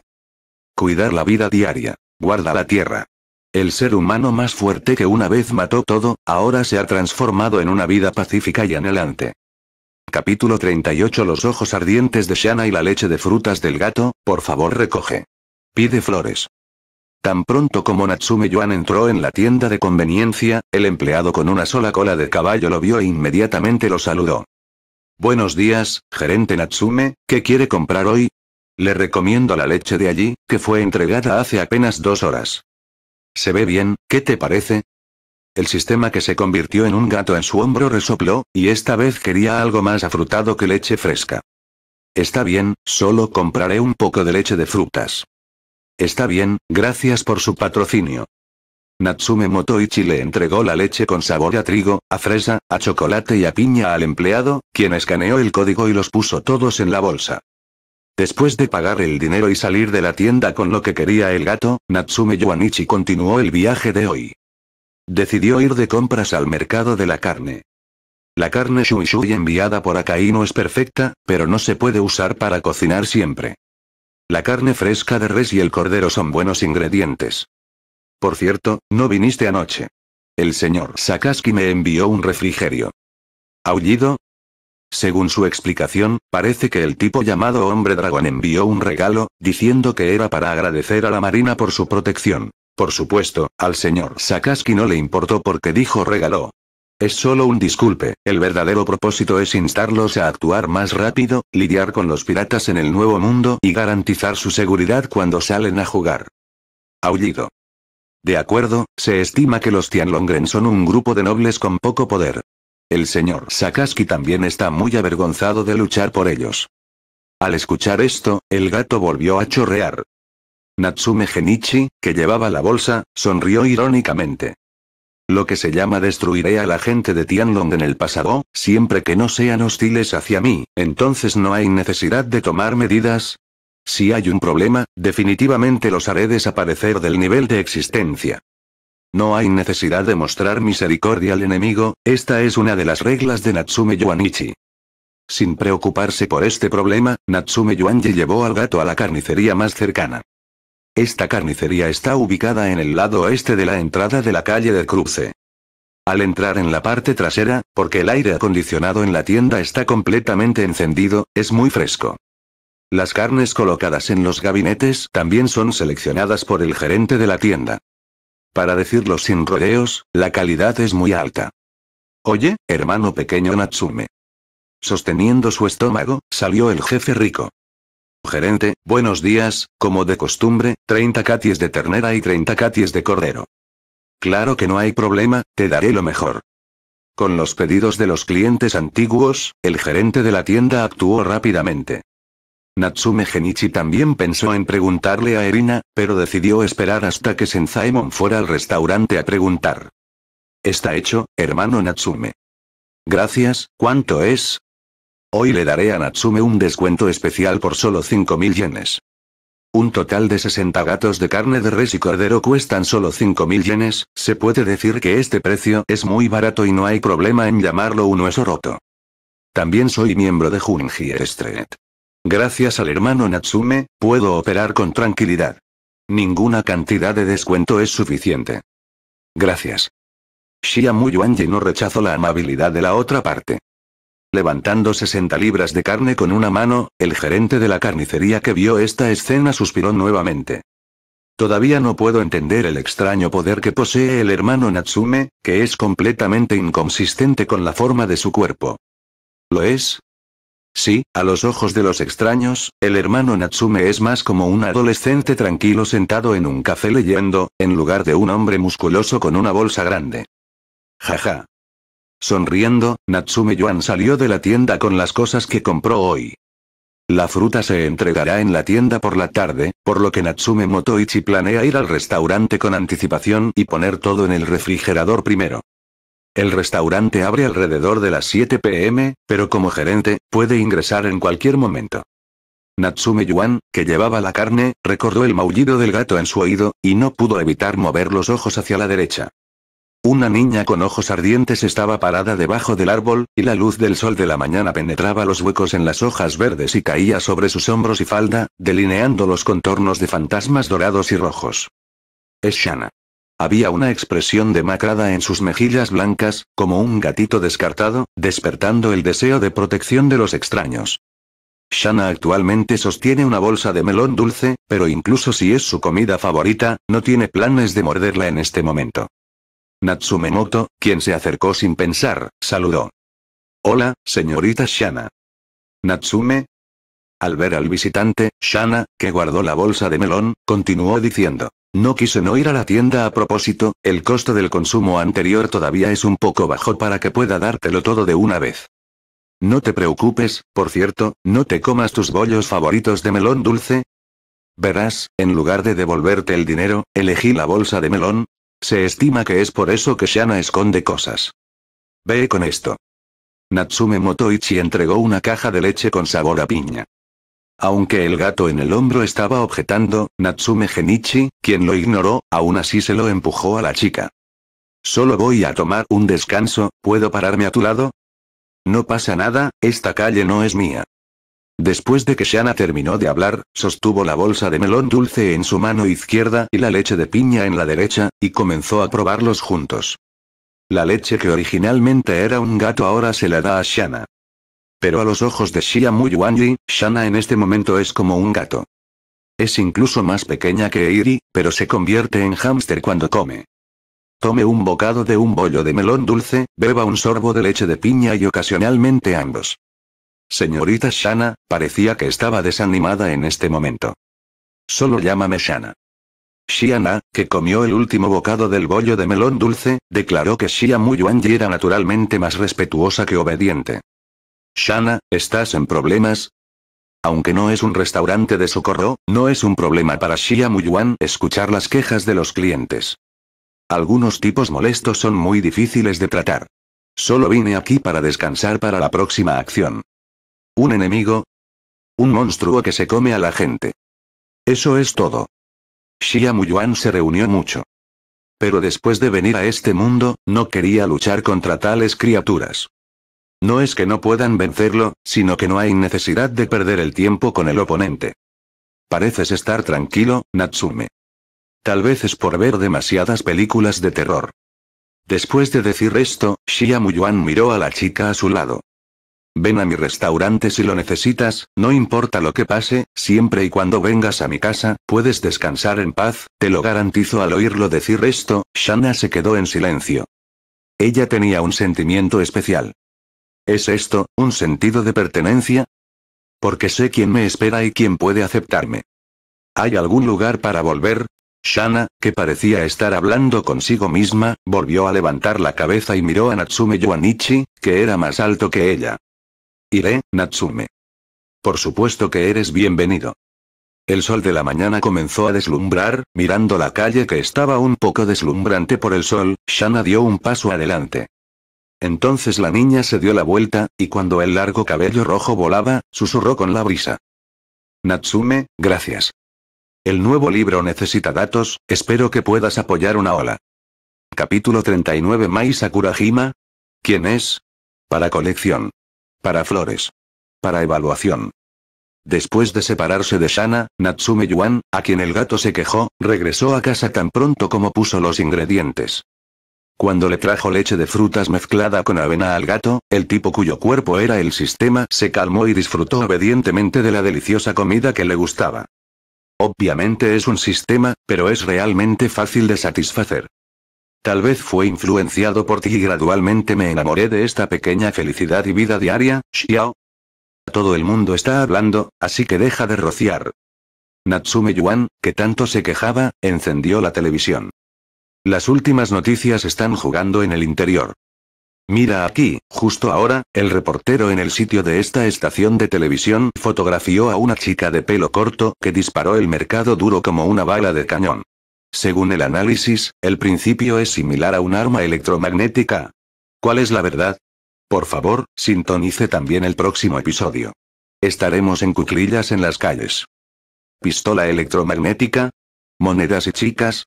Cuidar la vida diaria, guarda la tierra, el ser humano más fuerte que una vez mató todo, ahora se ha transformado en una vida pacífica y anhelante. Capítulo 38 Los ojos ardientes de Shana y la leche de frutas del gato, por favor recoge. Pide flores. Tan pronto como Natsume Yuan entró en la tienda de conveniencia, el empleado con una sola cola de caballo lo vio e inmediatamente lo saludó. Buenos días, gerente Natsume, ¿qué quiere comprar hoy? Le recomiendo la leche de allí, que fue entregada hace apenas dos horas. ¿Se ve bien? ¿Qué te parece? El sistema que se convirtió en un gato en su hombro resopló, y esta vez quería algo más afrutado que leche fresca. Está bien, solo compraré un poco de leche de frutas. Está bien, gracias por su patrocinio. Natsume Motoichi le entregó la leche con sabor a trigo, a fresa, a chocolate y a piña al empleado, quien escaneó el código y los puso todos en la bolsa. Después de pagar el dinero y salir de la tienda con lo que quería el gato, Natsume Yuanichi continuó el viaje de hoy. Decidió ir de compras al mercado de la carne. La carne shui, shui enviada por no es perfecta, pero no se puede usar para cocinar siempre. La carne fresca de res y el cordero son buenos ingredientes. Por cierto, no viniste anoche. El señor Sakaski me envió un refrigerio. Aullido, según su explicación, parece que el tipo llamado Hombre Dragón envió un regalo, diciendo que era para agradecer a la Marina por su protección. Por supuesto, al señor Sakaski no le importó porque dijo regalo. Es solo un disculpe, el verdadero propósito es instarlos a actuar más rápido, lidiar con los piratas en el nuevo mundo y garantizar su seguridad cuando salen a jugar. Aullido. De acuerdo, se estima que los Tianlongren son un grupo de nobles con poco poder, el señor Sakaski también está muy avergonzado de luchar por ellos. Al escuchar esto, el gato volvió a chorrear. Natsume Genichi, que llevaba la bolsa, sonrió irónicamente. Lo que se llama destruiré a la gente de Tianlong en el pasado, siempre que no sean hostiles hacia mí, entonces no hay necesidad de tomar medidas. Si hay un problema, definitivamente los haré desaparecer del nivel de existencia. No hay necesidad de mostrar misericordia al enemigo, esta es una de las reglas de Natsume Yuanichi. Sin preocuparse por este problema, Natsume Yuanji llevó al gato a la carnicería más cercana. Esta carnicería está ubicada en el lado oeste de la entrada de la calle de cruce. Al entrar en la parte trasera, porque el aire acondicionado en la tienda está completamente encendido, es muy fresco. Las carnes colocadas en los gabinetes también son seleccionadas por el gerente de la tienda. Para decirlo sin rodeos, la calidad es muy alta. Oye, hermano pequeño Natsume. Sosteniendo su estómago, salió el jefe rico. Gerente, buenos días, como de costumbre, 30 caties de ternera y 30 caties de cordero. Claro que no hay problema, te daré lo mejor. Con los pedidos de los clientes antiguos, el gerente de la tienda actuó rápidamente. Natsume Genichi también pensó en preguntarle a Erina, pero decidió esperar hasta que Senzaemon fuera al restaurante a preguntar. Está hecho, hermano Natsume. Gracias, ¿cuánto es? Hoy le daré a Natsume un descuento especial por solo 5.000 yenes. Un total de 60 gatos de carne de res y cordero cuestan solo 5.000 yenes, se puede decir que este precio es muy barato y no hay problema en llamarlo un hueso roto. También soy miembro de Junji Street. Gracias al hermano Natsume, puedo operar con tranquilidad. Ninguna cantidad de descuento es suficiente. Gracias. Shia Yuanji no rechazó la amabilidad de la otra parte. Levantando 60 libras de carne con una mano, el gerente de la carnicería que vio esta escena suspiró nuevamente. Todavía no puedo entender el extraño poder que posee el hermano Natsume, que es completamente inconsistente con la forma de su cuerpo. ¿Lo es? Sí, a los ojos de los extraños, el hermano Natsume es más como un adolescente tranquilo sentado en un café leyendo, en lugar de un hombre musculoso con una bolsa grande. Jaja. Sonriendo, Natsume Yuan salió de la tienda con las cosas que compró hoy. La fruta se entregará en la tienda por la tarde, por lo que Natsume Motoichi planea ir al restaurante con anticipación y poner todo en el refrigerador primero. El restaurante abre alrededor de las 7 pm, pero como gerente, puede ingresar en cualquier momento. Natsume Yuan, que llevaba la carne, recordó el maullido del gato en su oído, y no pudo evitar mover los ojos hacia la derecha. Una niña con ojos ardientes estaba parada debajo del árbol, y la luz del sol de la mañana penetraba los huecos en las hojas verdes y caía sobre sus hombros y falda, delineando los contornos de fantasmas dorados y rojos. Es Shana. Había una expresión demacrada en sus mejillas blancas, como un gatito descartado, despertando el deseo de protección de los extraños. Shana actualmente sostiene una bolsa de melón dulce, pero incluso si es su comida favorita, no tiene planes de morderla en este momento. Natsume Moto, quien se acercó sin pensar, saludó. Hola, señorita Shana. Natsume. Al ver al visitante, Shana, que guardó la bolsa de melón, continuó diciendo. No quise no ir a la tienda a propósito, el costo del consumo anterior todavía es un poco bajo para que pueda dártelo todo de una vez. No te preocupes, por cierto, no te comas tus bollos favoritos de melón dulce. Verás, en lugar de devolverte el dinero, elegí la bolsa de melón. Se estima que es por eso que Shana esconde cosas. Ve con esto. Natsume Motoichi entregó una caja de leche con sabor a piña. Aunque el gato en el hombro estaba objetando, Natsume Genichi, quien lo ignoró, aún así se lo empujó a la chica. Solo voy a tomar un descanso, ¿puedo pararme a tu lado? No pasa nada, esta calle no es mía. Después de que Shana terminó de hablar, sostuvo la bolsa de melón dulce en su mano izquierda y la leche de piña en la derecha, y comenzó a probarlos juntos. La leche que originalmente era un gato ahora se la da a Shana. Pero a los ojos de Xia Mu Shana en este momento es como un gato. Es incluso más pequeña que Eiri, pero se convierte en hámster cuando come. Tome un bocado de un bollo de melón dulce, beba un sorbo de leche de piña y ocasionalmente ambos. Señorita Shana, parecía que estaba desanimada en este momento. Solo llámame Shana. Xiana, que comió el último bocado del bollo de melón dulce, declaró que Xia Yuanji era naturalmente más respetuosa que obediente. Shana, ¿estás en problemas? Aunque no es un restaurante de socorro, no es un problema para Xia Muyuan escuchar las quejas de los clientes. Algunos tipos molestos son muy difíciles de tratar. Solo vine aquí para descansar para la próxima acción. ¿Un enemigo? Un monstruo que se come a la gente. Eso es todo. Xia Muyuan se reunió mucho. Pero después de venir a este mundo, no quería luchar contra tales criaturas. No es que no puedan vencerlo, sino que no hay necesidad de perder el tiempo con el oponente. Pareces estar tranquilo, Natsume. Tal vez es por ver demasiadas películas de terror. Después de decir esto, Shia Muyuan miró a la chica a su lado. Ven a mi restaurante si lo necesitas, no importa lo que pase, siempre y cuando vengas a mi casa, puedes descansar en paz, te lo garantizo al oírlo decir esto, Shana se quedó en silencio. Ella tenía un sentimiento especial. ¿Es esto, un sentido de pertenencia? Porque sé quién me espera y quién puede aceptarme. ¿Hay algún lugar para volver? Shana, que parecía estar hablando consigo misma, volvió a levantar la cabeza y miró a Natsume Yuanichi, que era más alto que ella. Iré, Natsume. Por supuesto que eres bienvenido. El sol de la mañana comenzó a deslumbrar, mirando la calle que estaba un poco deslumbrante por el sol, Shana dio un paso adelante. Entonces la niña se dio la vuelta, y cuando el largo cabello rojo volaba, susurró con la brisa. Natsume, gracias. El nuevo libro necesita datos, espero que puedas apoyar una ola. Capítulo 39 Mai Sakurajima. ¿Quién es? Para colección. Para flores. Para evaluación. Después de separarse de Shana, Natsume Yuan, a quien el gato se quejó, regresó a casa tan pronto como puso los ingredientes cuando le trajo leche de frutas mezclada con avena al gato, el tipo cuyo cuerpo era el sistema se calmó y disfrutó obedientemente de la deliciosa comida que le gustaba. Obviamente es un sistema, pero es realmente fácil de satisfacer. Tal vez fue influenciado por ti y gradualmente me enamoré de esta pequeña felicidad y vida diaria, Xiao. Todo el mundo está hablando, así que deja de rociar. Natsume Yuan, que tanto se quejaba, encendió la televisión. Las últimas noticias están jugando en el interior. Mira aquí, justo ahora, el reportero en el sitio de esta estación de televisión fotografió a una chica de pelo corto que disparó el mercado duro como una bala de cañón. Según el análisis, el principio es similar a un arma electromagnética. ¿Cuál es la verdad? Por favor, sintonice también el próximo episodio. Estaremos en cuclillas en las calles. Pistola electromagnética. Monedas y chicas,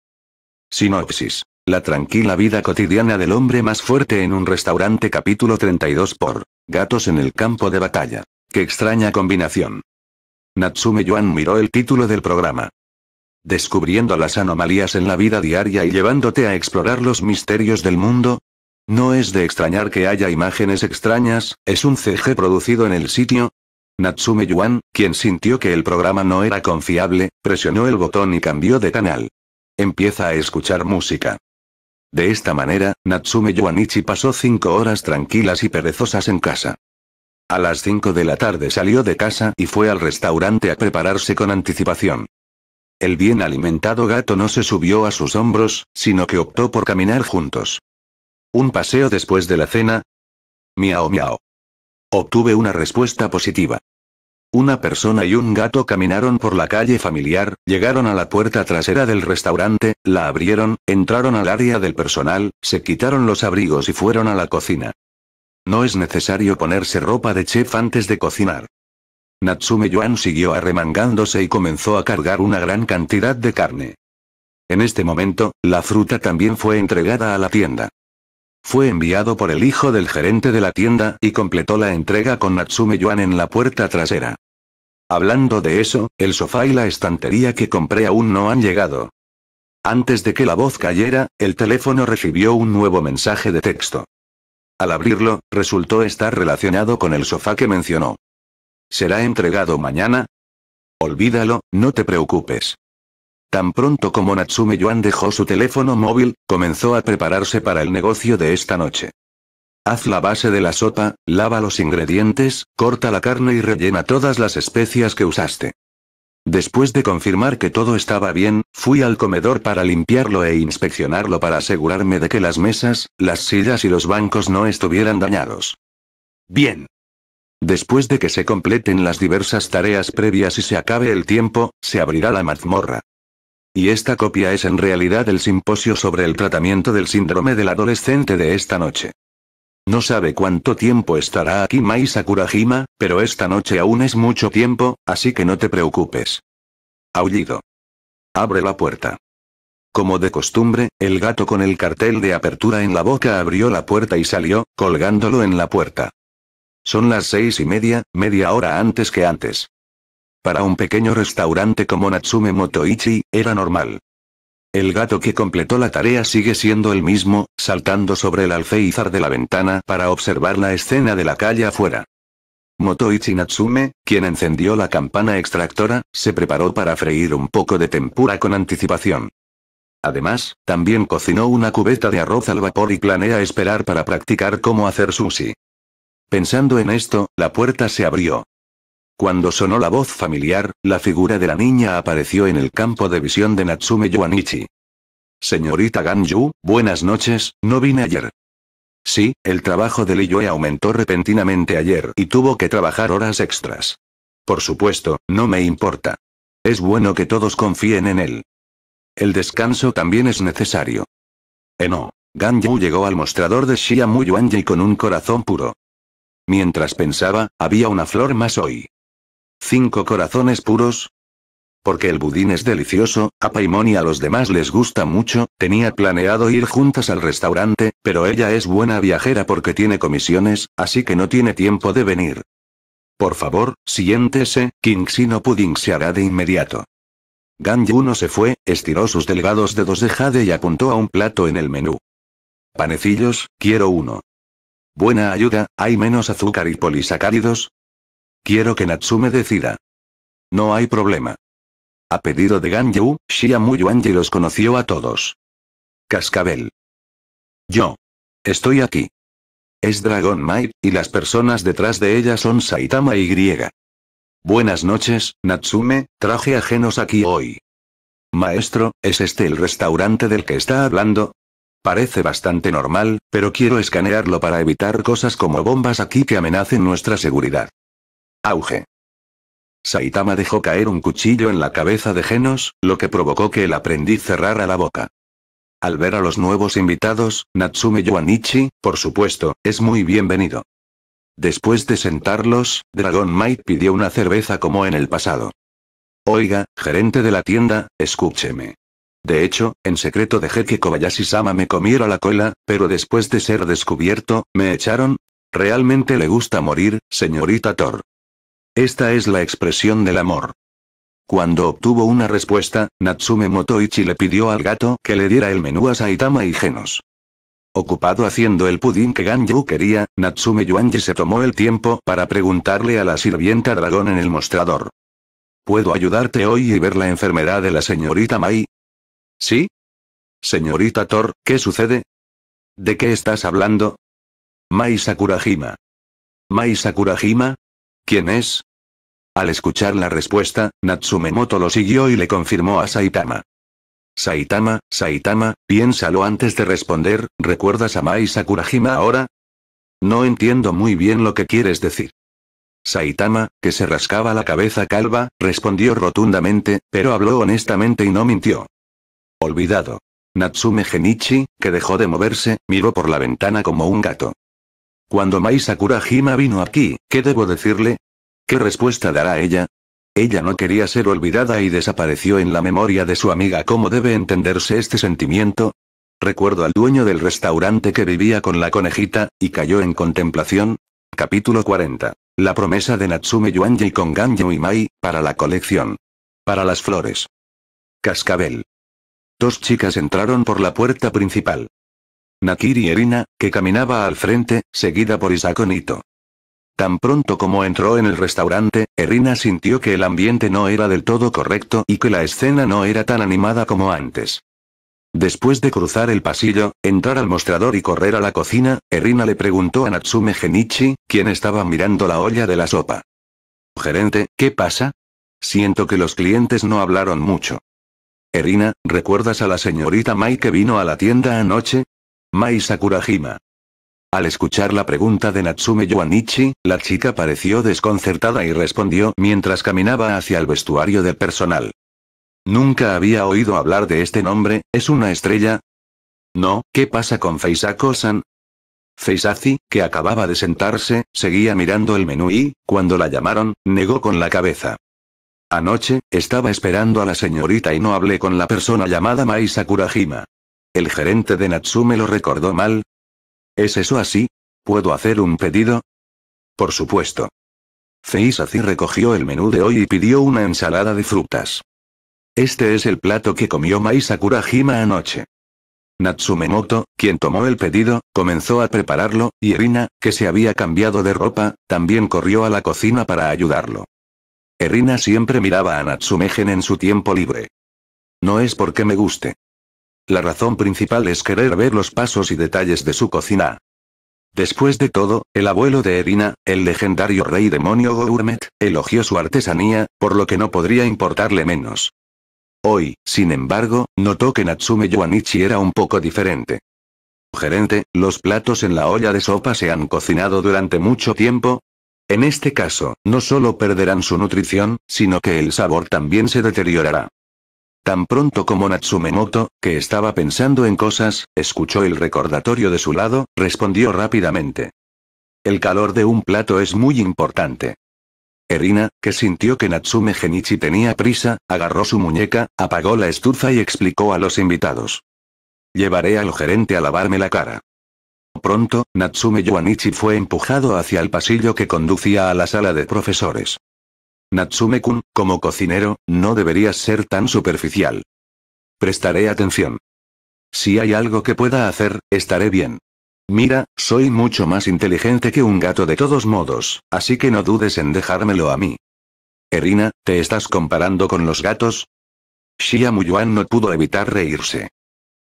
Sinopsis. La tranquila vida cotidiana del hombre más fuerte en un restaurante capítulo 32 por Gatos en el campo de batalla. Qué extraña combinación. Natsume Yuan miró el título del programa. Descubriendo las anomalías en la vida diaria y llevándote a explorar los misterios del mundo. No es de extrañar que haya imágenes extrañas, es un CG producido en el sitio, Natsume Yuan, quien sintió que el programa no era confiable, presionó el botón y cambió de canal. Empieza a escuchar música. De esta manera, Natsume Yuanichi pasó cinco horas tranquilas y perezosas en casa. A las cinco de la tarde salió de casa y fue al restaurante a prepararse con anticipación. El bien alimentado gato no se subió a sus hombros, sino que optó por caminar juntos. ¿Un paseo después de la cena? Miau miau. Obtuve una respuesta positiva. Una persona y un gato caminaron por la calle familiar, llegaron a la puerta trasera del restaurante, la abrieron, entraron al área del personal, se quitaron los abrigos y fueron a la cocina. No es necesario ponerse ropa de chef antes de cocinar. Natsume Yuan siguió arremangándose y comenzó a cargar una gran cantidad de carne. En este momento, la fruta también fue entregada a la tienda. Fue enviado por el hijo del gerente de la tienda y completó la entrega con Natsume Yuan en la puerta trasera. Hablando de eso, el sofá y la estantería que compré aún no han llegado. Antes de que la voz cayera, el teléfono recibió un nuevo mensaje de texto. Al abrirlo, resultó estar relacionado con el sofá que mencionó. ¿Será entregado mañana? Olvídalo, no te preocupes. Tan pronto como Natsume Yuan dejó su teléfono móvil, comenzó a prepararse para el negocio de esta noche. Haz la base de la sopa, lava los ingredientes, corta la carne y rellena todas las especias que usaste. Después de confirmar que todo estaba bien, fui al comedor para limpiarlo e inspeccionarlo para asegurarme de que las mesas, las sillas y los bancos no estuvieran dañados. Bien. Después de que se completen las diversas tareas previas y se acabe el tiempo, se abrirá la mazmorra. Y esta copia es en realidad el simposio sobre el tratamiento del síndrome del adolescente de esta noche. No sabe cuánto tiempo estará aquí Mai Sakurajima, pero esta noche aún es mucho tiempo, así que no te preocupes. Aullido. Abre la puerta. Como de costumbre, el gato con el cartel de apertura en la boca abrió la puerta y salió, colgándolo en la puerta. Son las seis y media, media hora antes que antes. Para un pequeño restaurante como Natsume Motoichi, era normal. El gato que completó la tarea sigue siendo el mismo, saltando sobre el alféizar de la ventana para observar la escena de la calle afuera. Motoichi Natsume, quien encendió la campana extractora, se preparó para freír un poco de tempura con anticipación. Además, también cocinó una cubeta de arroz al vapor y planea esperar para practicar cómo hacer sushi. Pensando en esto, la puerta se abrió. Cuando sonó la voz familiar, la figura de la niña apareció en el campo de visión de Natsume Yuanichi. Señorita Ganju, buenas noches, no vine ayer. Sí, el trabajo de Liyue aumentó repentinamente ayer y tuvo que trabajar horas extras. Por supuesto, no me importa. Es bueno que todos confíen en él. El descanso también es necesario. Eno. Ganju llegó al mostrador de Shia Yuanji con un corazón puro. Mientras pensaba, había una flor más hoy. ¿Cinco corazones puros? Porque el budín es delicioso, a Paimon y a los demás les gusta mucho, tenía planeado ir juntas al restaurante, pero ella es buena viajera porque tiene comisiones, así que no tiene tiempo de venir. Por favor, siéntese, Kingsino Pudding se hará de inmediato. Gan uno se fue, estiró sus delgados dedos de jade y apuntó a un plato en el menú. Panecillos, quiero uno. Buena ayuda, hay menos azúcar y polisacáridos, Quiero que Natsume decida. No hay problema. A pedido de Ganju, Shiamu Yuanji los conoció a todos. Cascabel. Yo. Estoy aquí. Es Dragon Might, y las personas detrás de ella son Saitama y Griega. Buenas noches, Natsume, traje ajenos aquí hoy. Maestro, ¿es este el restaurante del que está hablando? Parece bastante normal, pero quiero escanearlo para evitar cosas como bombas aquí que amenacen nuestra seguridad. Auge. Saitama dejó caer un cuchillo en la cabeza de Genos, lo que provocó que el aprendiz cerrara la boca. Al ver a los nuevos invitados, Natsume Yoanichi, por supuesto, es muy bienvenido. Después de sentarlos, Dragon Might pidió una cerveza como en el pasado. Oiga, gerente de la tienda, escúcheme. De hecho, en secreto dejé que Kobayashi-sama me comiera la cola, pero después de ser descubierto, me echaron. Realmente le gusta morir, señorita Thor. Esta es la expresión del amor. Cuando obtuvo una respuesta, Natsume Motoichi le pidió al gato que le diera el menú a Saitama y Genos. Ocupado haciendo el pudín que Ganju quería, Natsume Yuanji se tomó el tiempo para preguntarle a la sirvienta dragón en el mostrador. ¿Puedo ayudarte hoy y ver la enfermedad de la señorita Mai? ¿Sí? Señorita Thor, ¿qué sucede? ¿De qué estás hablando? Mai Sakurajima. Mai Sakurajima, ¿Quién es? Al escuchar la respuesta, Natsumemoto lo siguió y le confirmó a Saitama. Saitama, Saitama, piénsalo antes de responder, ¿recuerdas a Mai Sakurajima ahora? No entiendo muy bien lo que quieres decir. Saitama, que se rascaba la cabeza calva, respondió rotundamente, pero habló honestamente y no mintió. Olvidado. Natsume Genichi, que dejó de moverse, miró por la ventana como un gato. Cuando Mai Sakurajima vino aquí, ¿qué debo decirle? ¿Qué respuesta dará ella? Ella no quería ser olvidada y desapareció en la memoria de su amiga. ¿Cómo debe entenderse este sentimiento? Recuerdo al dueño del restaurante que vivía con la conejita, y cayó en contemplación. Capítulo 40. La promesa de Natsume Yuanji con Ganyu y Mai, para la colección. Para las flores. Cascabel. Dos chicas entraron por la puerta principal. Nakiri Erina, que caminaba al frente, seguida por Isaconito. Tan pronto como entró en el restaurante, Erina sintió que el ambiente no era del todo correcto y que la escena no era tan animada como antes. Después de cruzar el pasillo, entrar al mostrador y correr a la cocina, Erina le preguntó a Natsume Genichi, quien estaba mirando la olla de la sopa. Gerente, ¿qué pasa? Siento que los clientes no hablaron mucho. Erina, ¿recuerdas a la señorita Mai que vino a la tienda anoche? Mai Sakurajima. Al escuchar la pregunta de Natsume Yuanichi, la chica pareció desconcertada y respondió mientras caminaba hacia el vestuario de personal. Nunca había oído hablar de este nombre, ¿es una estrella? No, ¿qué pasa con Feisako-san? Feisazi, que acababa de sentarse, seguía mirando el menú y, cuando la llamaron, negó con la cabeza. Anoche, estaba esperando a la señorita y no hablé con la persona llamada Mai Sakurajima. El gerente de Natsume lo recordó mal. ¿Es eso así? ¿Puedo hacer un pedido? Por supuesto. Feisazi recogió el menú de hoy y pidió una ensalada de frutas. Este es el plato que comió Mai Sakurajima anoche. Natsumemoto, quien tomó el pedido, comenzó a prepararlo, y Erina, que se había cambiado de ropa, también corrió a la cocina para ayudarlo. Erina siempre miraba a natsume en su tiempo libre. No es porque me guste. La razón principal es querer ver los pasos y detalles de su cocina. Después de todo, el abuelo de Erina, el legendario rey demonio Gourmet, elogió su artesanía, por lo que no podría importarle menos. Hoy, sin embargo, notó que Natsume Yuanichi era un poco diferente. Gerente, los platos en la olla de sopa se han cocinado durante mucho tiempo. En este caso, no solo perderán su nutrición, sino que el sabor también se deteriorará. Tan pronto como Natsumemoto, que estaba pensando en cosas, escuchó el recordatorio de su lado, respondió rápidamente. El calor de un plato es muy importante. Erina, que sintió que Natsume Genichi tenía prisa, agarró su muñeca, apagó la estufa y explicó a los invitados. Llevaré al gerente a lavarme la cara. Pronto, Natsume Yuanichi fue empujado hacia el pasillo que conducía a la sala de profesores. Natsume-kun, como cocinero, no deberías ser tan superficial. Prestaré atención. Si hay algo que pueda hacer, estaré bien. Mira, soy mucho más inteligente que un gato de todos modos, así que no dudes en dejármelo a mí. Erina, ¿te estás comparando con los gatos? Shia Muyuan no pudo evitar reírse.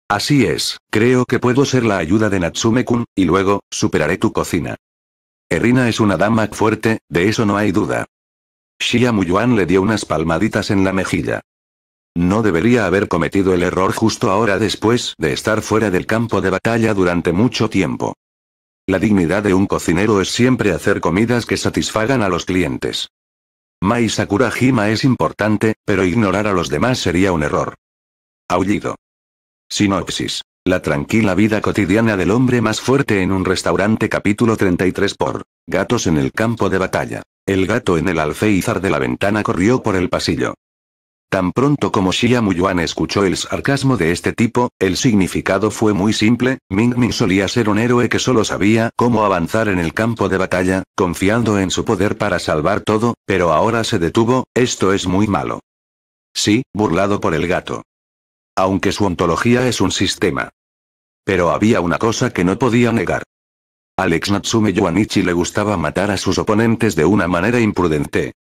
Así es, creo que puedo ser la ayuda de Natsume-kun, y luego, superaré tu cocina. Erina es una dama fuerte, de eso no hay duda. Xia Muyuan le dio unas palmaditas en la mejilla. No debería haber cometido el error justo ahora después de estar fuera del campo de batalla durante mucho tiempo. La dignidad de un cocinero es siempre hacer comidas que satisfagan a los clientes. Mai Sakurajima es importante, pero ignorar a los demás sería un error. Aullido. Sinopsis. La tranquila vida cotidiana del hombre más fuerte en un restaurante capítulo 33 por Gatos en el campo de batalla. El gato en el alféizar de la ventana corrió por el pasillo. Tan pronto como Xia Muyuan escuchó el sarcasmo de este tipo, el significado fue muy simple, Ming Ming solía ser un héroe que solo sabía cómo avanzar en el campo de batalla, confiando en su poder para salvar todo, pero ahora se detuvo, esto es muy malo. Sí, burlado por el gato. Aunque su ontología es un sistema. Pero había una cosa que no podía negar. Alex Natsume Yuanichi le gustaba matar a sus oponentes de una manera imprudente.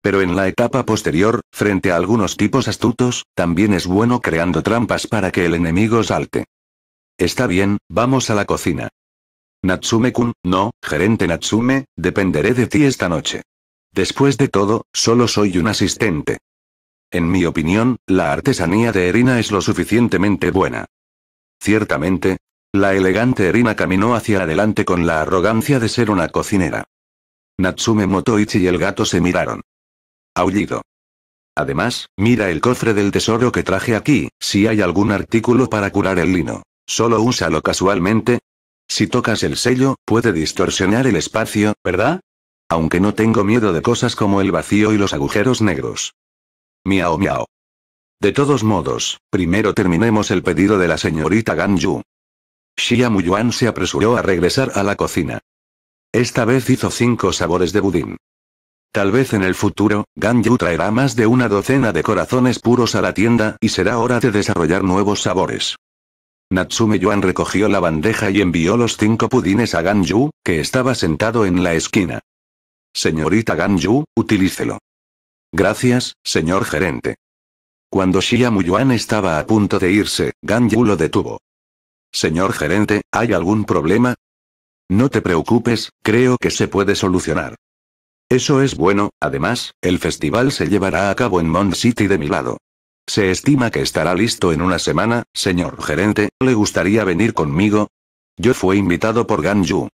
Pero en la etapa posterior, frente a algunos tipos astutos, también es bueno creando trampas para que el enemigo salte. Está bien, vamos a la cocina. Natsume-kun, no, gerente Natsume, dependeré de ti esta noche. Después de todo, solo soy un asistente. En mi opinión, la artesanía de Erina es lo suficientemente buena. Ciertamente, la elegante Erina caminó hacia adelante con la arrogancia de ser una cocinera. Natsume Motoichi y el gato se miraron. Aullido. Además, mira el cofre del tesoro que traje aquí, si hay algún artículo para curar el lino. Solo úsalo casualmente. Si tocas el sello, puede distorsionar el espacio, ¿verdad? Aunque no tengo miedo de cosas como el vacío y los agujeros negros. Miao miau. De todos modos, primero terminemos el pedido de la señorita Ganju. Xia Yuan se apresuró a regresar a la cocina. Esta vez hizo cinco sabores de budín. Tal vez en el futuro, Gan traerá más de una docena de corazones puros a la tienda y será hora de desarrollar nuevos sabores. Natsume Yuan recogió la bandeja y envió los cinco pudines a Gan Yu, que estaba sentado en la esquina. Señorita Gan utilícelo. Gracias, señor gerente. Cuando Xia Muyuan estaba a punto de irse, Gan lo detuvo. Señor gerente, ¿hay algún problema? No te preocupes, creo que se puede solucionar. Eso es bueno, además, el festival se llevará a cabo en Mond City de mi lado. Se estima que estará listo en una semana, señor gerente, ¿le gustaría venir conmigo? Yo fui invitado por Ganju.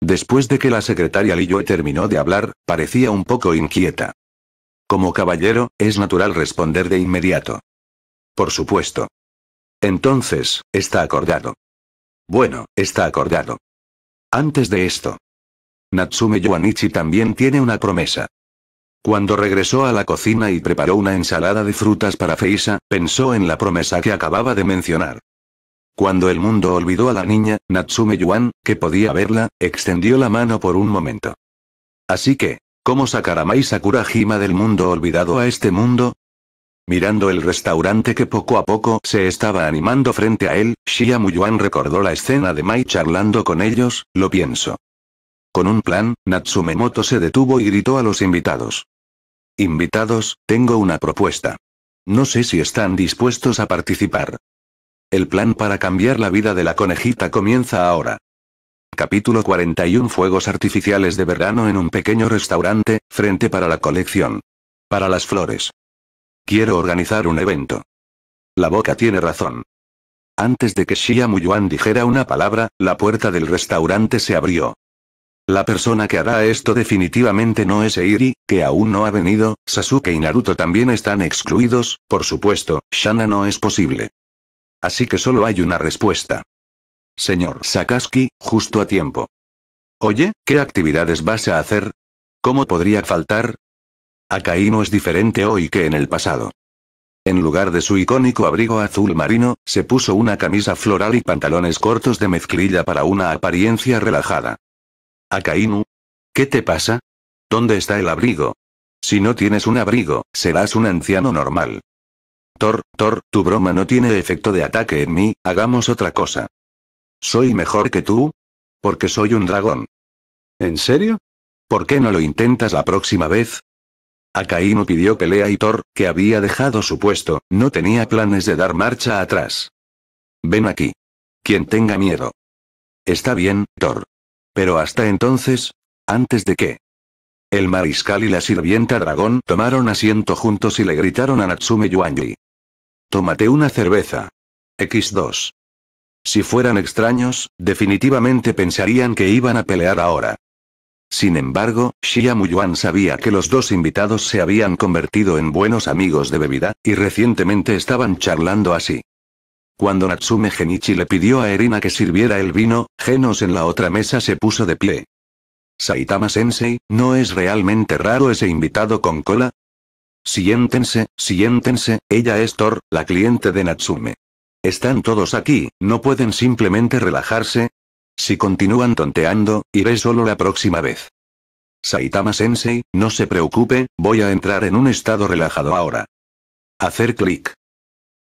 Después de que la secretaria Li terminó de hablar, parecía un poco inquieta. Como caballero, es natural responder de inmediato. Por supuesto. Entonces, está acordado. Bueno, está acordado. Antes de esto. Natsume Yuanichi también tiene una promesa. Cuando regresó a la cocina y preparó una ensalada de frutas para Feisa, pensó en la promesa que acababa de mencionar. Cuando el mundo olvidó a la niña, Natsume Yuan, que podía verla, extendió la mano por un momento. Así que, ¿cómo sacará Mai Sakurajima del mundo olvidado a este mundo? Mirando el restaurante que poco a poco se estaba animando frente a él, Xia Muyuan recordó la escena de Mai charlando con ellos, lo pienso. Con un plan, Natsumemoto se detuvo y gritó a los invitados. Invitados, tengo una propuesta. No sé si están dispuestos a participar. El plan para cambiar la vida de la conejita comienza ahora. Capítulo 41 Fuegos artificiales de verano en un pequeño restaurante, frente para la colección. Para las flores. Quiero organizar un evento. La boca tiene razón. Antes de que Shia Muyuan dijera una palabra, la puerta del restaurante se abrió. La persona que hará esto definitivamente no es Eiri, que aún no ha venido, Sasuke y Naruto también están excluidos, por supuesto, Shana no es posible. Así que solo hay una respuesta. Señor Sakaski, justo a tiempo. Oye, ¿qué actividades vas a hacer? ¿Cómo podría faltar? Akainu es diferente hoy que en el pasado. En lugar de su icónico abrigo azul marino, se puso una camisa floral y pantalones cortos de mezclilla para una apariencia relajada. Akainu. ¿Qué te pasa? ¿Dónde está el abrigo? Si no tienes un abrigo, serás un anciano normal. Thor, Thor, tu broma no tiene efecto de ataque en mí, hagamos otra cosa. ¿Soy mejor que tú? Porque soy un dragón. ¿En serio? ¿Por qué no lo intentas la próxima vez? Akainu pidió pelea y Thor, que había dejado su puesto, no tenía planes de dar marcha atrás. Ven aquí. Quien tenga miedo. Está bien, Thor. Pero hasta entonces, ¿antes de qué? El mariscal y la sirvienta dragón tomaron asiento juntos y le gritaron a Natsume Yuanji. Tómate una cerveza. X2. Si fueran extraños, definitivamente pensarían que iban a pelear ahora. Sin embargo, Xia sabía que los dos invitados se habían convertido en buenos amigos de bebida, y recientemente estaban charlando así. Cuando Natsume Genichi le pidió a Erina que sirviera el vino, Genos en la otra mesa se puso de pie. Saitama Sensei, ¿no es realmente raro ese invitado con cola? Siéntense, siéntense, ella es Thor, la cliente de Natsume. Están todos aquí, no pueden simplemente relajarse, si continúan tonteando, iré solo la próxima vez. Saitama-sensei, no se preocupe, voy a entrar en un estado relajado ahora. Hacer clic.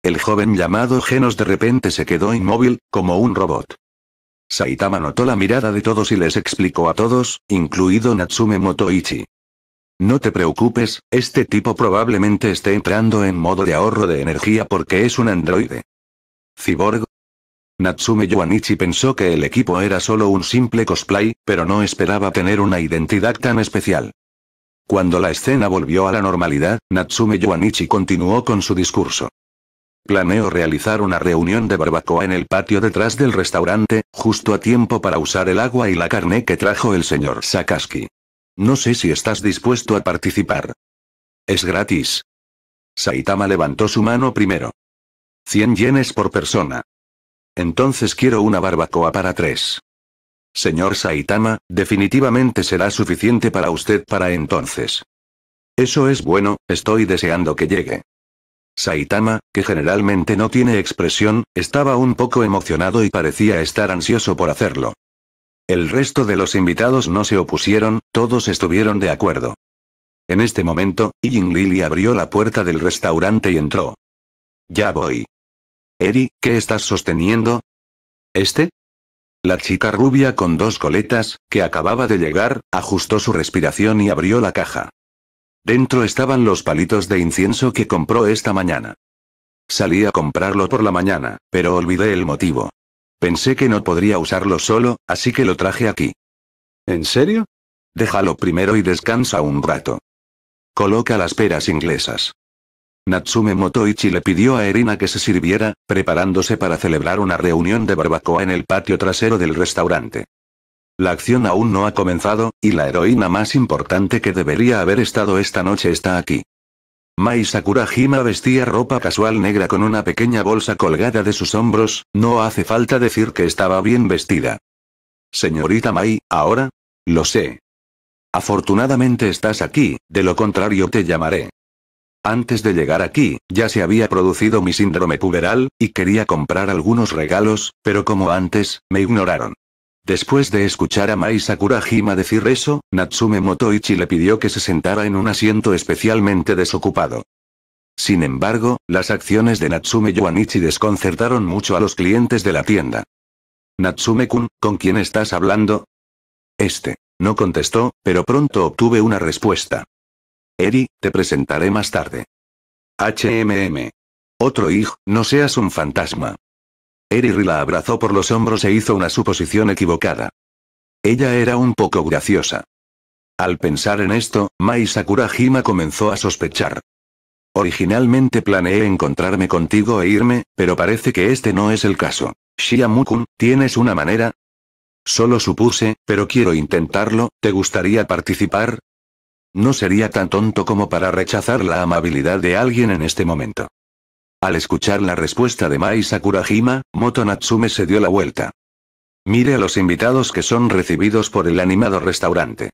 El joven llamado Genos de repente se quedó inmóvil, como un robot. Saitama notó la mirada de todos y les explicó a todos, incluido Natsume Motoichi. No te preocupes, este tipo probablemente esté entrando en modo de ahorro de energía porque es un androide. Ciborgo. Natsume Yuanichi pensó que el equipo era solo un simple cosplay, pero no esperaba tener una identidad tan especial. Cuando la escena volvió a la normalidad, Natsume Yuanichi continuó con su discurso. Planeo realizar una reunión de barbacoa en el patio detrás del restaurante, justo a tiempo para usar el agua y la carne que trajo el señor Sakaski. No sé si estás dispuesto a participar. Es gratis. Saitama levantó su mano primero. 100 yenes por persona. Entonces quiero una barbacoa para tres. Señor Saitama, definitivamente será suficiente para usted para entonces. Eso es bueno, estoy deseando que llegue. Saitama, que generalmente no tiene expresión, estaba un poco emocionado y parecía estar ansioso por hacerlo. El resto de los invitados no se opusieron, todos estuvieron de acuerdo. En este momento, Yin Lili abrió la puerta del restaurante y entró. Ya voy. Eri, ¿qué estás sosteniendo? ¿Este? La chica rubia con dos coletas, que acababa de llegar, ajustó su respiración y abrió la caja. Dentro estaban los palitos de incienso que compró esta mañana. Salí a comprarlo por la mañana, pero olvidé el motivo. Pensé que no podría usarlo solo, así que lo traje aquí. ¿En serio? Déjalo primero y descansa un rato. Coloca las peras inglesas. Natsume Motoichi le pidió a Erina que se sirviera, preparándose para celebrar una reunión de barbacoa en el patio trasero del restaurante. La acción aún no ha comenzado, y la heroína más importante que debería haber estado esta noche está aquí. Mai Sakurajima vestía ropa casual negra con una pequeña bolsa colgada de sus hombros, no hace falta decir que estaba bien vestida. Señorita Mai, ahora? Lo sé. Afortunadamente estás aquí, de lo contrario te llamaré. Antes de llegar aquí, ya se había producido mi síndrome puberal, y quería comprar algunos regalos, pero como antes, me ignoraron. Después de escuchar a Mai Sakurajima decir eso, Natsume Motoichi le pidió que se sentara en un asiento especialmente desocupado. Sin embargo, las acciones de Natsume Yuanichi desconcertaron mucho a los clientes de la tienda. Natsume-kun, ¿con quién estás hablando? Este. No contestó, pero pronto obtuve una respuesta. Eri, te presentaré más tarde. HMM. Otro hijo, no seas un fantasma. Eri la abrazó por los hombros e hizo una suposición equivocada. Ella era un poco graciosa. Al pensar en esto, Mai Sakurajima comenzó a sospechar. Originalmente planeé encontrarme contigo e irme, pero parece que este no es el caso. Shiamukun, ¿tienes una manera? Solo supuse, pero quiero intentarlo, ¿te gustaría participar? No sería tan tonto como para rechazar la amabilidad de alguien en este momento. Al escuchar la respuesta de Mai Sakurajima, Moto Natsume se dio la vuelta. Mire a los invitados que son recibidos por el animado restaurante.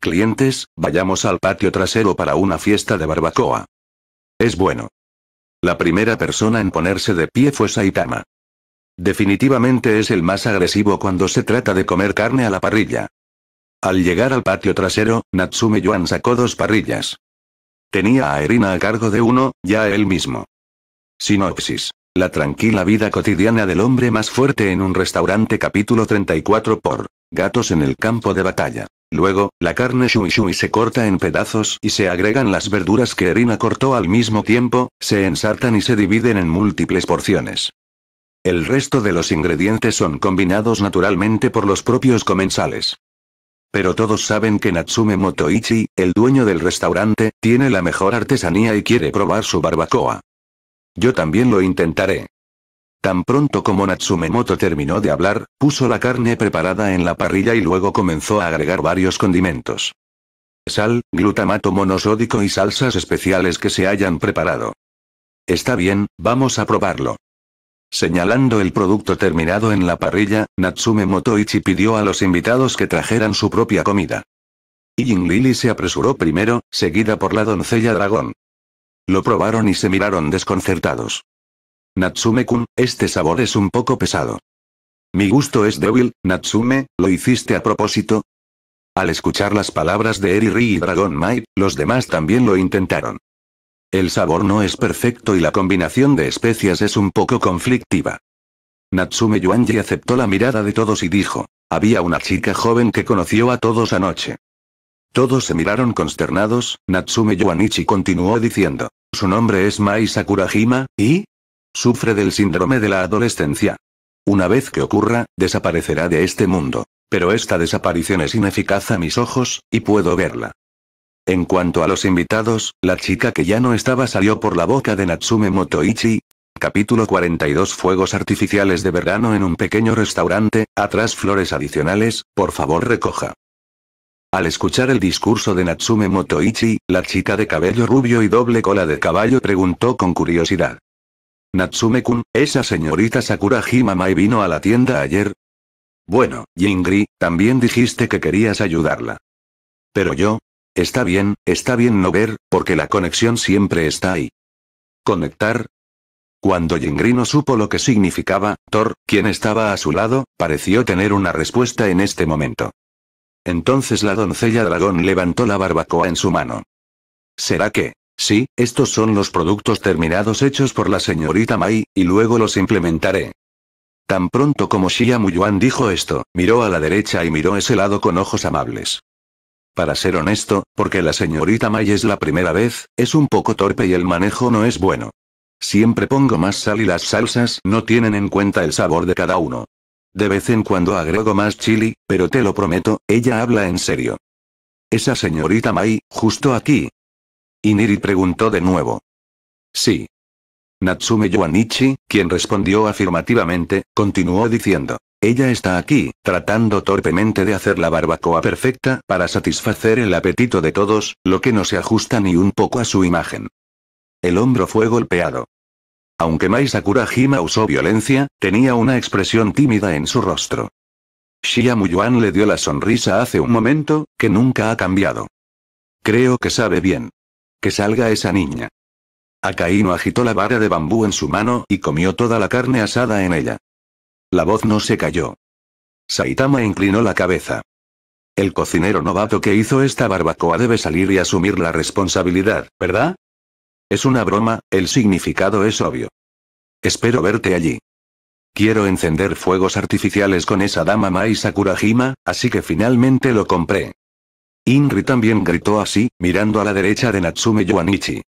Clientes, vayamos al patio trasero para una fiesta de barbacoa. Es bueno. La primera persona en ponerse de pie fue Saitama. Definitivamente es el más agresivo cuando se trata de comer carne a la parrilla. Al llegar al patio trasero, Natsume Yuan sacó dos parrillas. Tenía a Erina a cargo de uno, ya él mismo. Sinopsis. La tranquila vida cotidiana del hombre más fuerte en un restaurante capítulo 34 por Gatos en el campo de batalla. Luego, la carne shui shui se corta en pedazos y se agregan las verduras que Erina cortó al mismo tiempo, se ensartan y se dividen en múltiples porciones. El resto de los ingredientes son combinados naturalmente por los propios comensales. Pero todos saben que Natsume Motoichi, el dueño del restaurante, tiene la mejor artesanía y quiere probar su barbacoa. Yo también lo intentaré. Tan pronto como Natsume Moto terminó de hablar, puso la carne preparada en la parrilla y luego comenzó a agregar varios condimentos. Sal, glutamato monosódico y salsas especiales que se hayan preparado. Está bien, vamos a probarlo. Señalando el producto terminado en la parrilla, Natsume Motoichi pidió a los invitados que trajeran su propia comida. Ying Lili se apresuró primero, seguida por la doncella dragón. Lo probaron y se miraron desconcertados. Natsume-kun, este sabor es un poco pesado. Mi gusto es débil, Natsume, ¿lo hiciste a propósito? Al escuchar las palabras de Eri-ri y Dragon Maid, los demás también lo intentaron. El sabor no es perfecto y la combinación de especias es un poco conflictiva. Natsume Yuanji aceptó la mirada de todos y dijo, había una chica joven que conoció a todos anoche. Todos se miraron consternados, Natsume Yuanichi continuó diciendo, su nombre es Mai Sakurajima, y... Sufre del síndrome de la adolescencia. Una vez que ocurra, desaparecerá de este mundo. Pero esta desaparición es ineficaz a mis ojos, y puedo verla. En cuanto a los invitados, la chica que ya no estaba salió por la boca de Natsume Motoichi. Capítulo 42 Fuegos artificiales de verano en un pequeño restaurante, atrás flores adicionales, por favor recoja. Al escuchar el discurso de Natsume Motoichi, la chica de cabello rubio y doble cola de caballo preguntó con curiosidad. Natsume-kun, ¿esa señorita Sakura Himamai vino a la tienda ayer? Bueno, Jingri, también dijiste que querías ayudarla. Pero yo, Está bien, está bien no ver, porque la conexión siempre está ahí. Conectar. Cuando Yengrino supo lo que significaba, Thor, quien estaba a su lado, pareció tener una respuesta en este momento. Entonces la doncella dragón levantó la barbacoa en su mano. ¿Será que? Sí, estos son los productos terminados hechos por la señorita Mai, y luego los implementaré. Tan pronto como Xia Muyuan dijo esto, miró a la derecha y miró ese lado con ojos amables. Para ser honesto, porque la señorita Mai es la primera vez, es un poco torpe y el manejo no es bueno. Siempre pongo más sal y las salsas no tienen en cuenta el sabor de cada uno. De vez en cuando agrego más chili, pero te lo prometo, ella habla en serio. Esa señorita Mai, justo aquí. Iniri preguntó de nuevo. Sí. Natsume Yoanichi, quien respondió afirmativamente, continuó diciendo. Ella está aquí, tratando torpemente de hacer la barbacoa perfecta para satisfacer el apetito de todos, lo que no se ajusta ni un poco a su imagen. El hombro fue golpeado. Aunque Mai Hima usó violencia, tenía una expresión tímida en su rostro. Shia Muyuan le dio la sonrisa hace un momento, que nunca ha cambiado. Creo que sabe bien. Que salga esa niña. Akaino agitó la vara de bambú en su mano y comió toda la carne asada en ella. La voz no se cayó. Saitama inclinó la cabeza. El cocinero novato que hizo esta barbacoa debe salir y asumir la responsabilidad, ¿verdad? Es una broma, el significado es obvio. Espero verte allí. Quiero encender fuegos artificiales con esa dama Mai Sakurajima, así que finalmente lo compré. Inri también gritó así, mirando a la derecha de Natsume Yuanichi.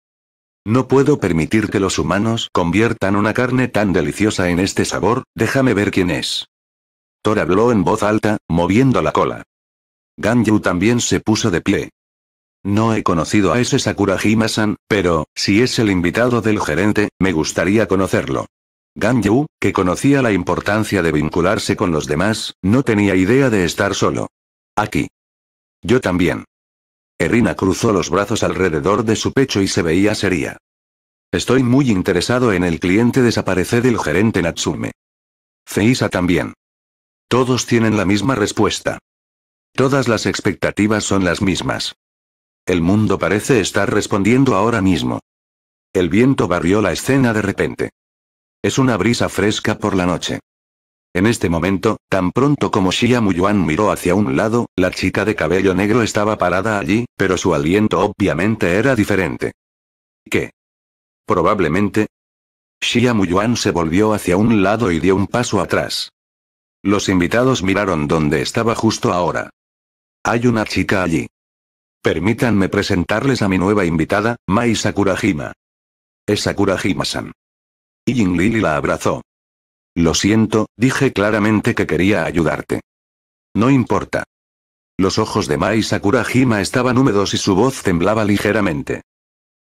No puedo permitir que los humanos conviertan una carne tan deliciosa en este sabor, déjame ver quién es. Thor habló en voz alta, moviendo la cola. Ganju también se puso de pie. No he conocido a ese Sakura san pero, si es el invitado del gerente, me gustaría conocerlo. Ganju, que conocía la importancia de vincularse con los demás, no tenía idea de estar solo. Aquí. Yo también. Erina cruzó los brazos alrededor de su pecho y se veía seria. Estoy muy interesado en el cliente desaparecer del gerente Natsume. Feisa también. Todos tienen la misma respuesta. Todas las expectativas son las mismas. El mundo parece estar respondiendo ahora mismo. El viento barrió la escena de repente. Es una brisa fresca por la noche. En este momento, tan pronto como Xia Muyuan miró hacia un lado, la chica de cabello negro estaba parada allí, pero su aliento obviamente era diferente. ¿Qué? Probablemente. Xia Muyuan se volvió hacia un lado y dio un paso atrás. Los invitados miraron donde estaba justo ahora. Hay una chica allí. Permítanme presentarles a mi nueva invitada, Mai Sakurajima. Es Sakurajima-san. Ying Lili la abrazó. Lo siento, dije claramente que quería ayudarte. No importa. Los ojos de Mai Sakurajima estaban húmedos y su voz temblaba ligeramente.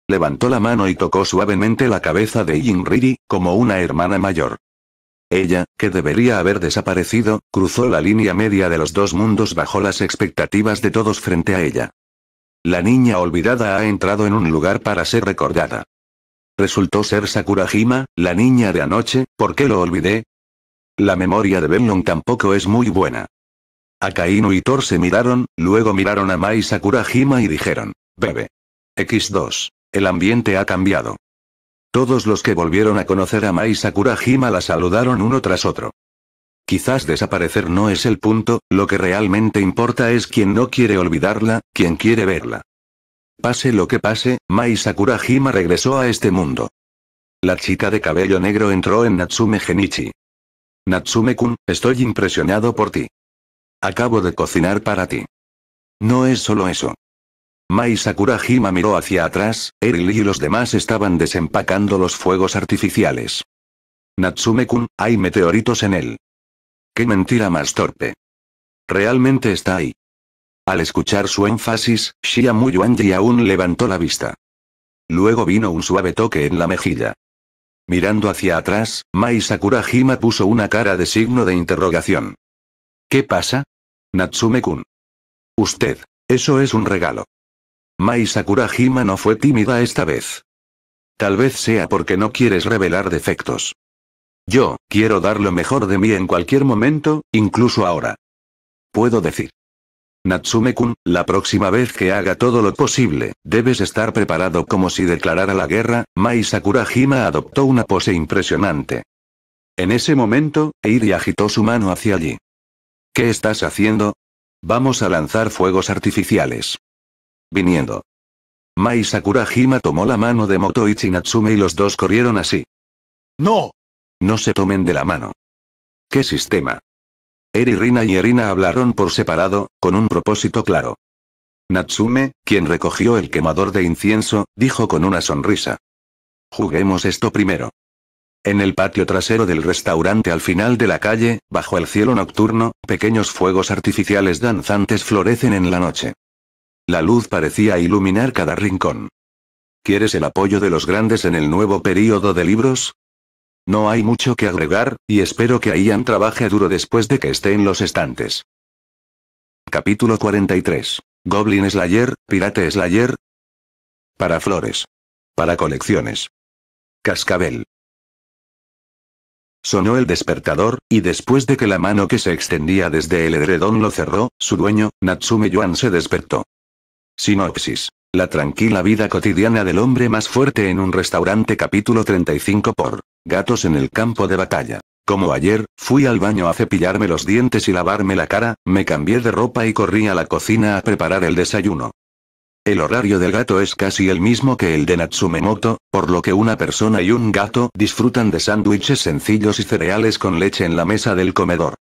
Levantó la mano y tocó suavemente la cabeza de Jinriri, como una hermana mayor. Ella, que debería haber desaparecido, cruzó la línea media de los dos mundos bajo las expectativas de todos frente a ella. La niña olvidada ha entrado en un lugar para ser recordada. Resultó ser Sakurajima, la niña de anoche, ¿por qué lo olvidé? La memoria de Benlong tampoco es muy buena. Akainu y Thor se miraron, luego miraron a Mai Sakurajima y dijeron, bebe. X2. El ambiente ha cambiado. Todos los que volvieron a conocer a Mai Sakurajima la saludaron uno tras otro. Quizás desaparecer no es el punto, lo que realmente importa es quien no quiere olvidarla, quien quiere verla. Pase lo que pase, Mai Sakurajima regresó a este mundo. La chica de cabello negro entró en Natsume Genichi. Natsume-kun, estoy impresionado por ti. Acabo de cocinar para ti. No es solo eso. Mai Sakurajima miró hacia atrás, Eril y los demás estaban desempacando los fuegos artificiales. Natsume-kun, hay meteoritos en él. ¡Qué mentira más torpe! Realmente está ahí. Al escuchar su énfasis, Xiamu Yuanji aún levantó la vista. Luego vino un suave toque en la mejilla. Mirando hacia atrás, Mai Sakurajima puso una cara de signo de interrogación. ¿Qué pasa? Natsume-kun. Usted, eso es un regalo. Mai Sakurajima no fue tímida esta vez. Tal vez sea porque no quieres revelar defectos. Yo, quiero dar lo mejor de mí en cualquier momento, incluso ahora. Puedo decir. Natsume-kun, la próxima vez que haga todo lo posible, debes estar preparado como si declarara la guerra, Mai Sakurajima adoptó una pose impresionante. En ese momento, Eiri agitó su mano hacia allí. ¿Qué estás haciendo? Vamos a lanzar fuegos artificiales. Viniendo. Mai Sakurajima tomó la mano de Motoichi Natsume y los dos corrieron así. ¡No! No se tomen de la mano. ¿Qué sistema? Eri y Erina hablaron por separado, con un propósito claro. Natsume, quien recogió el quemador de incienso, dijo con una sonrisa. Juguemos esto primero. En el patio trasero del restaurante al final de la calle, bajo el cielo nocturno, pequeños fuegos artificiales danzantes florecen en la noche. La luz parecía iluminar cada rincón. ¿Quieres el apoyo de los grandes en el nuevo período de libros? No hay mucho que agregar, y espero que Ian trabaje duro después de que esté en los estantes. Capítulo 43. Goblin Slayer, Pirate Slayer. Para flores. Para colecciones. Cascabel. Sonó el despertador, y después de que la mano que se extendía desde el edredón lo cerró, su dueño, Natsume Yuan, se despertó. Sinopsis. La tranquila vida cotidiana del hombre más fuerte en un restaurante capítulo 35 por Gatos en el campo de batalla. Como ayer, fui al baño a cepillarme los dientes y lavarme la cara, me cambié de ropa y corrí a la cocina a preparar el desayuno. El horario del gato es casi el mismo que el de Natsumemoto, por lo que una persona y un gato disfrutan de sándwiches sencillos y cereales con leche en la mesa del comedor.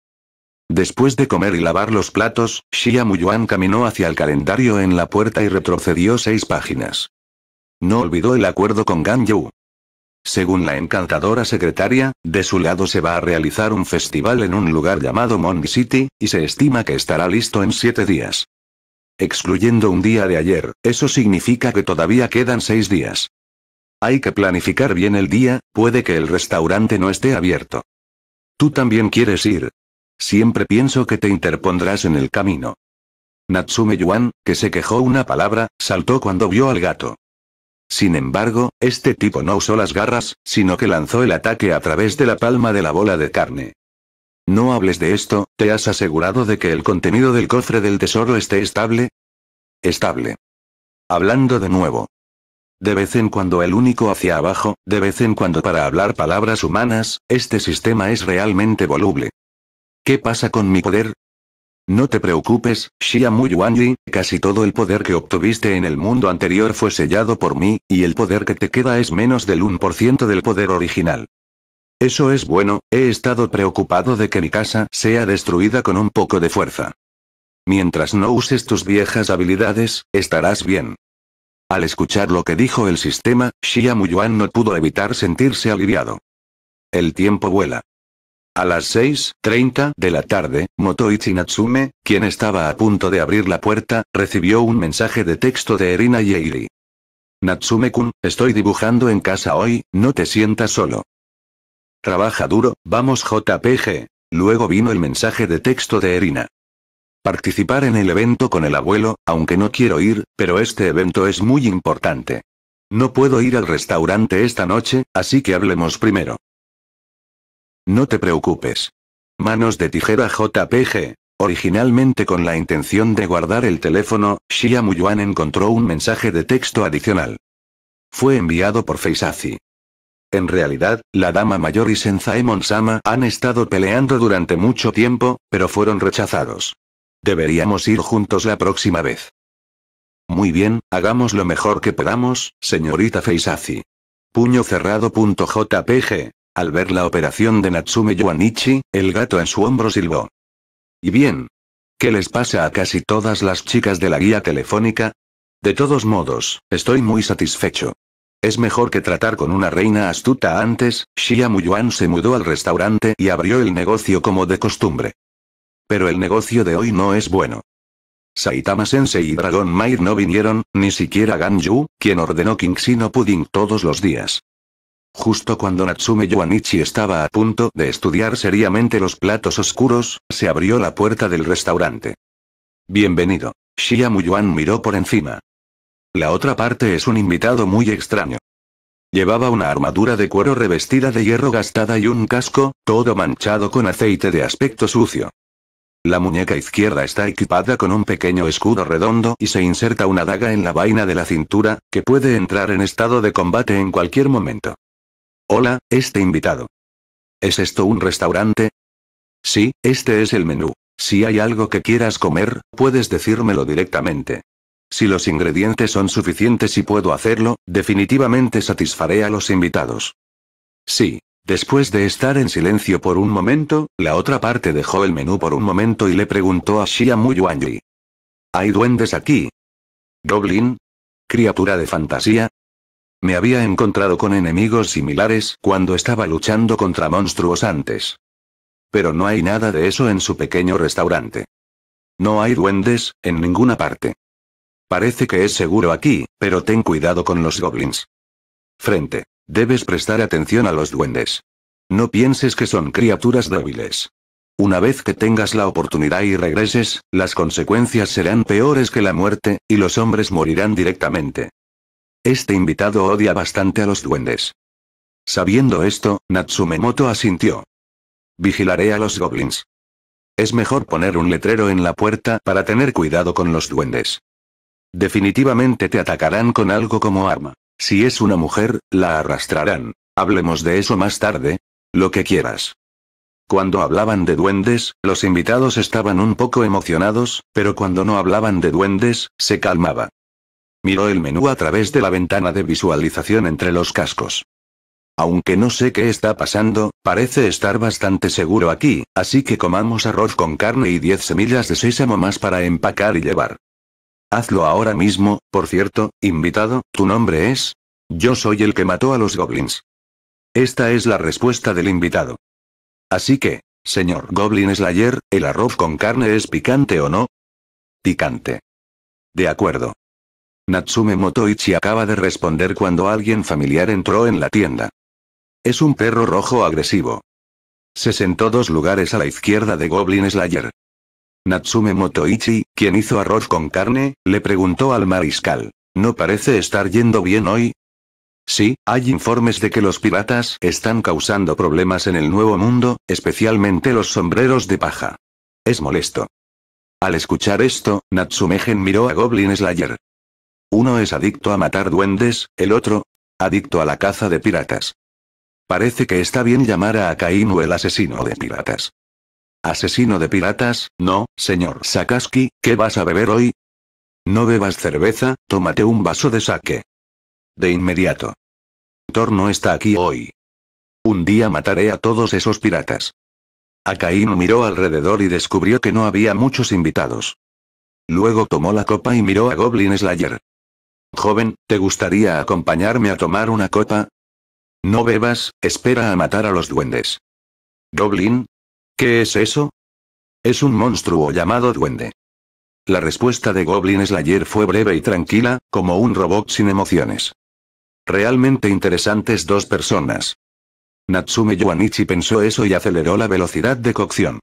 Después de comer y lavar los platos, Shia Muyuan caminó hacia el calendario en la puerta y retrocedió seis páginas. No olvidó el acuerdo con Gan Yu. Según la encantadora secretaria, de su lado se va a realizar un festival en un lugar llamado Mong City, y se estima que estará listo en siete días. Excluyendo un día de ayer, eso significa que todavía quedan seis días. Hay que planificar bien el día, puede que el restaurante no esté abierto. Tú también quieres ir. Siempre pienso que te interpondrás en el camino. Natsume Yuan, que se quejó una palabra, saltó cuando vio al gato. Sin embargo, este tipo no usó las garras, sino que lanzó el ataque a través de la palma de la bola de carne. No hables de esto, ¿te has asegurado de que el contenido del cofre del tesoro esté estable? Estable. Hablando de nuevo. De vez en cuando el único hacia abajo, de vez en cuando para hablar palabras humanas, este sistema es realmente voluble. ¿Qué pasa con mi poder? No te preocupes, Xia Mu Y casi todo el poder que obtuviste en el mundo anterior fue sellado por mí, y el poder que te queda es menos del 1% del poder original. Eso es bueno, he estado preocupado de que mi casa sea destruida con un poco de fuerza. Mientras no uses tus viejas habilidades, estarás bien. Al escuchar lo que dijo el sistema, Xia Muyuan no pudo evitar sentirse aliviado. El tiempo vuela. A las 6.30 de la tarde, Motoichi Natsume, quien estaba a punto de abrir la puerta, recibió un mensaje de texto de Erina Yeiri. Natsume-kun, estoy dibujando en casa hoy, no te sientas solo. Trabaja duro, vamos JPG. Luego vino el mensaje de texto de Erina. Participar en el evento con el abuelo, aunque no quiero ir, pero este evento es muy importante. No puedo ir al restaurante esta noche, así que hablemos primero. No te preocupes. Manos de tijera JPG. Originalmente con la intención de guardar el teléfono, Xia Muyuan encontró un mensaje de texto adicional. Fue enviado por Feisazi. En realidad, la dama mayor y Senzaemon Sama han estado peleando durante mucho tiempo, pero fueron rechazados. Deberíamos ir juntos la próxima vez. Muy bien, hagamos lo mejor que podamos, señorita Feisazi. Puño cerrado. Al ver la operación de Natsume Yuanichi, el gato en su hombro silbó. ¿Y bien? ¿Qué les pasa a casi todas las chicas de la guía telefónica? De todos modos, estoy muy satisfecho. Es mejor que tratar con una reina astuta antes, Shia se mudó al restaurante y abrió el negocio como de costumbre. Pero el negocio de hoy no es bueno. Saitama Sensei y Dragon Maid no vinieron, ni siquiera Ganju, quien ordenó Kingsino Pudding todos los días. Justo cuando Natsume Yuanichi estaba a punto de estudiar seriamente los platos oscuros, se abrió la puerta del restaurante. Bienvenido. Shiamu Yuan miró por encima. La otra parte es un invitado muy extraño. Llevaba una armadura de cuero revestida de hierro gastada y un casco, todo manchado con aceite de aspecto sucio. La muñeca izquierda está equipada con un pequeño escudo redondo y se inserta una daga en la vaina de la cintura, que puede entrar en estado de combate en cualquier momento. Hola, este invitado. ¿Es esto un restaurante? Sí, este es el menú. Si hay algo que quieras comer, puedes decírmelo directamente. Si los ingredientes son suficientes y puedo hacerlo, definitivamente satisfaré a los invitados. Sí. Después de estar en silencio por un momento, la otra parte dejó el menú por un momento y le preguntó a Shia Muyuanji. ¿Hay duendes aquí? ¿Goblin? ¿Criatura de fantasía? Me había encontrado con enemigos similares cuando estaba luchando contra monstruos antes. Pero no hay nada de eso en su pequeño restaurante. No hay duendes, en ninguna parte. Parece que es seguro aquí, pero ten cuidado con los goblins. Frente. Debes prestar atención a los duendes. No pienses que son criaturas débiles. Una vez que tengas la oportunidad y regreses, las consecuencias serán peores que la muerte, y los hombres morirán directamente. Este invitado odia bastante a los duendes. Sabiendo esto, Natsumemoto asintió. Vigilaré a los goblins. Es mejor poner un letrero en la puerta para tener cuidado con los duendes. Definitivamente te atacarán con algo como arma. Si es una mujer, la arrastrarán. Hablemos de eso más tarde. Lo que quieras. Cuando hablaban de duendes, los invitados estaban un poco emocionados, pero cuando no hablaban de duendes, se calmaba. Miró el menú a través de la ventana de visualización entre los cascos. Aunque no sé qué está pasando, parece estar bastante seguro aquí, así que comamos arroz con carne y 10 semillas de sésamo más para empacar y llevar. Hazlo ahora mismo, por cierto, invitado, ¿tu nombre es? Yo soy el que mató a los goblins. Esta es la respuesta del invitado. Así que, señor Goblin Slayer, ¿el arroz con carne es picante o no? Picante. De acuerdo. Natsume Motoichi acaba de responder cuando alguien familiar entró en la tienda. Es un perro rojo agresivo. Se sentó dos lugares a la izquierda de Goblin Slayer. Natsume Motoichi, quien hizo arroz con carne, le preguntó al mariscal. ¿No parece estar yendo bien hoy? Sí, hay informes de que los piratas están causando problemas en el Nuevo Mundo, especialmente los sombreros de paja. Es molesto. Al escuchar esto, Gen miró a Goblin Slayer. Uno es adicto a matar duendes, el otro, adicto a la caza de piratas. Parece que está bien llamar a Akainu el asesino de piratas. ¿Asesino de piratas? No, señor Sakaski, ¿qué vas a beber hoy? No bebas cerveza, tómate un vaso de saque. De inmediato. Thor no está aquí hoy. Un día mataré a todos esos piratas. Akainu miró alrededor y descubrió que no había muchos invitados. Luego tomó la copa y miró a Goblin Slayer. Joven, ¿te gustaría acompañarme a tomar una copa? No bebas, espera a matar a los duendes. ¿Goblin? ¿Qué es eso? Es un monstruo llamado duende. La respuesta de Goblin Slayer fue breve y tranquila, como un robot sin emociones. Realmente interesantes dos personas. Natsume Yuanichi pensó eso y aceleró la velocidad de cocción.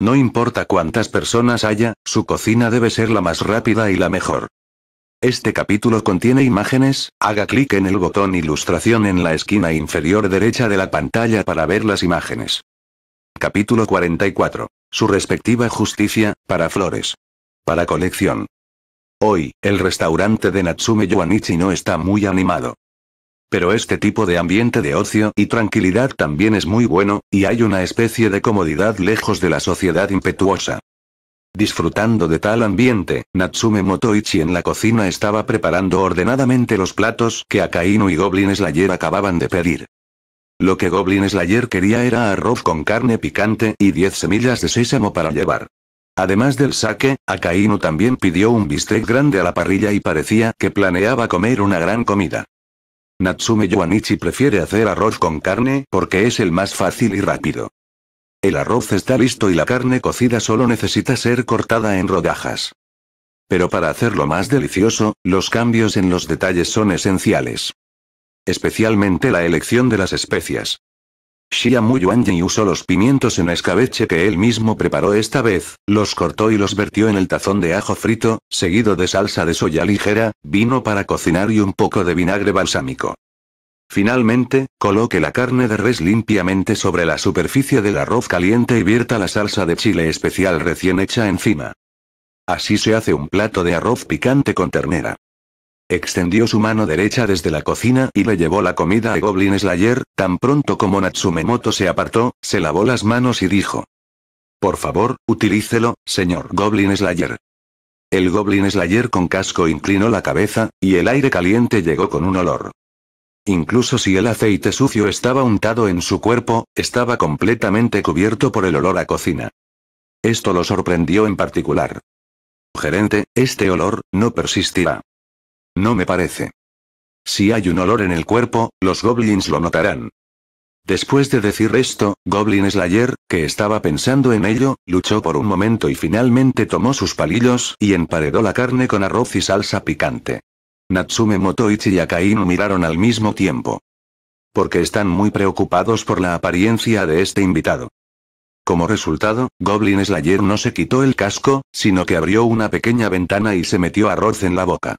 No importa cuántas personas haya, su cocina debe ser la más rápida y la mejor. Este capítulo contiene imágenes, haga clic en el botón Ilustración en la esquina inferior derecha de la pantalla para ver las imágenes. Capítulo 44. Su respectiva justicia, para flores. Para colección. Hoy, el restaurante de Natsume Yuanichi no está muy animado. Pero este tipo de ambiente de ocio y tranquilidad también es muy bueno, y hay una especie de comodidad lejos de la sociedad impetuosa. Disfrutando de tal ambiente, Natsume Motoichi en la cocina estaba preparando ordenadamente los platos que Akainu y Goblin Slayer acababan de pedir. Lo que Goblin Slayer quería era arroz con carne picante y 10 semillas de sésamo para llevar. Además del saque, Akainu también pidió un bistec grande a la parrilla y parecía que planeaba comer una gran comida. Natsume Yuanichi prefiere hacer arroz con carne porque es el más fácil y rápido. El arroz está listo y la carne cocida solo necesita ser cortada en rodajas. Pero para hacerlo más delicioso, los cambios en los detalles son esenciales. Especialmente la elección de las especias. Xia Muyuanji usó los pimientos en escabeche que él mismo preparó esta vez, los cortó y los vertió en el tazón de ajo frito, seguido de salsa de soya ligera, vino para cocinar y un poco de vinagre balsámico. Finalmente, coloque la carne de res limpiamente sobre la superficie del arroz caliente y vierta la salsa de chile especial recién hecha encima. Así se hace un plato de arroz picante con ternera. Extendió su mano derecha desde la cocina y le llevó la comida a Goblin Slayer, tan pronto como Natsumemoto se apartó, se lavó las manos y dijo. Por favor, utilícelo, señor Goblin Slayer. El Goblin Slayer con casco inclinó la cabeza, y el aire caliente llegó con un olor Incluso si el aceite sucio estaba untado en su cuerpo, estaba completamente cubierto por el olor a cocina. Esto lo sorprendió en particular. Gerente, este olor, no persistirá. No me parece. Si hay un olor en el cuerpo, los goblins lo notarán. Después de decir esto, Goblin Slayer, que estaba pensando en ello, luchó por un momento y finalmente tomó sus palillos y emparedó la carne con arroz y salsa picante. Natsume Motoichi y Akainu miraron al mismo tiempo. Porque están muy preocupados por la apariencia de este invitado. Como resultado, Goblin Slayer no se quitó el casco, sino que abrió una pequeña ventana y se metió arroz en la boca.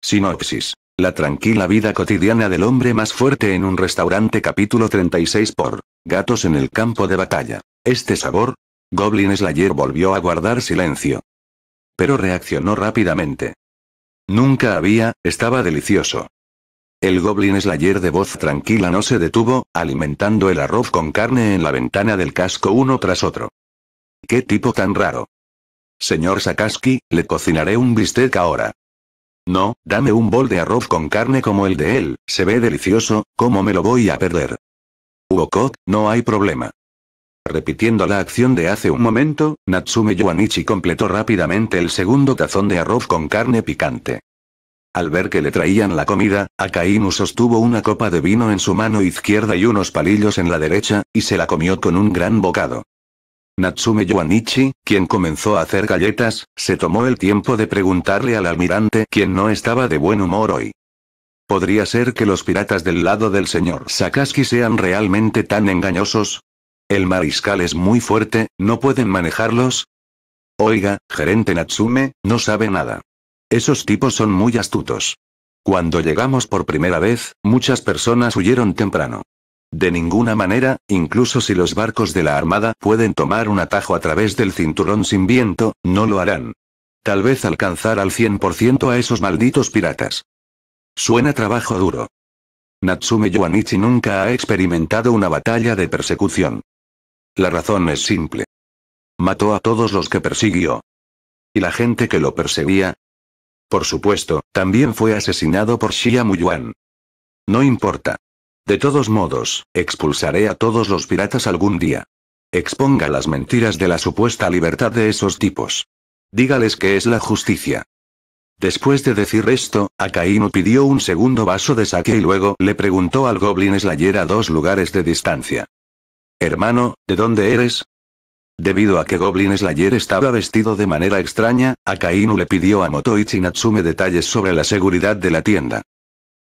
Sinopsis. La tranquila vida cotidiana del hombre más fuerte en un restaurante capítulo 36 por Gatos en el campo de batalla. Este sabor. Goblin Slayer volvió a guardar silencio. Pero reaccionó rápidamente. Nunca había, estaba delicioso. El Goblin Slayer de voz tranquila no se detuvo, alimentando el arroz con carne en la ventana del casco uno tras otro. ¡Qué tipo tan raro! Señor Sakaski, le cocinaré un bistec ahora. No, dame un bol de arroz con carne como el de él, se ve delicioso, ¿cómo me lo voy a perder? Wokok, no hay problema. Repitiendo la acción de hace un momento, Natsume Yoanichi completó rápidamente el segundo tazón de arroz con carne picante. Al ver que le traían la comida, Akainu sostuvo una copa de vino en su mano izquierda y unos palillos en la derecha, y se la comió con un gran bocado. Natsume Yoanichi, quien comenzó a hacer galletas, se tomó el tiempo de preguntarle al almirante quien no estaba de buen humor hoy. ¿Podría ser que los piratas del lado del señor Sakaski sean realmente tan engañosos? El mariscal es muy fuerte, ¿no pueden manejarlos? Oiga, gerente Natsume, no sabe nada. Esos tipos son muy astutos. Cuando llegamos por primera vez, muchas personas huyeron temprano. De ninguna manera, incluso si los barcos de la Armada pueden tomar un atajo a través del cinturón sin viento, no lo harán. Tal vez alcanzar al 100% a esos malditos piratas. Suena trabajo duro. Natsume Yuanichi nunca ha experimentado una batalla de persecución. La razón es simple. Mató a todos los que persiguió. ¿Y la gente que lo perseguía? Por supuesto, también fue asesinado por Xia Muyuan. No importa. De todos modos, expulsaré a todos los piratas algún día. Exponga las mentiras de la supuesta libertad de esos tipos. Dígales que es la justicia. Después de decir esto, Akainu pidió un segundo vaso de sake y luego le preguntó al Goblin Slayer a dos lugares de distancia. Hermano, ¿de dónde eres? Debido a que Goblin Slayer estaba vestido de manera extraña, Akainu le pidió a Motoichi Natsume detalles sobre la seguridad de la tienda.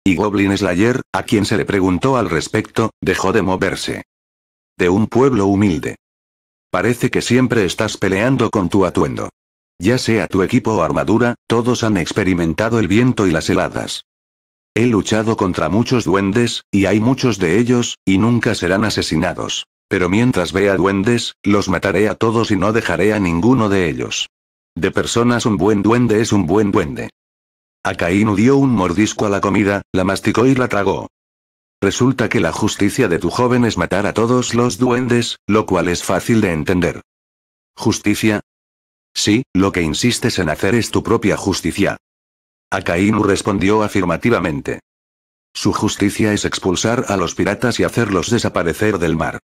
Y Goblin Slayer, a quien se le preguntó al respecto, dejó de moverse. De un pueblo humilde. Parece que siempre estás peleando con tu atuendo. Ya sea tu equipo o armadura, todos han experimentado el viento y las heladas. He luchado contra muchos duendes, y hay muchos de ellos, y nunca serán asesinados. Pero mientras vea duendes, los mataré a todos y no dejaré a ninguno de ellos. De personas un buen duende es un buen duende. Akainu dio un mordisco a la comida, la masticó y la tragó. Resulta que la justicia de tu joven es matar a todos los duendes, lo cual es fácil de entender. ¿Justicia? Sí, lo que insistes en hacer es tu propia justicia. Akainu respondió afirmativamente. Su justicia es expulsar a los piratas y hacerlos desaparecer del mar.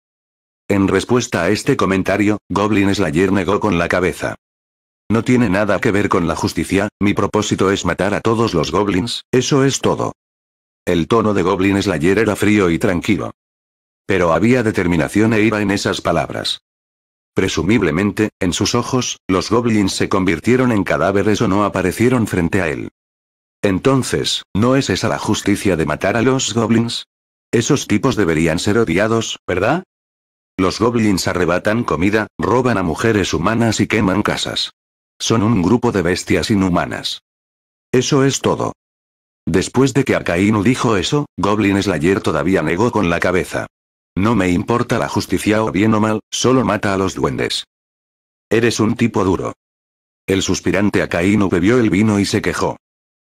En respuesta a este comentario, Goblin Slayer negó con la cabeza. No tiene nada que ver con la justicia, mi propósito es matar a todos los goblins, eso es todo. El tono de Goblin Slayer era frío y tranquilo. Pero había determinación e ira en esas palabras. Presumiblemente, en sus ojos, los goblins se convirtieron en cadáveres o no aparecieron frente a él. Entonces, ¿no es esa la justicia de matar a los goblins? Esos tipos deberían ser odiados, ¿verdad? Los goblins arrebatan comida, roban a mujeres humanas y queman casas. Son un grupo de bestias inhumanas. Eso es todo. Después de que Akainu dijo eso, Goblin Slayer todavía negó con la cabeza. No me importa la justicia o bien o mal, solo mata a los duendes. Eres un tipo duro. El suspirante Akainu bebió el vino y se quejó.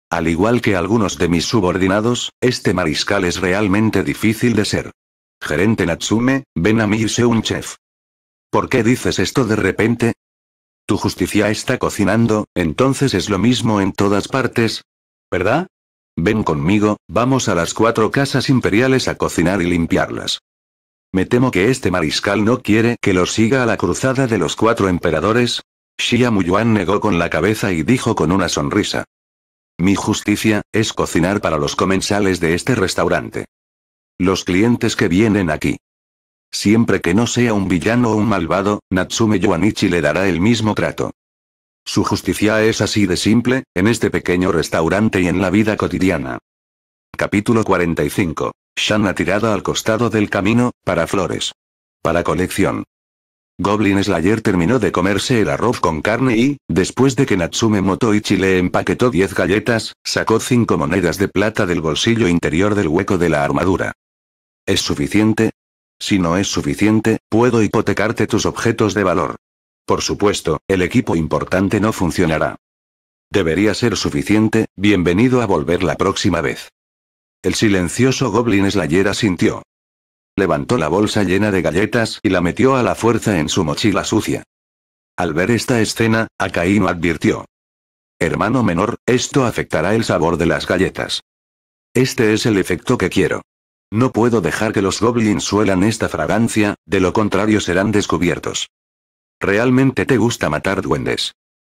Al igual que algunos de mis subordinados, este mariscal es realmente difícil de ser. Gerente Natsume, ven a mí y un chef. ¿Por qué dices esto de repente? Tu justicia está cocinando, entonces es lo mismo en todas partes. ¿Verdad? Ven conmigo, vamos a las cuatro casas imperiales a cocinar y limpiarlas. Me temo que este mariscal no quiere que lo siga a la cruzada de los cuatro emperadores. Xia Muyuan negó con la cabeza y dijo con una sonrisa. Mi justicia, es cocinar para los comensales de este restaurante. Los clientes que vienen aquí. Siempre que no sea un villano o un malvado, Natsume Yuanichi le dará el mismo trato. Su justicia es así de simple, en este pequeño restaurante y en la vida cotidiana. Capítulo 45. Shanna tirada al costado del camino, para flores. Para colección. Goblin Slayer terminó de comerse el arroz con carne y, después de que Natsume Motoichi le empaquetó 10 galletas, sacó 5 monedas de plata del bolsillo interior del hueco de la armadura. ¿Es suficiente? Si no es suficiente, puedo hipotecarte tus objetos de valor. Por supuesto, el equipo importante no funcionará. Debería ser suficiente, bienvenido a volver la próxima vez. El silencioso Goblin Slayer asintió. Levantó la bolsa llena de galletas y la metió a la fuerza en su mochila sucia. Al ver esta escena, Akainu advirtió. Hermano menor, esto afectará el sabor de las galletas. Este es el efecto que quiero. No puedo dejar que los goblins suelan esta fragancia, de lo contrario serán descubiertos. Realmente te gusta matar duendes.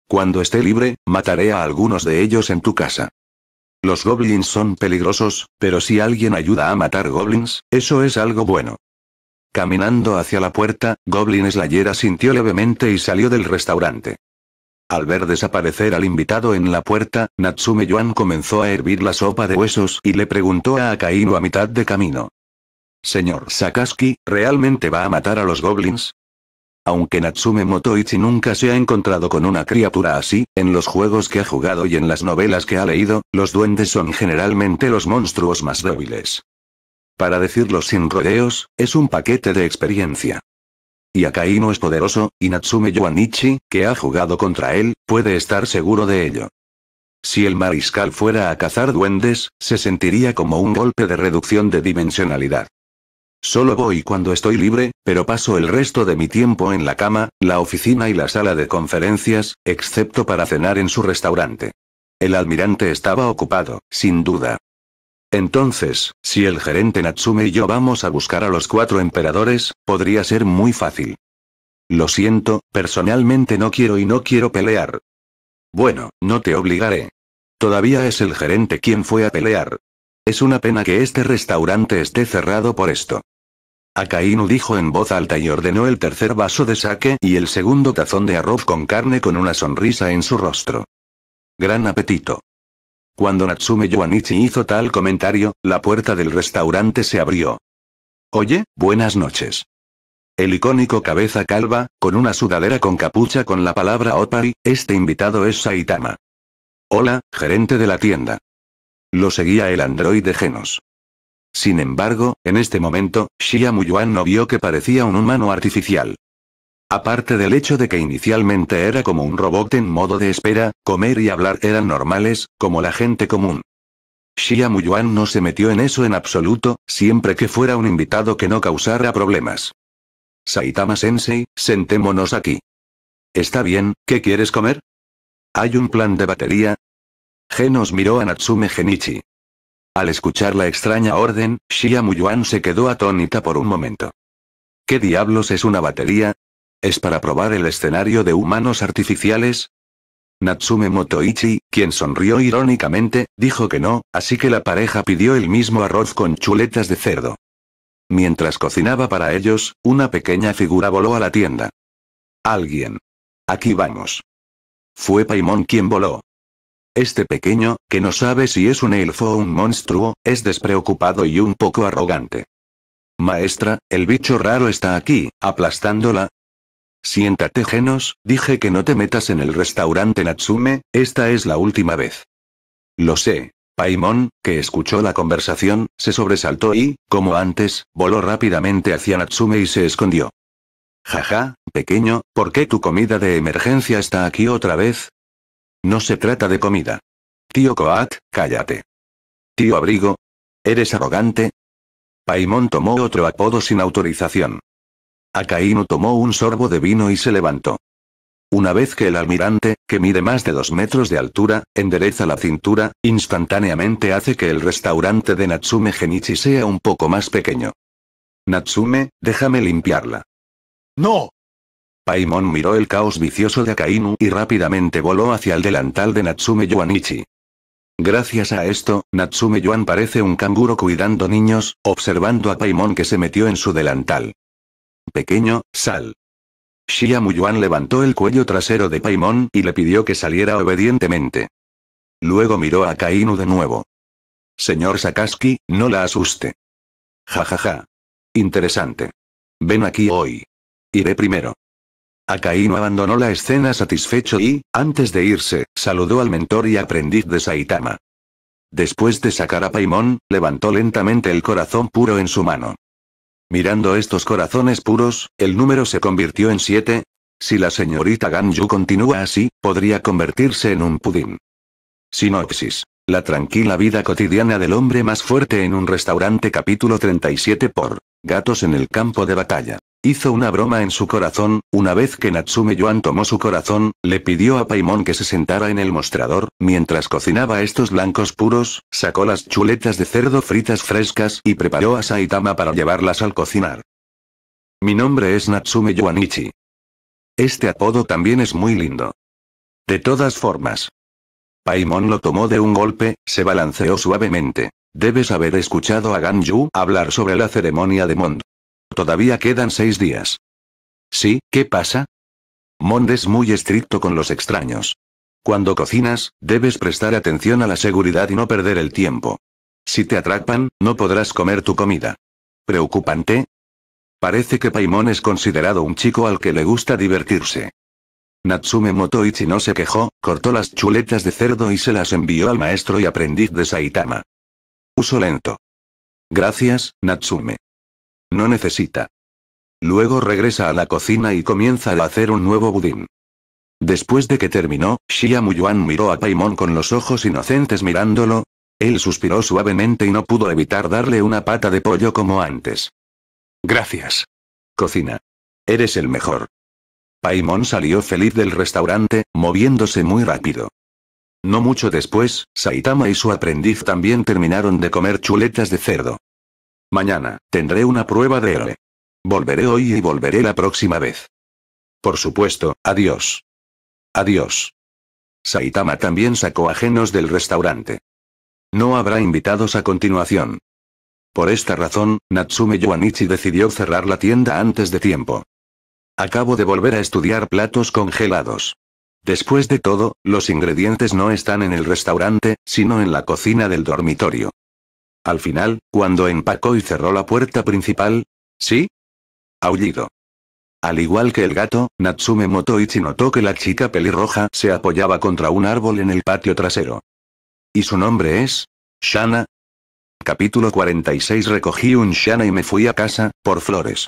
Cuando esté libre, mataré a algunos de ellos en tu casa. Los goblins son peligrosos, pero si alguien ayuda a matar goblins, eso es algo bueno. Caminando hacia la puerta, Goblin Slayer sintió levemente y salió del restaurante. Al ver desaparecer al invitado en la puerta, Natsume Yuan comenzó a hervir la sopa de huesos y le preguntó a Akainu a mitad de camino. Señor Sakaski, ¿realmente va a matar a los goblins? Aunque Natsume Motoichi nunca se ha encontrado con una criatura así, en los juegos que ha jugado y en las novelas que ha leído, los duendes son generalmente los monstruos más débiles. Para decirlo sin rodeos, es un paquete de experiencia. Y no es poderoso, y Natsume Yuanichi, que ha jugado contra él, puede estar seguro de ello. Si el mariscal fuera a cazar duendes, se sentiría como un golpe de reducción de dimensionalidad. Solo voy cuando estoy libre, pero paso el resto de mi tiempo en la cama, la oficina y la sala de conferencias, excepto para cenar en su restaurante. El almirante estaba ocupado, sin duda, entonces, si el gerente Natsume y yo vamos a buscar a los cuatro emperadores, podría ser muy fácil. Lo siento, personalmente no quiero y no quiero pelear. Bueno, no te obligaré. Todavía es el gerente quien fue a pelear. Es una pena que este restaurante esté cerrado por esto. Akainu dijo en voz alta y ordenó el tercer vaso de sake y el segundo tazón de arroz con carne con una sonrisa en su rostro. Gran apetito. Cuando Natsume Yuanichi hizo tal comentario, la puerta del restaurante se abrió. Oye, buenas noches. El icónico cabeza calva, con una sudadera con capucha con la palabra Opari, este invitado es Saitama. Hola, gerente de la tienda. Lo seguía el androide Genos. Sin embargo, en este momento, Shia Muyuan no vio que parecía un humano artificial. Aparte del hecho de que inicialmente era como un robot en modo de espera, comer y hablar eran normales, como la gente común. Xia Muyuan no se metió en eso en absoluto, siempre que fuera un invitado que no causara problemas. Saitama Sensei, sentémonos aquí. Está bien, ¿qué quieres comer? ¿Hay un plan de batería? Genos miró a Natsume Genichi. Al escuchar la extraña orden, Shia Muyuan se quedó atónita por un momento. ¿Qué diablos es una batería? ¿Es para probar el escenario de humanos artificiales? Natsume Motoichi, quien sonrió irónicamente, dijo que no, así que la pareja pidió el mismo arroz con chuletas de cerdo. Mientras cocinaba para ellos, una pequeña figura voló a la tienda. Alguien. Aquí vamos. Fue Paimon quien voló. Este pequeño, que no sabe si es un elfo o un monstruo, es despreocupado y un poco arrogante. Maestra, el bicho raro está aquí, aplastándola, Siéntate Genos, dije que no te metas en el restaurante Natsume, esta es la última vez. Lo sé. Paimon, que escuchó la conversación, se sobresaltó y, como antes, voló rápidamente hacia Natsume y se escondió. Jaja, pequeño, ¿por qué tu comida de emergencia está aquí otra vez? No se trata de comida. Tío Coat, cállate. Tío Abrigo. ¿Eres arrogante? Paimon tomó otro apodo sin autorización. Akainu tomó un sorbo de vino y se levantó. Una vez que el almirante, que mide más de dos metros de altura, endereza la cintura, instantáneamente hace que el restaurante de Natsume Genichi sea un poco más pequeño. Natsume, déjame limpiarla. ¡No! Paimon miró el caos vicioso de Akainu y rápidamente voló hacia el delantal de Natsume Yuanichi. Gracias a esto, Natsume Yuan parece un canguro cuidando niños, observando a Paimon que se metió en su delantal. Pequeño, sal. Xia Muyuan levantó el cuello trasero de Paimon y le pidió que saliera obedientemente. Luego miró a Kainu de nuevo. Señor Sakaski, no la asuste. Ja ja ja. Interesante. Ven aquí hoy. Iré primero. Akainu abandonó la escena satisfecho y, antes de irse, saludó al mentor y aprendiz de Saitama. Después de sacar a Paimon, levantó lentamente el corazón puro en su mano. Mirando estos corazones puros, el número se convirtió en siete. Si la señorita Ganju continúa así, podría convertirse en un pudín. Sinopsis. La tranquila vida cotidiana del hombre más fuerte en un restaurante capítulo 37 por Gatos en el campo de batalla. Hizo una broma en su corazón, una vez que Natsume Yuan tomó su corazón, le pidió a Paimon que se sentara en el mostrador, mientras cocinaba estos blancos puros, sacó las chuletas de cerdo fritas frescas y preparó a Saitama para llevarlas al cocinar. Mi nombre es Natsume Yuanichi. Este apodo también es muy lindo. De todas formas. Paimon lo tomó de un golpe, se balanceó suavemente. Debes haber escuchado a Ganju hablar sobre la ceremonia de Mond. Todavía quedan seis días. Sí, ¿qué pasa? Mond es muy estricto con los extraños. Cuando cocinas, debes prestar atención a la seguridad y no perder el tiempo. Si te atrapan, no podrás comer tu comida. ¿Preocupante? Parece que Paimon es considerado un chico al que le gusta divertirse. Natsume Motoichi no se quejó, cortó las chuletas de cerdo y se las envió al maestro y aprendiz de Saitama. Uso lento. Gracias, Natsume. No necesita. Luego regresa a la cocina y comienza a hacer un nuevo budín. Después de que terminó, Xia Muyuan miró a Paimon con los ojos inocentes mirándolo. Él suspiró suavemente y no pudo evitar darle una pata de pollo como antes. Gracias. Cocina. Eres el mejor. Paimon salió feliz del restaurante, moviéndose muy rápido. No mucho después, Saitama y su aprendiz también terminaron de comer chuletas de cerdo. Mañana, tendré una prueba de héroe. Volveré hoy y volveré la próxima vez. Por supuesto, adiós. Adiós. Saitama también sacó ajenos del restaurante. No habrá invitados a continuación. Por esta razón, Natsume Yuanichi decidió cerrar la tienda antes de tiempo. Acabo de volver a estudiar platos congelados. Después de todo, los ingredientes no están en el restaurante, sino en la cocina del dormitorio. Al final, cuando empacó y cerró la puerta principal. ¿Sí? Aullido. Al igual que el gato, Natsume Motoichi notó que la chica pelirroja se apoyaba contra un árbol en el patio trasero. ¿Y su nombre es? Shana. Capítulo 46 Recogí un Shana y me fui a casa, por flores.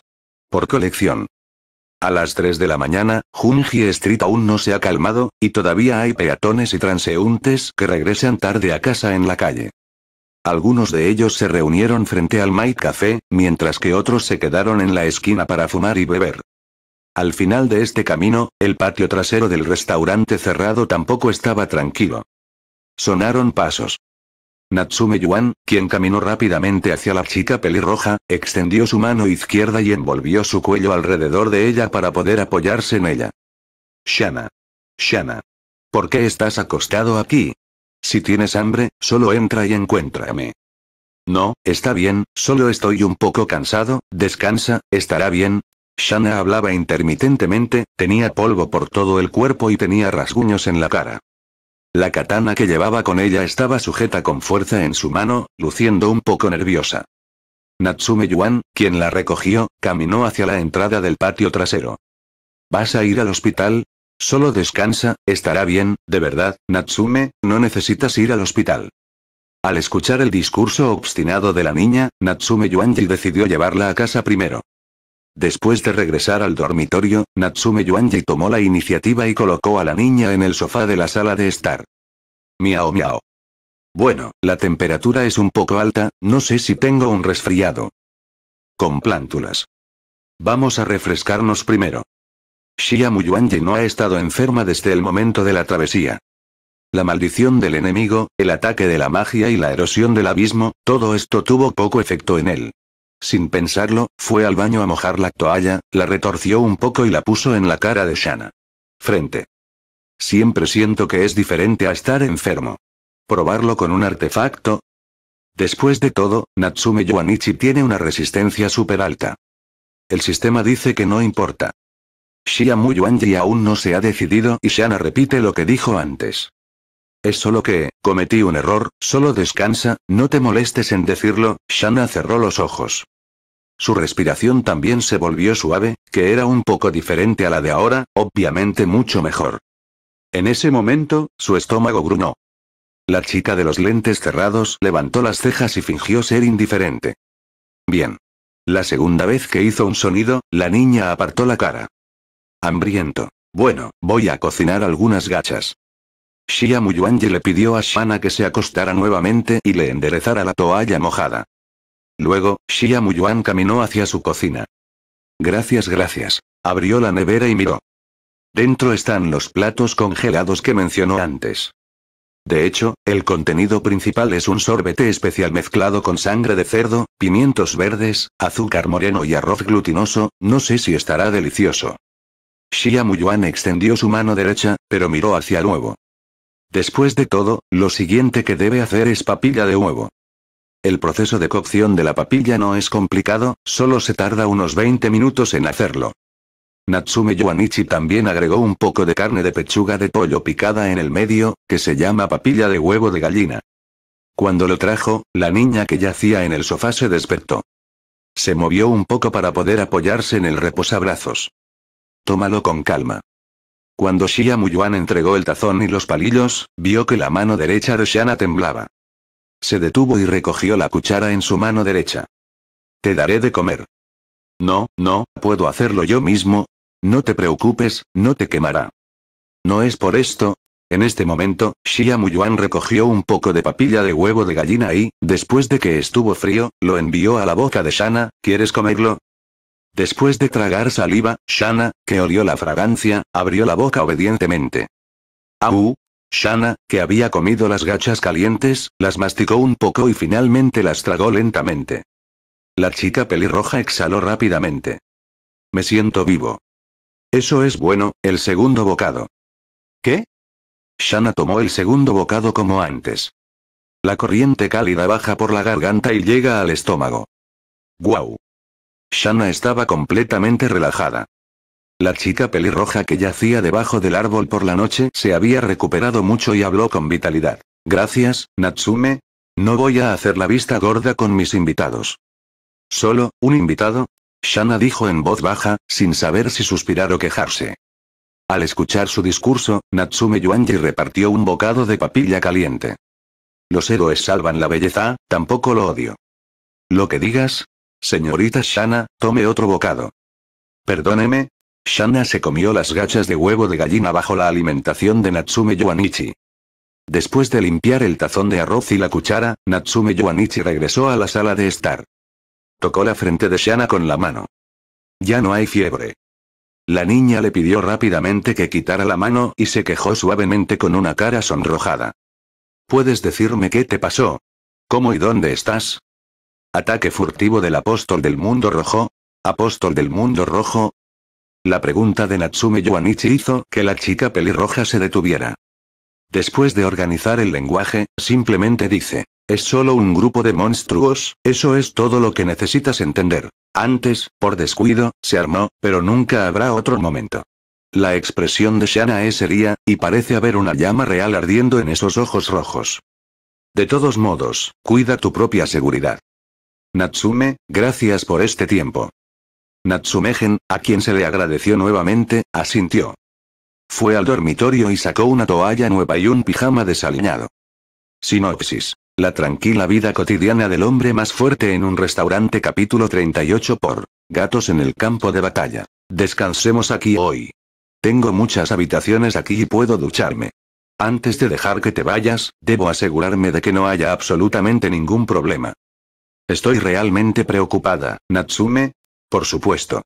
Por colección. A las 3 de la mañana, Junji Street aún no se ha calmado, y todavía hay peatones y transeúntes que regresan tarde a casa en la calle. Algunos de ellos se reunieron frente al Might Café, mientras que otros se quedaron en la esquina para fumar y beber. Al final de este camino, el patio trasero del restaurante cerrado tampoco estaba tranquilo. Sonaron pasos. Natsume Yuan, quien caminó rápidamente hacia la chica pelirroja, extendió su mano izquierda y envolvió su cuello alrededor de ella para poder apoyarse en ella. Shana. Shana. ¿Por qué estás acostado aquí? Si tienes hambre, solo entra y encuéntrame. No, está bien, solo estoy un poco cansado, descansa, estará bien. Shana hablaba intermitentemente, tenía polvo por todo el cuerpo y tenía rasguños en la cara. La katana que llevaba con ella estaba sujeta con fuerza en su mano, luciendo un poco nerviosa. Natsume Yuan, quien la recogió, caminó hacia la entrada del patio trasero. ¿Vas a ir al hospital? Solo descansa, estará bien, de verdad, Natsume, no necesitas ir al hospital. Al escuchar el discurso obstinado de la niña, Natsume Yuanji decidió llevarla a casa primero. Después de regresar al dormitorio, Natsume Yuanji tomó la iniciativa y colocó a la niña en el sofá de la sala de estar. Miao miao. Bueno, la temperatura es un poco alta, no sé si tengo un resfriado. Con plántulas. Vamos a refrescarnos primero. Xia Muyuanji no ha estado enferma desde el momento de la travesía. La maldición del enemigo, el ataque de la magia y la erosión del abismo, todo esto tuvo poco efecto en él. Sin pensarlo, fue al baño a mojar la toalla, la retorció un poco y la puso en la cara de Shana. Frente. Siempre siento que es diferente a estar enfermo. Probarlo con un artefacto. Después de todo, Natsume Yuanichi tiene una resistencia súper alta. El sistema dice que no importa. Shia Muyuanji aún no se ha decidido y Shana repite lo que dijo antes. Es solo que, cometí un error, solo descansa, no te molestes en decirlo, Shana cerró los ojos. Su respiración también se volvió suave, que era un poco diferente a la de ahora, obviamente mucho mejor. En ese momento, su estómago grunó. La chica de los lentes cerrados levantó las cejas y fingió ser indiferente. Bien. La segunda vez que hizo un sonido, la niña apartó la cara. Hambriento. Bueno, voy a cocinar algunas gachas. Xia Muyuanji le pidió a Shana que se acostara nuevamente y le enderezara la toalla mojada. Luego, Xia Muyuan caminó hacia su cocina. Gracias, gracias. Abrió la nevera y miró. Dentro están los platos congelados que mencionó antes. De hecho, el contenido principal es un sorbete especial mezclado con sangre de cerdo, pimientos verdes, azúcar moreno y arroz glutinoso, no sé si estará delicioso. Shia Muyuan extendió su mano derecha, pero miró hacia el huevo. Después de todo, lo siguiente que debe hacer es papilla de huevo. El proceso de cocción de la papilla no es complicado, solo se tarda unos 20 minutos en hacerlo. Natsume Yuanichi también agregó un poco de carne de pechuga de pollo picada en el medio, que se llama papilla de huevo de gallina. Cuando lo trajo, la niña que yacía en el sofá se despertó. Se movió un poco para poder apoyarse en el reposabrazos. Tómalo con calma. Cuando Xia Muyuan entregó el tazón y los palillos, vio que la mano derecha de Shana temblaba. Se detuvo y recogió la cuchara en su mano derecha. Te daré de comer. No, no, puedo hacerlo yo mismo. No te preocupes, no te quemará. No es por esto. En este momento, Xia Muyuan recogió un poco de papilla de huevo de gallina y, después de que estuvo frío, lo envió a la boca de Shana, ¿quieres comerlo? Después de tragar saliva, Shana, que olió la fragancia, abrió la boca obedientemente. ¡Au! Shana, que había comido las gachas calientes, las masticó un poco y finalmente las tragó lentamente. La chica pelirroja exhaló rápidamente. Me siento vivo. Eso es bueno, el segundo bocado. ¿Qué? Shana tomó el segundo bocado como antes. La corriente cálida baja por la garganta y llega al estómago. ¡Guau! Shana estaba completamente relajada. La chica pelirroja que yacía debajo del árbol por la noche se había recuperado mucho y habló con vitalidad. Gracias, Natsume. No voy a hacer la vista gorda con mis invitados. Solo, un invitado, Shana dijo en voz baja, sin saber si suspirar o quejarse. Al escuchar su discurso, Natsume Yuanji repartió un bocado de papilla caliente. Los héroes salvan la belleza, tampoco lo odio. Lo que digas, Señorita Shana, tome otro bocado. Perdóneme. Shana se comió las gachas de huevo de gallina bajo la alimentación de Natsume Yuanichi. Después de limpiar el tazón de arroz y la cuchara, Natsume Yuanichi regresó a la sala de estar. Tocó la frente de Shana con la mano. Ya no hay fiebre. La niña le pidió rápidamente que quitara la mano y se quejó suavemente con una cara sonrojada. ¿Puedes decirme qué te pasó? ¿Cómo y dónde estás? Ataque furtivo del apóstol del mundo rojo. Apóstol del mundo rojo. La pregunta de Natsume Yuanichi hizo que la chica pelirroja se detuviera. Después de organizar el lenguaje, simplemente dice, es solo un grupo de monstruos, eso es todo lo que necesitas entender. Antes, por descuido, se armó, pero nunca habrá otro momento. La expresión de Shana es seria, y parece haber una llama real ardiendo en esos ojos rojos. De todos modos, cuida tu propia seguridad. Natsume, gracias por este tiempo. Natsumegen, a quien se le agradeció nuevamente, asintió. Fue al dormitorio y sacó una toalla nueva y un pijama desaliñado. Sinopsis. La tranquila vida cotidiana del hombre más fuerte en un restaurante capítulo 38 por Gatos en el campo de batalla. Descansemos aquí hoy. Tengo muchas habitaciones aquí y puedo ducharme. Antes de dejar que te vayas, debo asegurarme de que no haya absolutamente ningún problema. Estoy realmente preocupada, Natsume. Por supuesto.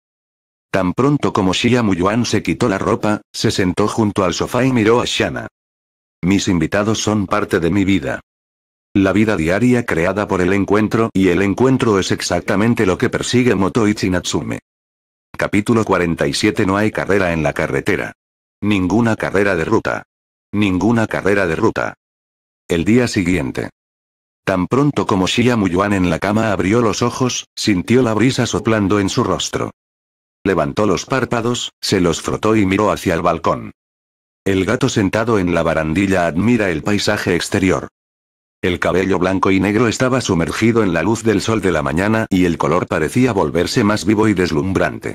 Tan pronto como Shia se quitó la ropa, se sentó junto al sofá y miró a Shana. Mis invitados son parte de mi vida. La vida diaria creada por el encuentro y el encuentro es exactamente lo que persigue Motoichi Natsume. Capítulo 47 No hay carrera en la carretera. Ninguna carrera de ruta. Ninguna carrera de ruta. El día siguiente. Tan pronto como Shia Muyuan en la cama abrió los ojos, sintió la brisa soplando en su rostro. Levantó los párpados, se los frotó y miró hacia el balcón. El gato sentado en la barandilla admira el paisaje exterior. El cabello blanco y negro estaba sumergido en la luz del sol de la mañana y el color parecía volverse más vivo y deslumbrante.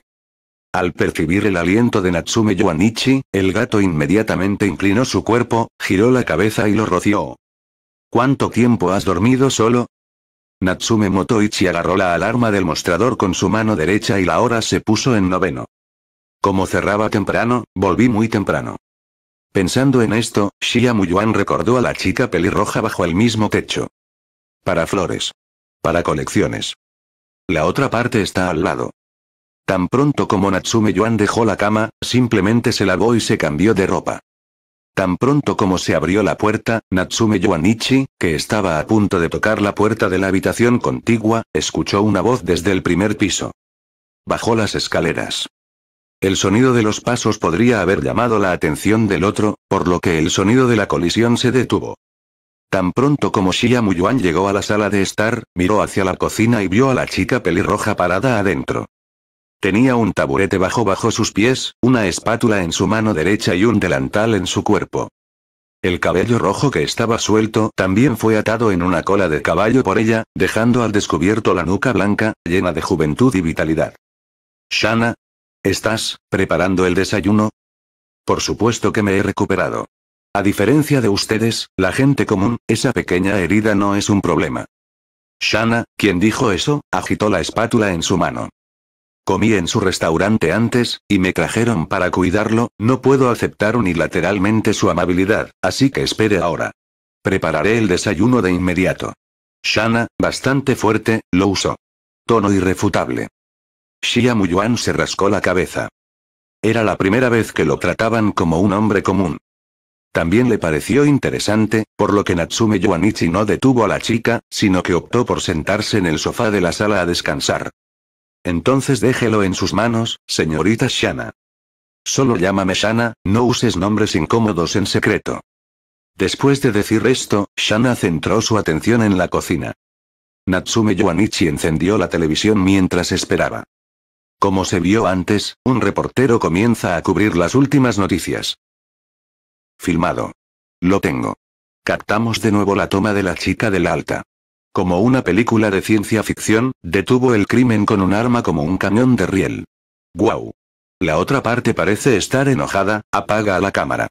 Al percibir el aliento de Natsume Yuanichi, el gato inmediatamente inclinó su cuerpo, giró la cabeza y lo roció. ¿Cuánto tiempo has dormido solo? Natsume Motoichi agarró la alarma del mostrador con su mano derecha y la hora se puso en noveno. Como cerraba temprano, volví muy temprano. Pensando en esto, Shia Yuan recordó a la chica pelirroja bajo el mismo techo. Para flores. Para colecciones. La otra parte está al lado. Tan pronto como Natsume Yuan dejó la cama, simplemente se lavó y se cambió de ropa. Tan pronto como se abrió la puerta, Natsume Yuanichi, que estaba a punto de tocar la puerta de la habitación contigua, escuchó una voz desde el primer piso. Bajó las escaleras. El sonido de los pasos podría haber llamado la atención del otro, por lo que el sonido de la colisión se detuvo. Tan pronto como Shia llegó a la sala de estar, miró hacia la cocina y vio a la chica pelirroja parada adentro. Tenía un taburete bajo bajo sus pies, una espátula en su mano derecha y un delantal en su cuerpo. El cabello rojo que estaba suelto también fue atado en una cola de caballo por ella, dejando al descubierto la nuca blanca, llena de juventud y vitalidad. Shana, ¿estás preparando el desayuno? Por supuesto que me he recuperado. A diferencia de ustedes, la gente común, esa pequeña herida no es un problema. Shana, quien dijo eso, agitó la espátula en su mano. Comí en su restaurante antes, y me trajeron para cuidarlo, no puedo aceptar unilateralmente su amabilidad, así que espere ahora. Prepararé el desayuno de inmediato. Shana, bastante fuerte, lo usó. Tono irrefutable. Xia Muyuan se rascó la cabeza. Era la primera vez que lo trataban como un hombre común. También le pareció interesante, por lo que Natsume Yuanichi no detuvo a la chica, sino que optó por sentarse en el sofá de la sala a descansar. Entonces déjelo en sus manos, señorita Shana. Solo llámame Shana, no uses nombres incómodos en secreto. Después de decir esto, Shana centró su atención en la cocina. Natsume Yuanichi encendió la televisión mientras esperaba. Como se vio antes, un reportero comienza a cubrir las últimas noticias. Filmado. Lo tengo. Captamos de nuevo la toma de la chica del alta. Como una película de ciencia ficción, detuvo el crimen con un arma como un cañón de riel. ¡Guau! La otra parte parece estar enojada, apaga la cámara.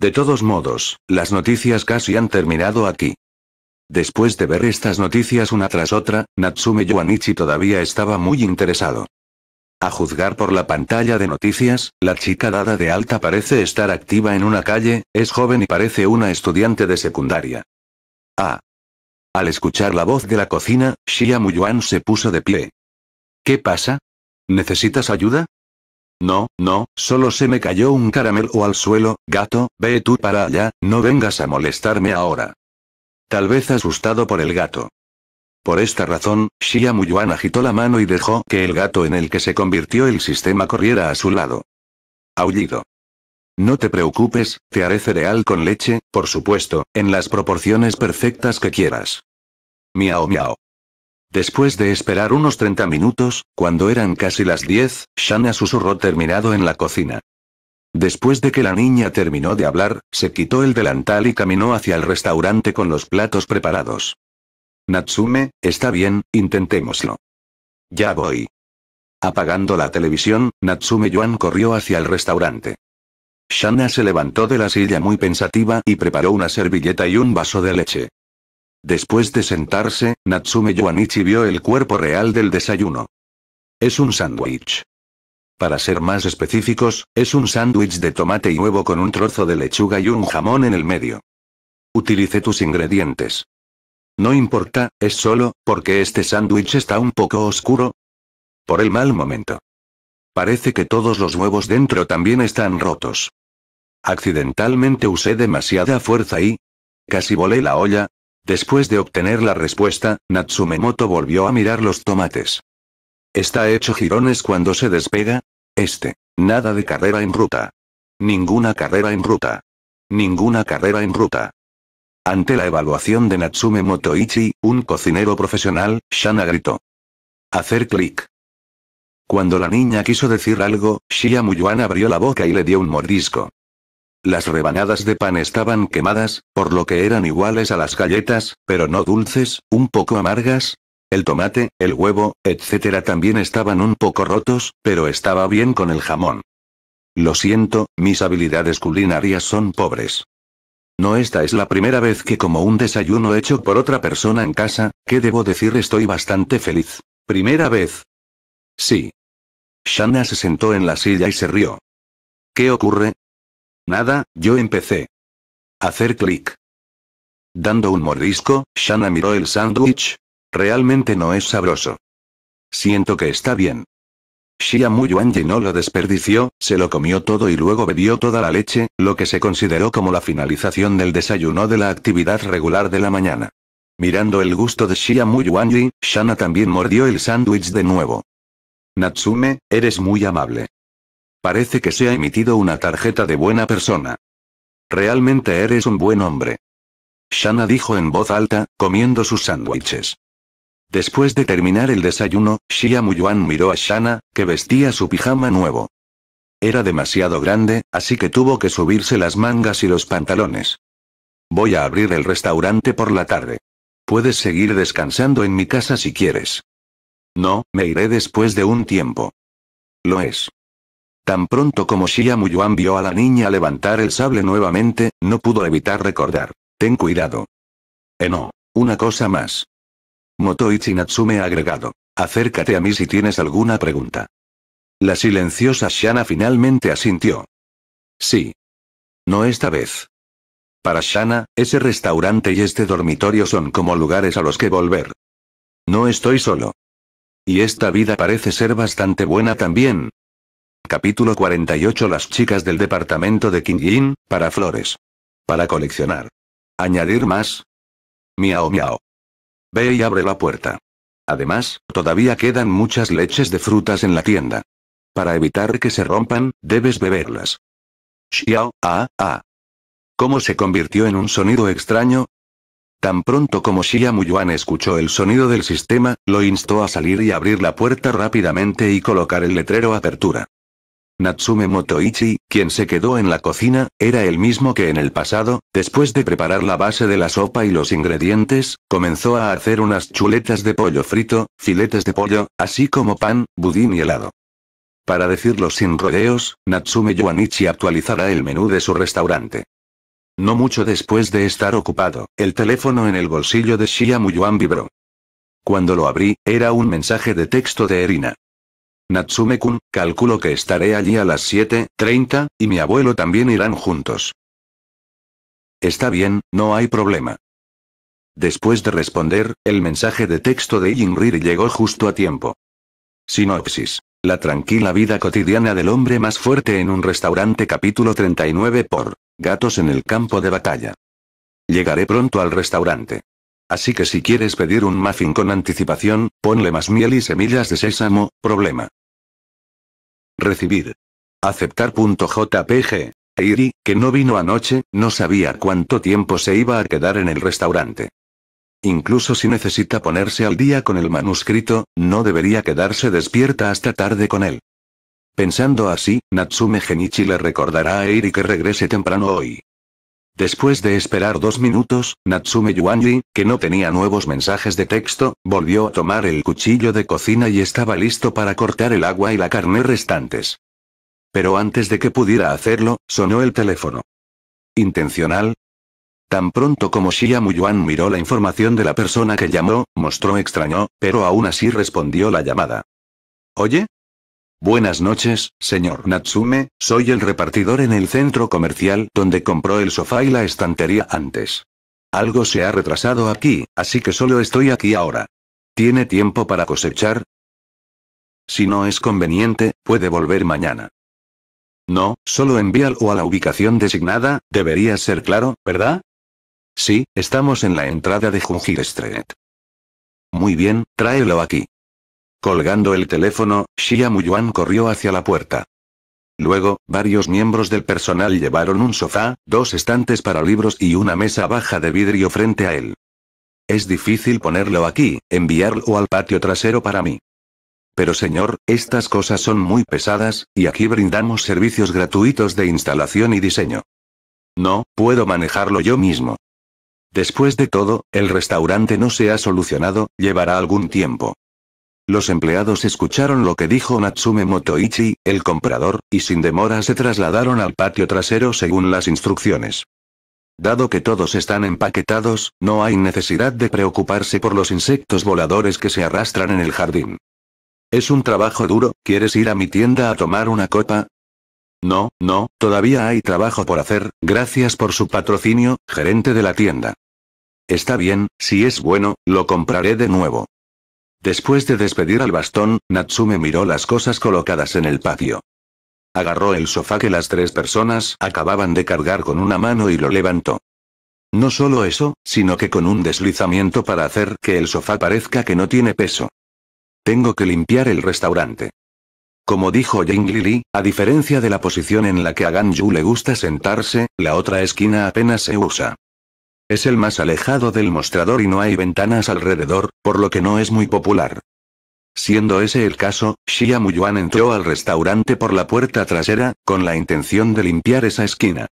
De todos modos, las noticias casi han terminado aquí. Después de ver estas noticias una tras otra, Natsume Yuanichi todavía estaba muy interesado. A juzgar por la pantalla de noticias, la chica dada de alta parece estar activa en una calle, es joven y parece una estudiante de secundaria. Ah, al escuchar la voz de la cocina, Xia Muyuan se puso de pie. ¿Qué pasa? ¿Necesitas ayuda? No, no, solo se me cayó un caramelo al suelo, gato, ve tú para allá, no vengas a molestarme ahora. Tal vez asustado por el gato. Por esta razón, Xia Muyuan agitó la mano y dejó que el gato en el que se convirtió el sistema corriera a su lado. Aullido. No te preocupes, te haré cereal con leche, por supuesto, en las proporciones perfectas que quieras. Miao miao. Después de esperar unos 30 minutos, cuando eran casi las 10, Shana susurró terminado en la cocina. Después de que la niña terminó de hablar, se quitó el delantal y caminó hacia el restaurante con los platos preparados. Natsume, está bien, intentémoslo. Ya voy. Apagando la televisión, Natsume Yuan corrió hacia el restaurante. Shanna se levantó de la silla muy pensativa y preparó una servilleta y un vaso de leche. Después de sentarse, Natsume Yuanichi vio el cuerpo real del desayuno. Es un sándwich. Para ser más específicos, es un sándwich de tomate y huevo con un trozo de lechuga y un jamón en el medio. Utilice tus ingredientes. No importa, es solo, porque este sándwich está un poco oscuro. Por el mal momento. Parece que todos los huevos dentro también están rotos. Accidentalmente usé demasiada fuerza y... Casi volé la olla. Después de obtener la respuesta, Natsumemoto volvió a mirar los tomates. ¿Está hecho girones cuando se despega? Este. Nada de carrera en ruta. Ninguna carrera en ruta. Ninguna carrera en ruta. Ante la evaluación de Natsume Motoichi, un cocinero profesional, Shana gritó. Hacer clic. Cuando la niña quiso decir algo, Xia Muyuan abrió la boca y le dio un mordisco. Las rebanadas de pan estaban quemadas, por lo que eran iguales a las galletas, pero no dulces, un poco amargas. El tomate, el huevo, etc. también estaban un poco rotos, pero estaba bien con el jamón. Lo siento, mis habilidades culinarias son pobres. No esta es la primera vez que como un desayuno hecho por otra persona en casa, que debo decir estoy bastante feliz. Primera vez, Sí. Shana se sentó en la silla y se rió. ¿Qué ocurre? Nada, yo empecé. Hacer clic. Dando un mordisco, Shana miró el sándwich. Realmente no es sabroso. Siento que está bien. Shia Muyuanji no lo desperdició, se lo comió todo y luego bebió toda la leche, lo que se consideró como la finalización del desayuno de la actividad regular de la mañana. Mirando el gusto de Shia Muyuanji, Shana también mordió el sándwich de nuevo. Natsume, eres muy amable. Parece que se ha emitido una tarjeta de buena persona. Realmente eres un buen hombre. Shana dijo en voz alta, comiendo sus sándwiches. Después de terminar el desayuno, Shia Muyuan miró a Shana, que vestía su pijama nuevo. Era demasiado grande, así que tuvo que subirse las mangas y los pantalones. Voy a abrir el restaurante por la tarde. Puedes seguir descansando en mi casa si quieres. No, me iré después de un tiempo. Lo es. Tan pronto como Xia Muyuan vio a la niña levantar el sable nuevamente, no pudo evitar recordar. Ten cuidado. Eh no. Una cosa más. Motoichi Natsume ha agregado. Acércate a mí si tienes alguna pregunta. La silenciosa Shana finalmente asintió. Sí. No esta vez. Para Shana, ese restaurante y este dormitorio son como lugares a los que volver. No estoy solo. Y esta vida parece ser bastante buena también. Capítulo 48 Las chicas del departamento de Qingyin, para flores. Para coleccionar. Añadir más. Miao miao. Ve y abre la puerta. Además, todavía quedan muchas leches de frutas en la tienda. Para evitar que se rompan, debes beberlas. Xiao, ah, ah. ¿Cómo se convirtió en un sonido extraño? Tan pronto como Shiyamuyuan escuchó el sonido del sistema, lo instó a salir y abrir la puerta rápidamente y colocar el letrero apertura. Natsume Motoichi, quien se quedó en la cocina, era el mismo que en el pasado, después de preparar la base de la sopa y los ingredientes, comenzó a hacer unas chuletas de pollo frito, filetes de pollo, así como pan, budín y helado. Para decirlo sin rodeos, Natsume Yuanichi actualizará el menú de su restaurante. No mucho después de estar ocupado, el teléfono en el bolsillo de Shia Muyuan vibró. Cuando lo abrí, era un mensaje de texto de Erina. Natsume-kun, calculo que estaré allí a las 7.30, y mi abuelo también irán juntos. Está bien, no hay problema. Después de responder, el mensaje de texto de Jinriri llegó justo a tiempo. Sinopsis. La tranquila vida cotidiana del hombre más fuerte en un restaurante capítulo 39 por Gatos en el campo de batalla. Llegaré pronto al restaurante. Así que si quieres pedir un muffin con anticipación, ponle más miel y semillas de sésamo, problema. Recibir. Aceptar.jpg. Eiri, que no vino anoche, no sabía cuánto tiempo se iba a quedar en el restaurante. Incluso si necesita ponerse al día con el manuscrito, no debería quedarse despierta hasta tarde con él. Pensando así, Natsume Genichi le recordará a Eri que regrese temprano hoy. Después de esperar dos minutos, Natsume Yuanji, que no tenía nuevos mensajes de texto, volvió a tomar el cuchillo de cocina y estaba listo para cortar el agua y la carne restantes. Pero antes de que pudiera hacerlo, sonó el teléfono. ¿Intencional? Tan pronto como Shiyamu Yuan miró la información de la persona que llamó, mostró extraño, pero aún así respondió la llamada. ¿Oye? Buenas noches, señor Natsume, soy el repartidor en el centro comercial donde compró el sofá y la estantería antes. Algo se ha retrasado aquí, así que solo estoy aquí ahora. ¿Tiene tiempo para cosechar? Si no es conveniente, puede volver mañana. No, solo envíalo a la ubicación designada, debería ser claro, ¿verdad? Sí, estamos en la entrada de Jungir Street. Muy bien, tráelo aquí. Colgando el teléfono, Xia Muyuan corrió hacia la puerta. Luego, varios miembros del personal llevaron un sofá, dos estantes para libros y una mesa baja de vidrio frente a él. Es difícil ponerlo aquí, enviarlo al patio trasero para mí. Pero señor, estas cosas son muy pesadas, y aquí brindamos servicios gratuitos de instalación y diseño. No, puedo manejarlo yo mismo. Después de todo, el restaurante no se ha solucionado, llevará algún tiempo. Los empleados escucharon lo que dijo Natsume Motoichi, el comprador, y sin demora se trasladaron al patio trasero según las instrucciones. Dado que todos están empaquetados, no hay necesidad de preocuparse por los insectos voladores que se arrastran en el jardín. Es un trabajo duro, ¿quieres ir a mi tienda a tomar una copa? No, no, todavía hay trabajo por hacer, gracias por su patrocinio, gerente de la tienda. Está bien, si es bueno, lo compraré de nuevo. Después de despedir al bastón, Natsume miró las cosas colocadas en el patio. Agarró el sofá que las tres personas acababan de cargar con una mano y lo levantó. No solo eso, sino que con un deslizamiento para hacer que el sofá parezca que no tiene peso. Tengo que limpiar el restaurante. Como dijo Jing Lili, a diferencia de la posición en la que a Ganju le gusta sentarse, la otra esquina apenas se usa. Es el más alejado del mostrador y no hay ventanas alrededor, por lo que no es muy popular. Siendo ese el caso, Xia entró al restaurante por la puerta trasera, con la intención de limpiar esa esquina.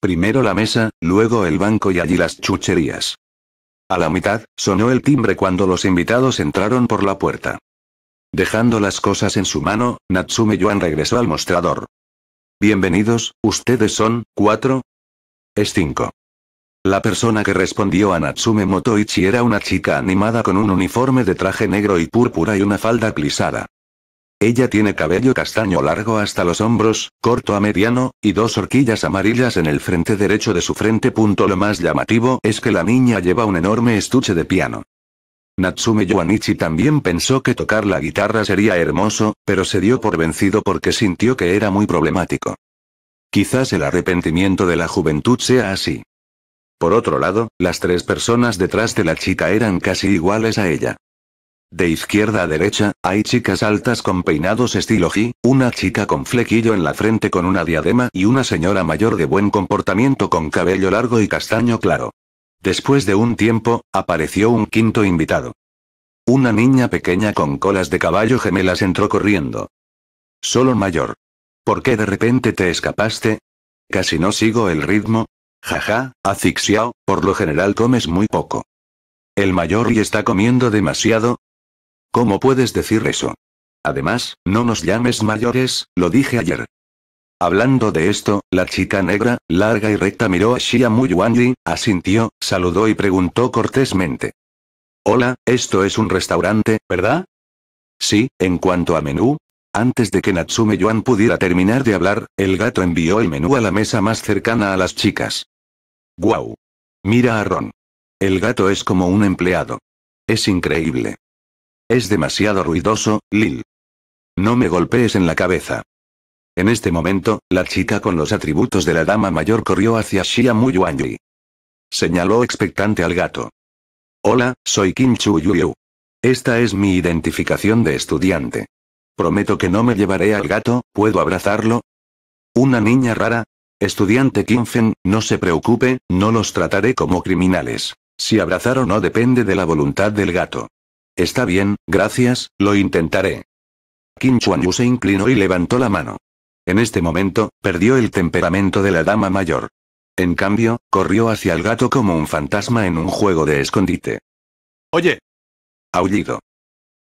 Primero la mesa, luego el banco y allí las chucherías. A la mitad, sonó el timbre cuando los invitados entraron por la puerta. Dejando las cosas en su mano, Natsume Yuan regresó al mostrador. Bienvenidos, ustedes son, cuatro. Es cinco. La persona que respondió a Natsume Motoichi era una chica animada con un uniforme de traje negro y púrpura y una falda plisada. Ella tiene cabello castaño largo hasta los hombros, corto a mediano, y dos horquillas amarillas en el frente derecho de su frente. Lo más llamativo es que la niña lleva un enorme estuche de piano. Natsume Yoanichi también pensó que tocar la guitarra sería hermoso, pero se dio por vencido porque sintió que era muy problemático. Quizás el arrepentimiento de la juventud sea así. Por otro lado, las tres personas detrás de la chica eran casi iguales a ella. De izquierda a derecha, hay chicas altas con peinados estilo G, una chica con flequillo en la frente con una diadema y una señora mayor de buen comportamiento con cabello largo y castaño claro. Después de un tiempo, apareció un quinto invitado. Una niña pequeña con colas de caballo gemelas entró corriendo. Solo mayor. ¿Por qué de repente te escapaste? Casi no sigo el ritmo, Jaja, Azixiao, por lo general comes muy poco. ¿El mayor y está comiendo demasiado? ¿Cómo puedes decir eso? Además, no nos llames mayores, lo dije ayer. Hablando de esto, la chica negra, larga y recta miró a Xia Yuanyi, asintió, saludó y preguntó cortésmente. Hola, esto es un restaurante, ¿verdad? Sí, en cuanto a menú. Antes de que Natsume Yuan pudiera terminar de hablar, el gato envió el menú a la mesa más cercana a las chicas. ¡Guau! Mira a Ron. El gato es como un empleado. Es increíble. Es demasiado ruidoso, Lil. No me golpees en la cabeza. En este momento, la chica con los atributos de la dama mayor corrió hacia Shia Muyuanyi. Señaló expectante al gato. Hola, soy Kim Chu Yuyu. Esta es mi identificación de estudiante. Prometo que no me llevaré al gato, ¿puedo abrazarlo? Una niña rara, Estudiante Kinfen, no se preocupe, no los trataré como criminales. Si abrazar o no depende de la voluntad del gato. Está bien, gracias, lo intentaré. Kim Chuan Yu se inclinó y levantó la mano. En este momento, perdió el temperamento de la dama mayor. En cambio, corrió hacia el gato como un fantasma en un juego de escondite. ¡Oye! Aullido.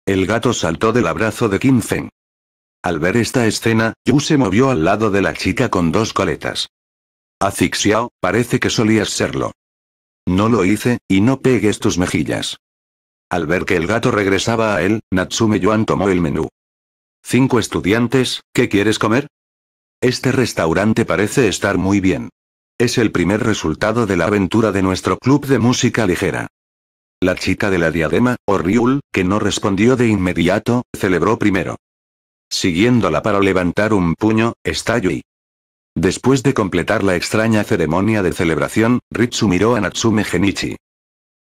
El gato saltó del abrazo de Kim Feng. Al ver esta escena, Yu se movió al lado de la chica con dos coletas. Azixiao parece que solías serlo. No lo hice, y no pegues tus mejillas. Al ver que el gato regresaba a él, Natsume Yuan tomó el menú. Cinco estudiantes, ¿qué quieres comer? Este restaurante parece estar muy bien. Es el primer resultado de la aventura de nuestro club de música ligera. La chica de la diadema, Oriul, que no respondió de inmediato, celebró primero siguiéndola para levantar un puño, está Yui. Después de completar la extraña ceremonia de celebración, Ritsu miró a Natsume Genichi.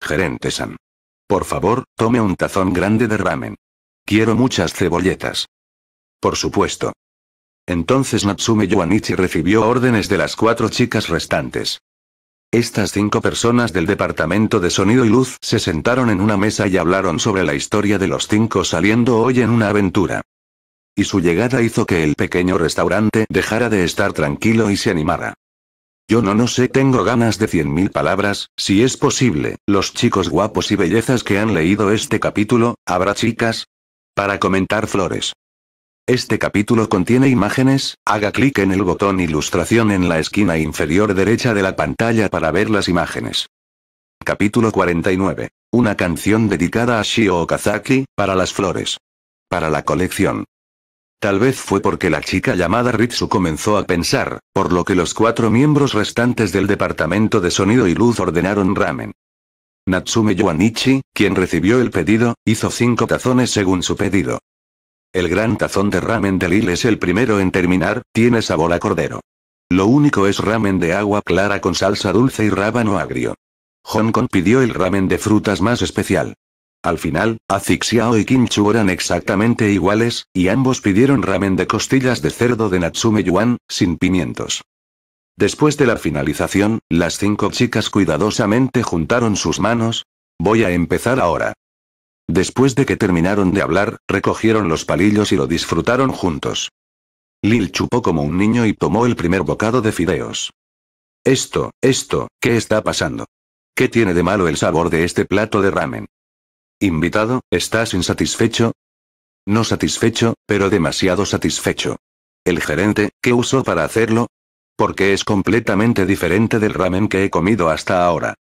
Gerente-san. Por favor, tome un tazón grande de ramen. Quiero muchas cebolletas. Por supuesto. Entonces Natsume Yuanichi recibió órdenes de las cuatro chicas restantes. Estas cinco personas del departamento de sonido y luz se sentaron en una mesa y hablaron sobre la historia de los cinco saliendo hoy en una aventura y su llegada hizo que el pequeño restaurante dejara de estar tranquilo y se animara. Yo no no sé, tengo ganas de cien mil palabras, si es posible, los chicos guapos y bellezas que han leído este capítulo, ¿habrá chicas? Para comentar flores. Este capítulo contiene imágenes, haga clic en el botón ilustración en la esquina inferior derecha de la pantalla para ver las imágenes. Capítulo 49. Una canción dedicada a Shio Okazaki, para las flores. Para la colección. Tal vez fue porque la chica llamada Ritsu comenzó a pensar, por lo que los cuatro miembros restantes del departamento de sonido y luz ordenaron ramen. Natsume Yuanichi, quien recibió el pedido, hizo cinco tazones según su pedido. El gran tazón de ramen de Lil es el primero en terminar, tiene sabor a cordero. Lo único es ramen de agua clara con salsa dulce y rábano agrio. Hong Kong pidió el ramen de frutas más especial. Al final, Azixiao y Kimchu eran exactamente iguales, y ambos pidieron ramen de costillas de cerdo de Natsume Yuan, sin pimientos. Después de la finalización, las cinco chicas cuidadosamente juntaron sus manos. Voy a empezar ahora. Después de que terminaron de hablar, recogieron los palillos y lo disfrutaron juntos. Lil chupó como un niño y tomó el primer bocado de fideos. Esto, esto, ¿qué está pasando? ¿Qué tiene de malo el sabor de este plato de ramen? Invitado, ¿estás insatisfecho? No satisfecho, pero demasiado satisfecho. El gerente, ¿qué usó para hacerlo? Porque es completamente diferente del ramen que he comido hasta ahora.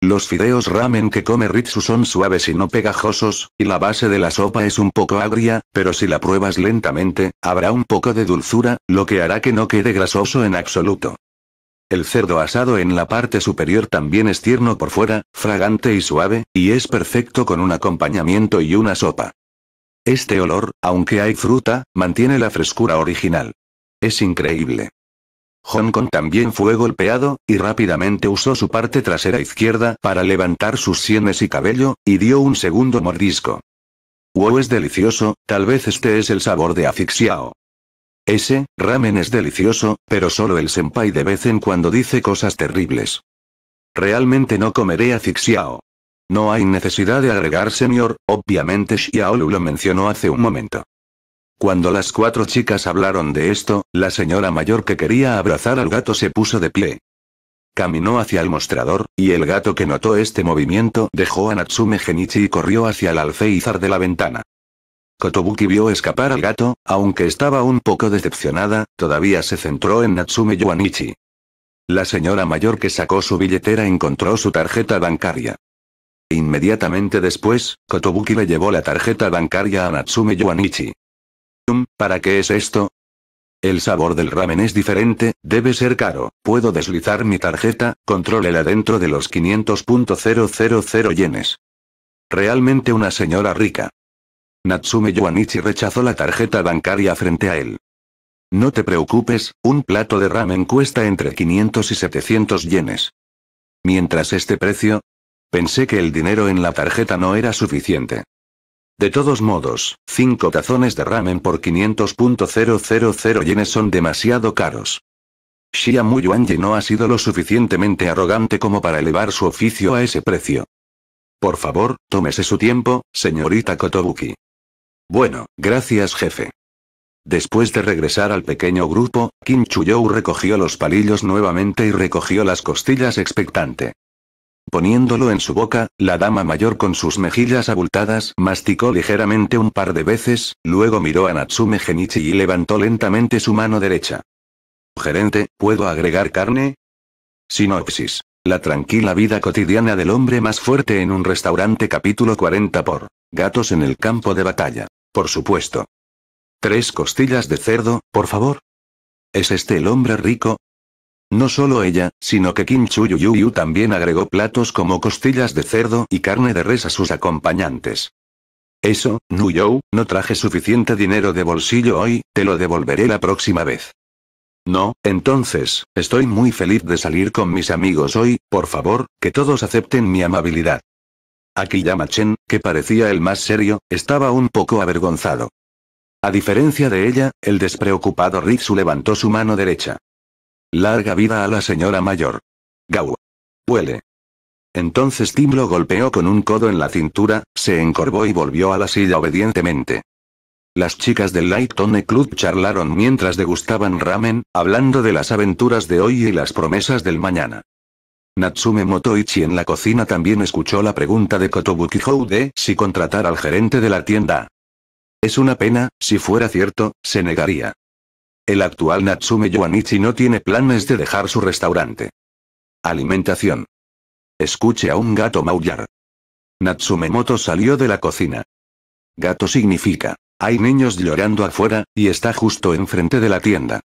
Los fideos ramen que come Ritsu son suaves y no pegajosos, y la base de la sopa es un poco agria, pero si la pruebas lentamente, habrá un poco de dulzura, lo que hará que no quede grasoso en absoluto. El cerdo asado en la parte superior también es tierno por fuera, fragante y suave, y es perfecto con un acompañamiento y una sopa. Este olor, aunque hay fruta, mantiene la frescura original. Es increíble. Hong Kong también fue golpeado, y rápidamente usó su parte trasera izquierda para levantar sus sienes y cabello, y dio un segundo mordisco. Wow es delicioso, tal vez este es el sabor de afixiao. Ese, ramen es delicioso, pero solo el senpai de vez en cuando dice cosas terribles. Realmente no comeré a Zixiao. No hay necesidad de agregar señor, obviamente Xiaolu lo mencionó hace un momento. Cuando las cuatro chicas hablaron de esto, la señora mayor que quería abrazar al gato se puso de pie. Caminó hacia el mostrador, y el gato que notó este movimiento dejó a Natsume Genichi y corrió hacia el alféizar de la ventana. Kotobuki vio escapar al gato, aunque estaba un poco decepcionada, todavía se centró en Natsume Yuanichi. La señora mayor que sacó su billetera encontró su tarjeta bancaria. Inmediatamente después, Kotobuki le llevó la tarjeta bancaria a Natsume Yuanichi. Um, ¿Para qué es esto? El sabor del ramen es diferente, debe ser caro. Puedo deslizar mi tarjeta, controlela dentro de los 500.000 yenes. Realmente una señora rica. Natsume Yuanichi rechazó la tarjeta bancaria frente a él. No te preocupes, un plato de ramen cuesta entre 500 y 700 yenes. Mientras este precio... Pensé que el dinero en la tarjeta no era suficiente. De todos modos, 5 tazones de ramen por 500.000 yenes son demasiado caros. Shiamu Yuanji no ha sido lo suficientemente arrogante como para elevar su oficio a ese precio. Por favor, tómese su tiempo, señorita Kotobuki. Bueno, gracias jefe. Después de regresar al pequeño grupo, Kim recogió los palillos nuevamente y recogió las costillas expectante. Poniéndolo en su boca, la dama mayor con sus mejillas abultadas masticó ligeramente un par de veces, luego miró a Natsume Genichi y levantó lentamente su mano derecha. Gerente, ¿puedo agregar carne? Sinopsis. La tranquila vida cotidiana del hombre más fuerte en un restaurante capítulo 40 por Gatos en el campo de batalla. Por supuesto. Tres costillas de cerdo, por favor. ¿Es este el hombre rico? No solo ella, sino que Kim Chuyuyu también agregó platos como costillas de cerdo y carne de res a sus acompañantes. Eso, Nuyou, no traje suficiente dinero de bolsillo hoy, te lo devolveré la próxima vez. No, entonces, estoy muy feliz de salir con mis amigos hoy, por favor, que todos acepten mi amabilidad. Akiyama-chen, que parecía el más serio, estaba un poco avergonzado. A diferencia de ella, el despreocupado Ritsu levantó su mano derecha. Larga vida a la señora mayor. Gau. Huele. Entonces Tim lo golpeó con un codo en la cintura, se encorvó y volvió a la silla obedientemente. Las chicas del Light Tone Club charlaron mientras degustaban ramen, hablando de las aventuras de hoy y las promesas del mañana. Natsume Motoichi en la cocina también escuchó la pregunta de Kotobuki Hou si contratar al gerente de la tienda. Es una pena, si fuera cierto, se negaría. El actual Natsume Yuanichi no tiene planes de dejar su restaurante. Alimentación. Escuche a un gato maullar. Natsume Moto salió de la cocina. Gato significa, hay niños llorando afuera, y está justo enfrente de la tienda.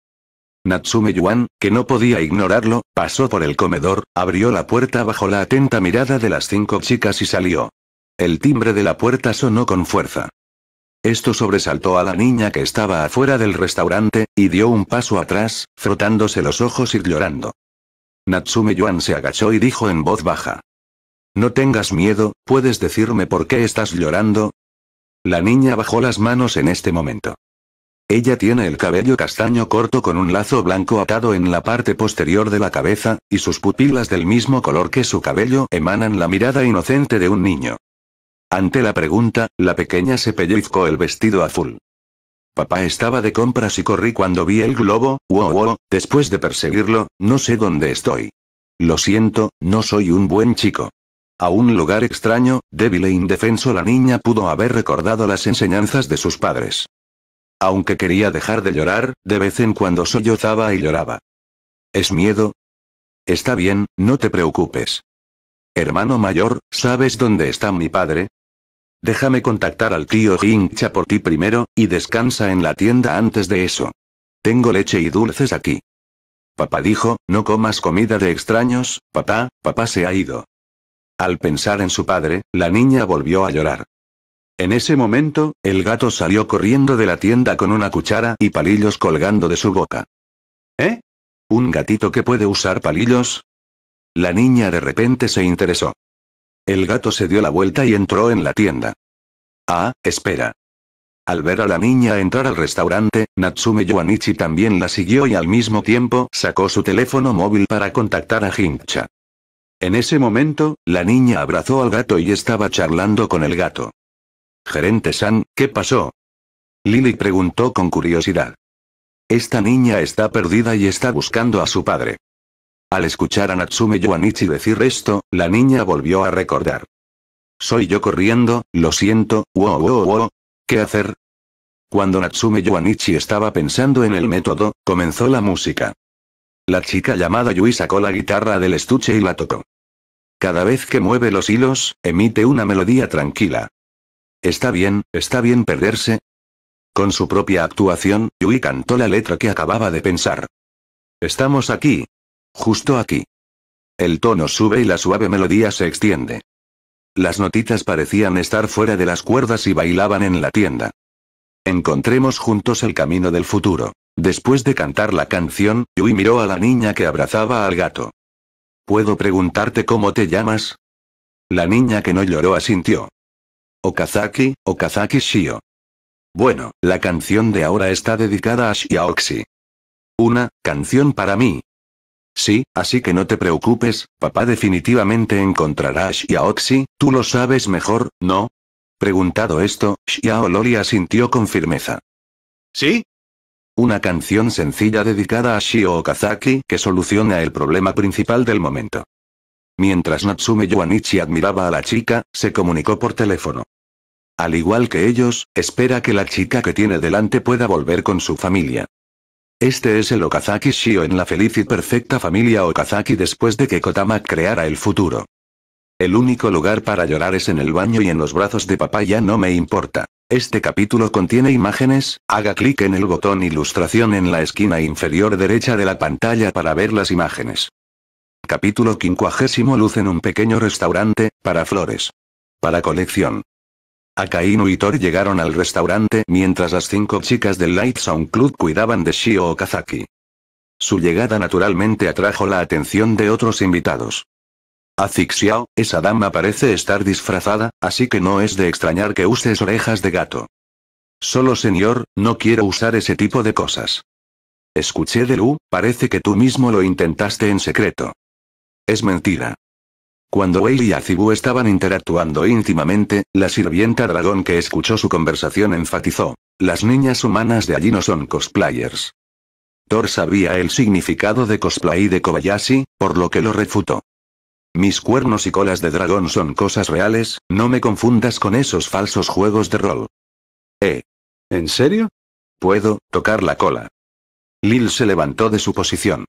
Natsume Yuan, que no podía ignorarlo, pasó por el comedor, abrió la puerta bajo la atenta mirada de las cinco chicas y salió. El timbre de la puerta sonó con fuerza. Esto sobresaltó a la niña que estaba afuera del restaurante, y dio un paso atrás, frotándose los ojos y llorando. Natsume Yuan se agachó y dijo en voz baja. No tengas miedo, ¿puedes decirme por qué estás llorando? La niña bajó las manos en este momento. Ella tiene el cabello castaño corto con un lazo blanco atado en la parte posterior de la cabeza, y sus pupilas del mismo color que su cabello emanan la mirada inocente de un niño. Ante la pregunta, la pequeña se pellizcó el vestido azul. Papá estaba de compras y corrí cuando vi el globo, wow wow, después de perseguirlo, no sé dónde estoy. Lo siento, no soy un buen chico. A un lugar extraño, débil e indefenso la niña pudo haber recordado las enseñanzas de sus padres. Aunque quería dejar de llorar, de vez en cuando sollozaba y lloraba. ¿Es miedo? Está bien, no te preocupes. Hermano mayor, ¿sabes dónde está mi padre? Déjame contactar al tío Hincha por ti primero, y descansa en la tienda antes de eso. Tengo leche y dulces aquí. Papá dijo, no comas comida de extraños, papá, papá se ha ido. Al pensar en su padre, la niña volvió a llorar. En ese momento, el gato salió corriendo de la tienda con una cuchara y palillos colgando de su boca. ¿Eh? ¿Un gatito que puede usar palillos? La niña de repente se interesó. El gato se dio la vuelta y entró en la tienda. Ah, espera. Al ver a la niña entrar al restaurante, Natsume Yuanichi también la siguió y al mismo tiempo sacó su teléfono móvil para contactar a Hincha. En ese momento, la niña abrazó al gato y estaba charlando con el gato. Gerente San, ¿qué pasó? Lily preguntó con curiosidad. Esta niña está perdida y está buscando a su padre. Al escuchar a Natsume Yuanichi decir esto, la niña volvió a recordar. Soy yo corriendo, lo siento, wow wow wow. ¿Qué hacer? Cuando Natsume Yuanichi estaba pensando en el método, comenzó la música. La chica llamada Yui sacó la guitarra del estuche y la tocó. Cada vez que mueve los hilos, emite una melodía tranquila. Está bien, está bien perderse. Con su propia actuación, Yui cantó la letra que acababa de pensar. Estamos aquí. Justo aquí. El tono sube y la suave melodía se extiende. Las notitas parecían estar fuera de las cuerdas y bailaban en la tienda. Encontremos juntos el camino del futuro. Después de cantar la canción, Yui miró a la niña que abrazaba al gato. ¿Puedo preguntarte cómo te llamas? La niña que no lloró asintió. Okazaki, Okazaki Shio. Bueno, la canción de ahora está dedicada a Shiaoxi. Una, canción para mí. Sí, así que no te preocupes, papá definitivamente encontrará a Shiaoxi, tú lo sabes mejor, ¿no? Preguntado esto, Xiao Loli asintió con firmeza. ¿Sí? Una canción sencilla dedicada a Shio Okazaki que soluciona el problema principal del momento. Mientras Natsume Yoanichi admiraba a la chica, se comunicó por teléfono. Al igual que ellos, espera que la chica que tiene delante pueda volver con su familia. Este es el Okazaki Shio en la feliz y perfecta familia Okazaki después de que Kotama creara el futuro. El único lugar para llorar es en el baño y en los brazos de papá ya no me importa. Este capítulo contiene imágenes, haga clic en el botón ilustración en la esquina inferior derecha de la pantalla para ver las imágenes. Capítulo 50 Luz en un pequeño restaurante, para flores. Para colección. Akainu y Tori llegaron al restaurante mientras las cinco chicas del Light Sound Club cuidaban de Shio Okazaki. Su llegada naturalmente atrajo la atención de otros invitados. Azixiao, esa dama parece estar disfrazada, así que no es de extrañar que uses orejas de gato. Solo señor, no quiero usar ese tipo de cosas. Escuché de Lu, parece que tú mismo lo intentaste en secreto. Es mentira. Cuando Wei y Azibu estaban interactuando íntimamente, la sirvienta dragón que escuchó su conversación enfatizó. Las niñas humanas de allí no son cosplayers. Thor sabía el significado de cosplay de Kobayashi, por lo que lo refutó. Mis cuernos y colas de dragón son cosas reales, no me confundas con esos falsos juegos de rol. ¿Eh? ¿En serio? Puedo, tocar la cola. Lil se levantó de su posición.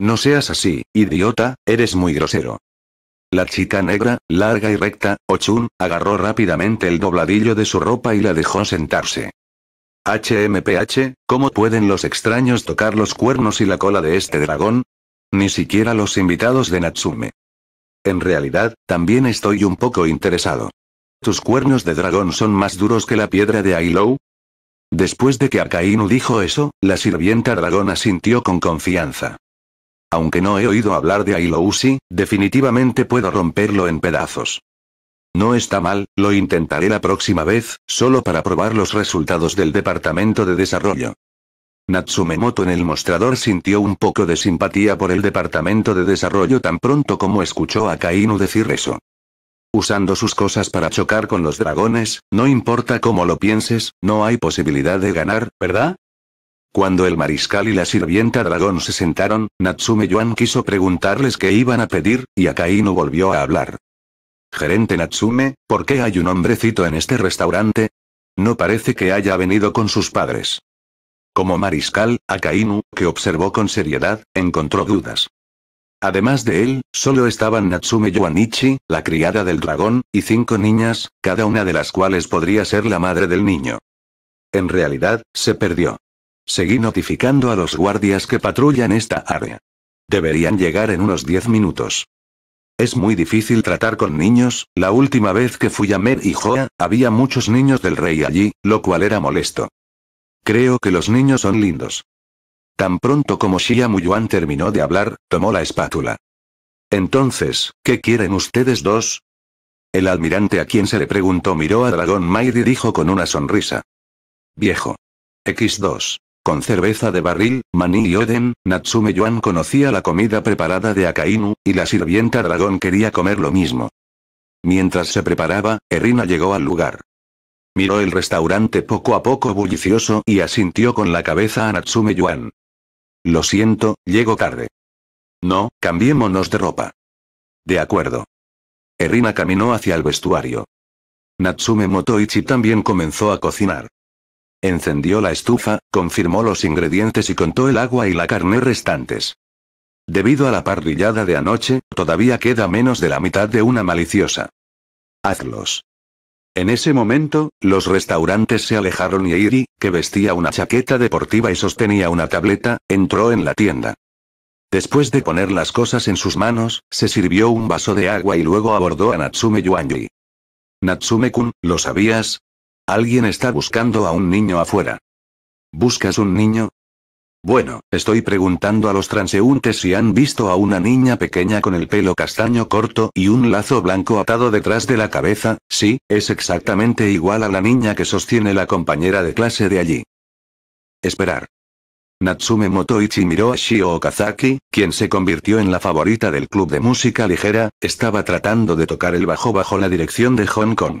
No seas así, idiota, eres muy grosero. La chica negra, larga y recta, Ochun, agarró rápidamente el dobladillo de su ropa y la dejó sentarse. HMPH, ¿cómo pueden los extraños tocar los cuernos y la cola de este dragón? Ni siquiera los invitados de Natsume. En realidad, también estoy un poco interesado. ¿Tus cuernos de dragón son más duros que la piedra de Ailou? Después de que Akainu dijo eso, la sirvienta dragona sintió con confianza. Aunque no he oído hablar de Ailousi, definitivamente puedo romperlo en pedazos. No está mal, lo intentaré la próxima vez, solo para probar los resultados del Departamento de Desarrollo. Natsumemoto en el mostrador sintió un poco de simpatía por el Departamento de Desarrollo tan pronto como escuchó a Kainu decir eso. Usando sus cosas para chocar con los dragones, no importa cómo lo pienses, no hay posibilidad de ganar, ¿verdad? Cuando el mariscal y la sirvienta dragón se sentaron, Natsume Yuan quiso preguntarles qué iban a pedir, y Akainu volvió a hablar. Gerente Natsume, ¿por qué hay un hombrecito en este restaurante? No parece que haya venido con sus padres. Como mariscal, Akainu, que observó con seriedad, encontró dudas. Además de él, solo estaban Natsume Yuanichi, la criada del dragón, y cinco niñas, cada una de las cuales podría ser la madre del niño. En realidad, se perdió. Seguí notificando a los guardias que patrullan esta área. Deberían llegar en unos 10 minutos. Es muy difícil tratar con niños, la última vez que fui a Mer y Joa, había muchos niños del rey allí, lo cual era molesto. Creo que los niños son lindos. Tan pronto como Shia Muyuan terminó de hablar, tomó la espátula. Entonces, ¿qué quieren ustedes dos? El almirante a quien se le preguntó miró a Dragón Maid y dijo con una sonrisa. Viejo. X2. Con cerveza de barril, maní y oden, Natsume Yuan conocía la comida preparada de Akainu, y la sirvienta dragón quería comer lo mismo. Mientras se preparaba, Erina llegó al lugar. Miró el restaurante poco a poco bullicioso y asintió con la cabeza a Natsume Yuan. Lo siento, llego tarde. No, cambiémonos de ropa. De acuerdo. Erina caminó hacia el vestuario. Natsume Motoichi también comenzó a cocinar. Encendió la estufa, confirmó los ingredientes y contó el agua y la carne restantes. Debido a la parrillada de anoche, todavía queda menos de la mitad de una maliciosa. Hazlos. En ese momento, los restaurantes se alejaron y Iri, que vestía una chaqueta deportiva y sostenía una tableta, entró en la tienda. Después de poner las cosas en sus manos, se sirvió un vaso de agua y luego abordó a Natsume Yuanji. Natsume-kun, ¿lo sabías? Alguien está buscando a un niño afuera. ¿Buscas un niño? Bueno, estoy preguntando a los transeúntes si han visto a una niña pequeña con el pelo castaño corto y un lazo blanco atado detrás de la cabeza, sí, es exactamente igual a la niña que sostiene la compañera de clase de allí. Esperar. Natsume Motoichi miró a Shio Okazaki, quien se convirtió en la favorita del club de música ligera, estaba tratando de tocar el bajo bajo la dirección de Hong Kong.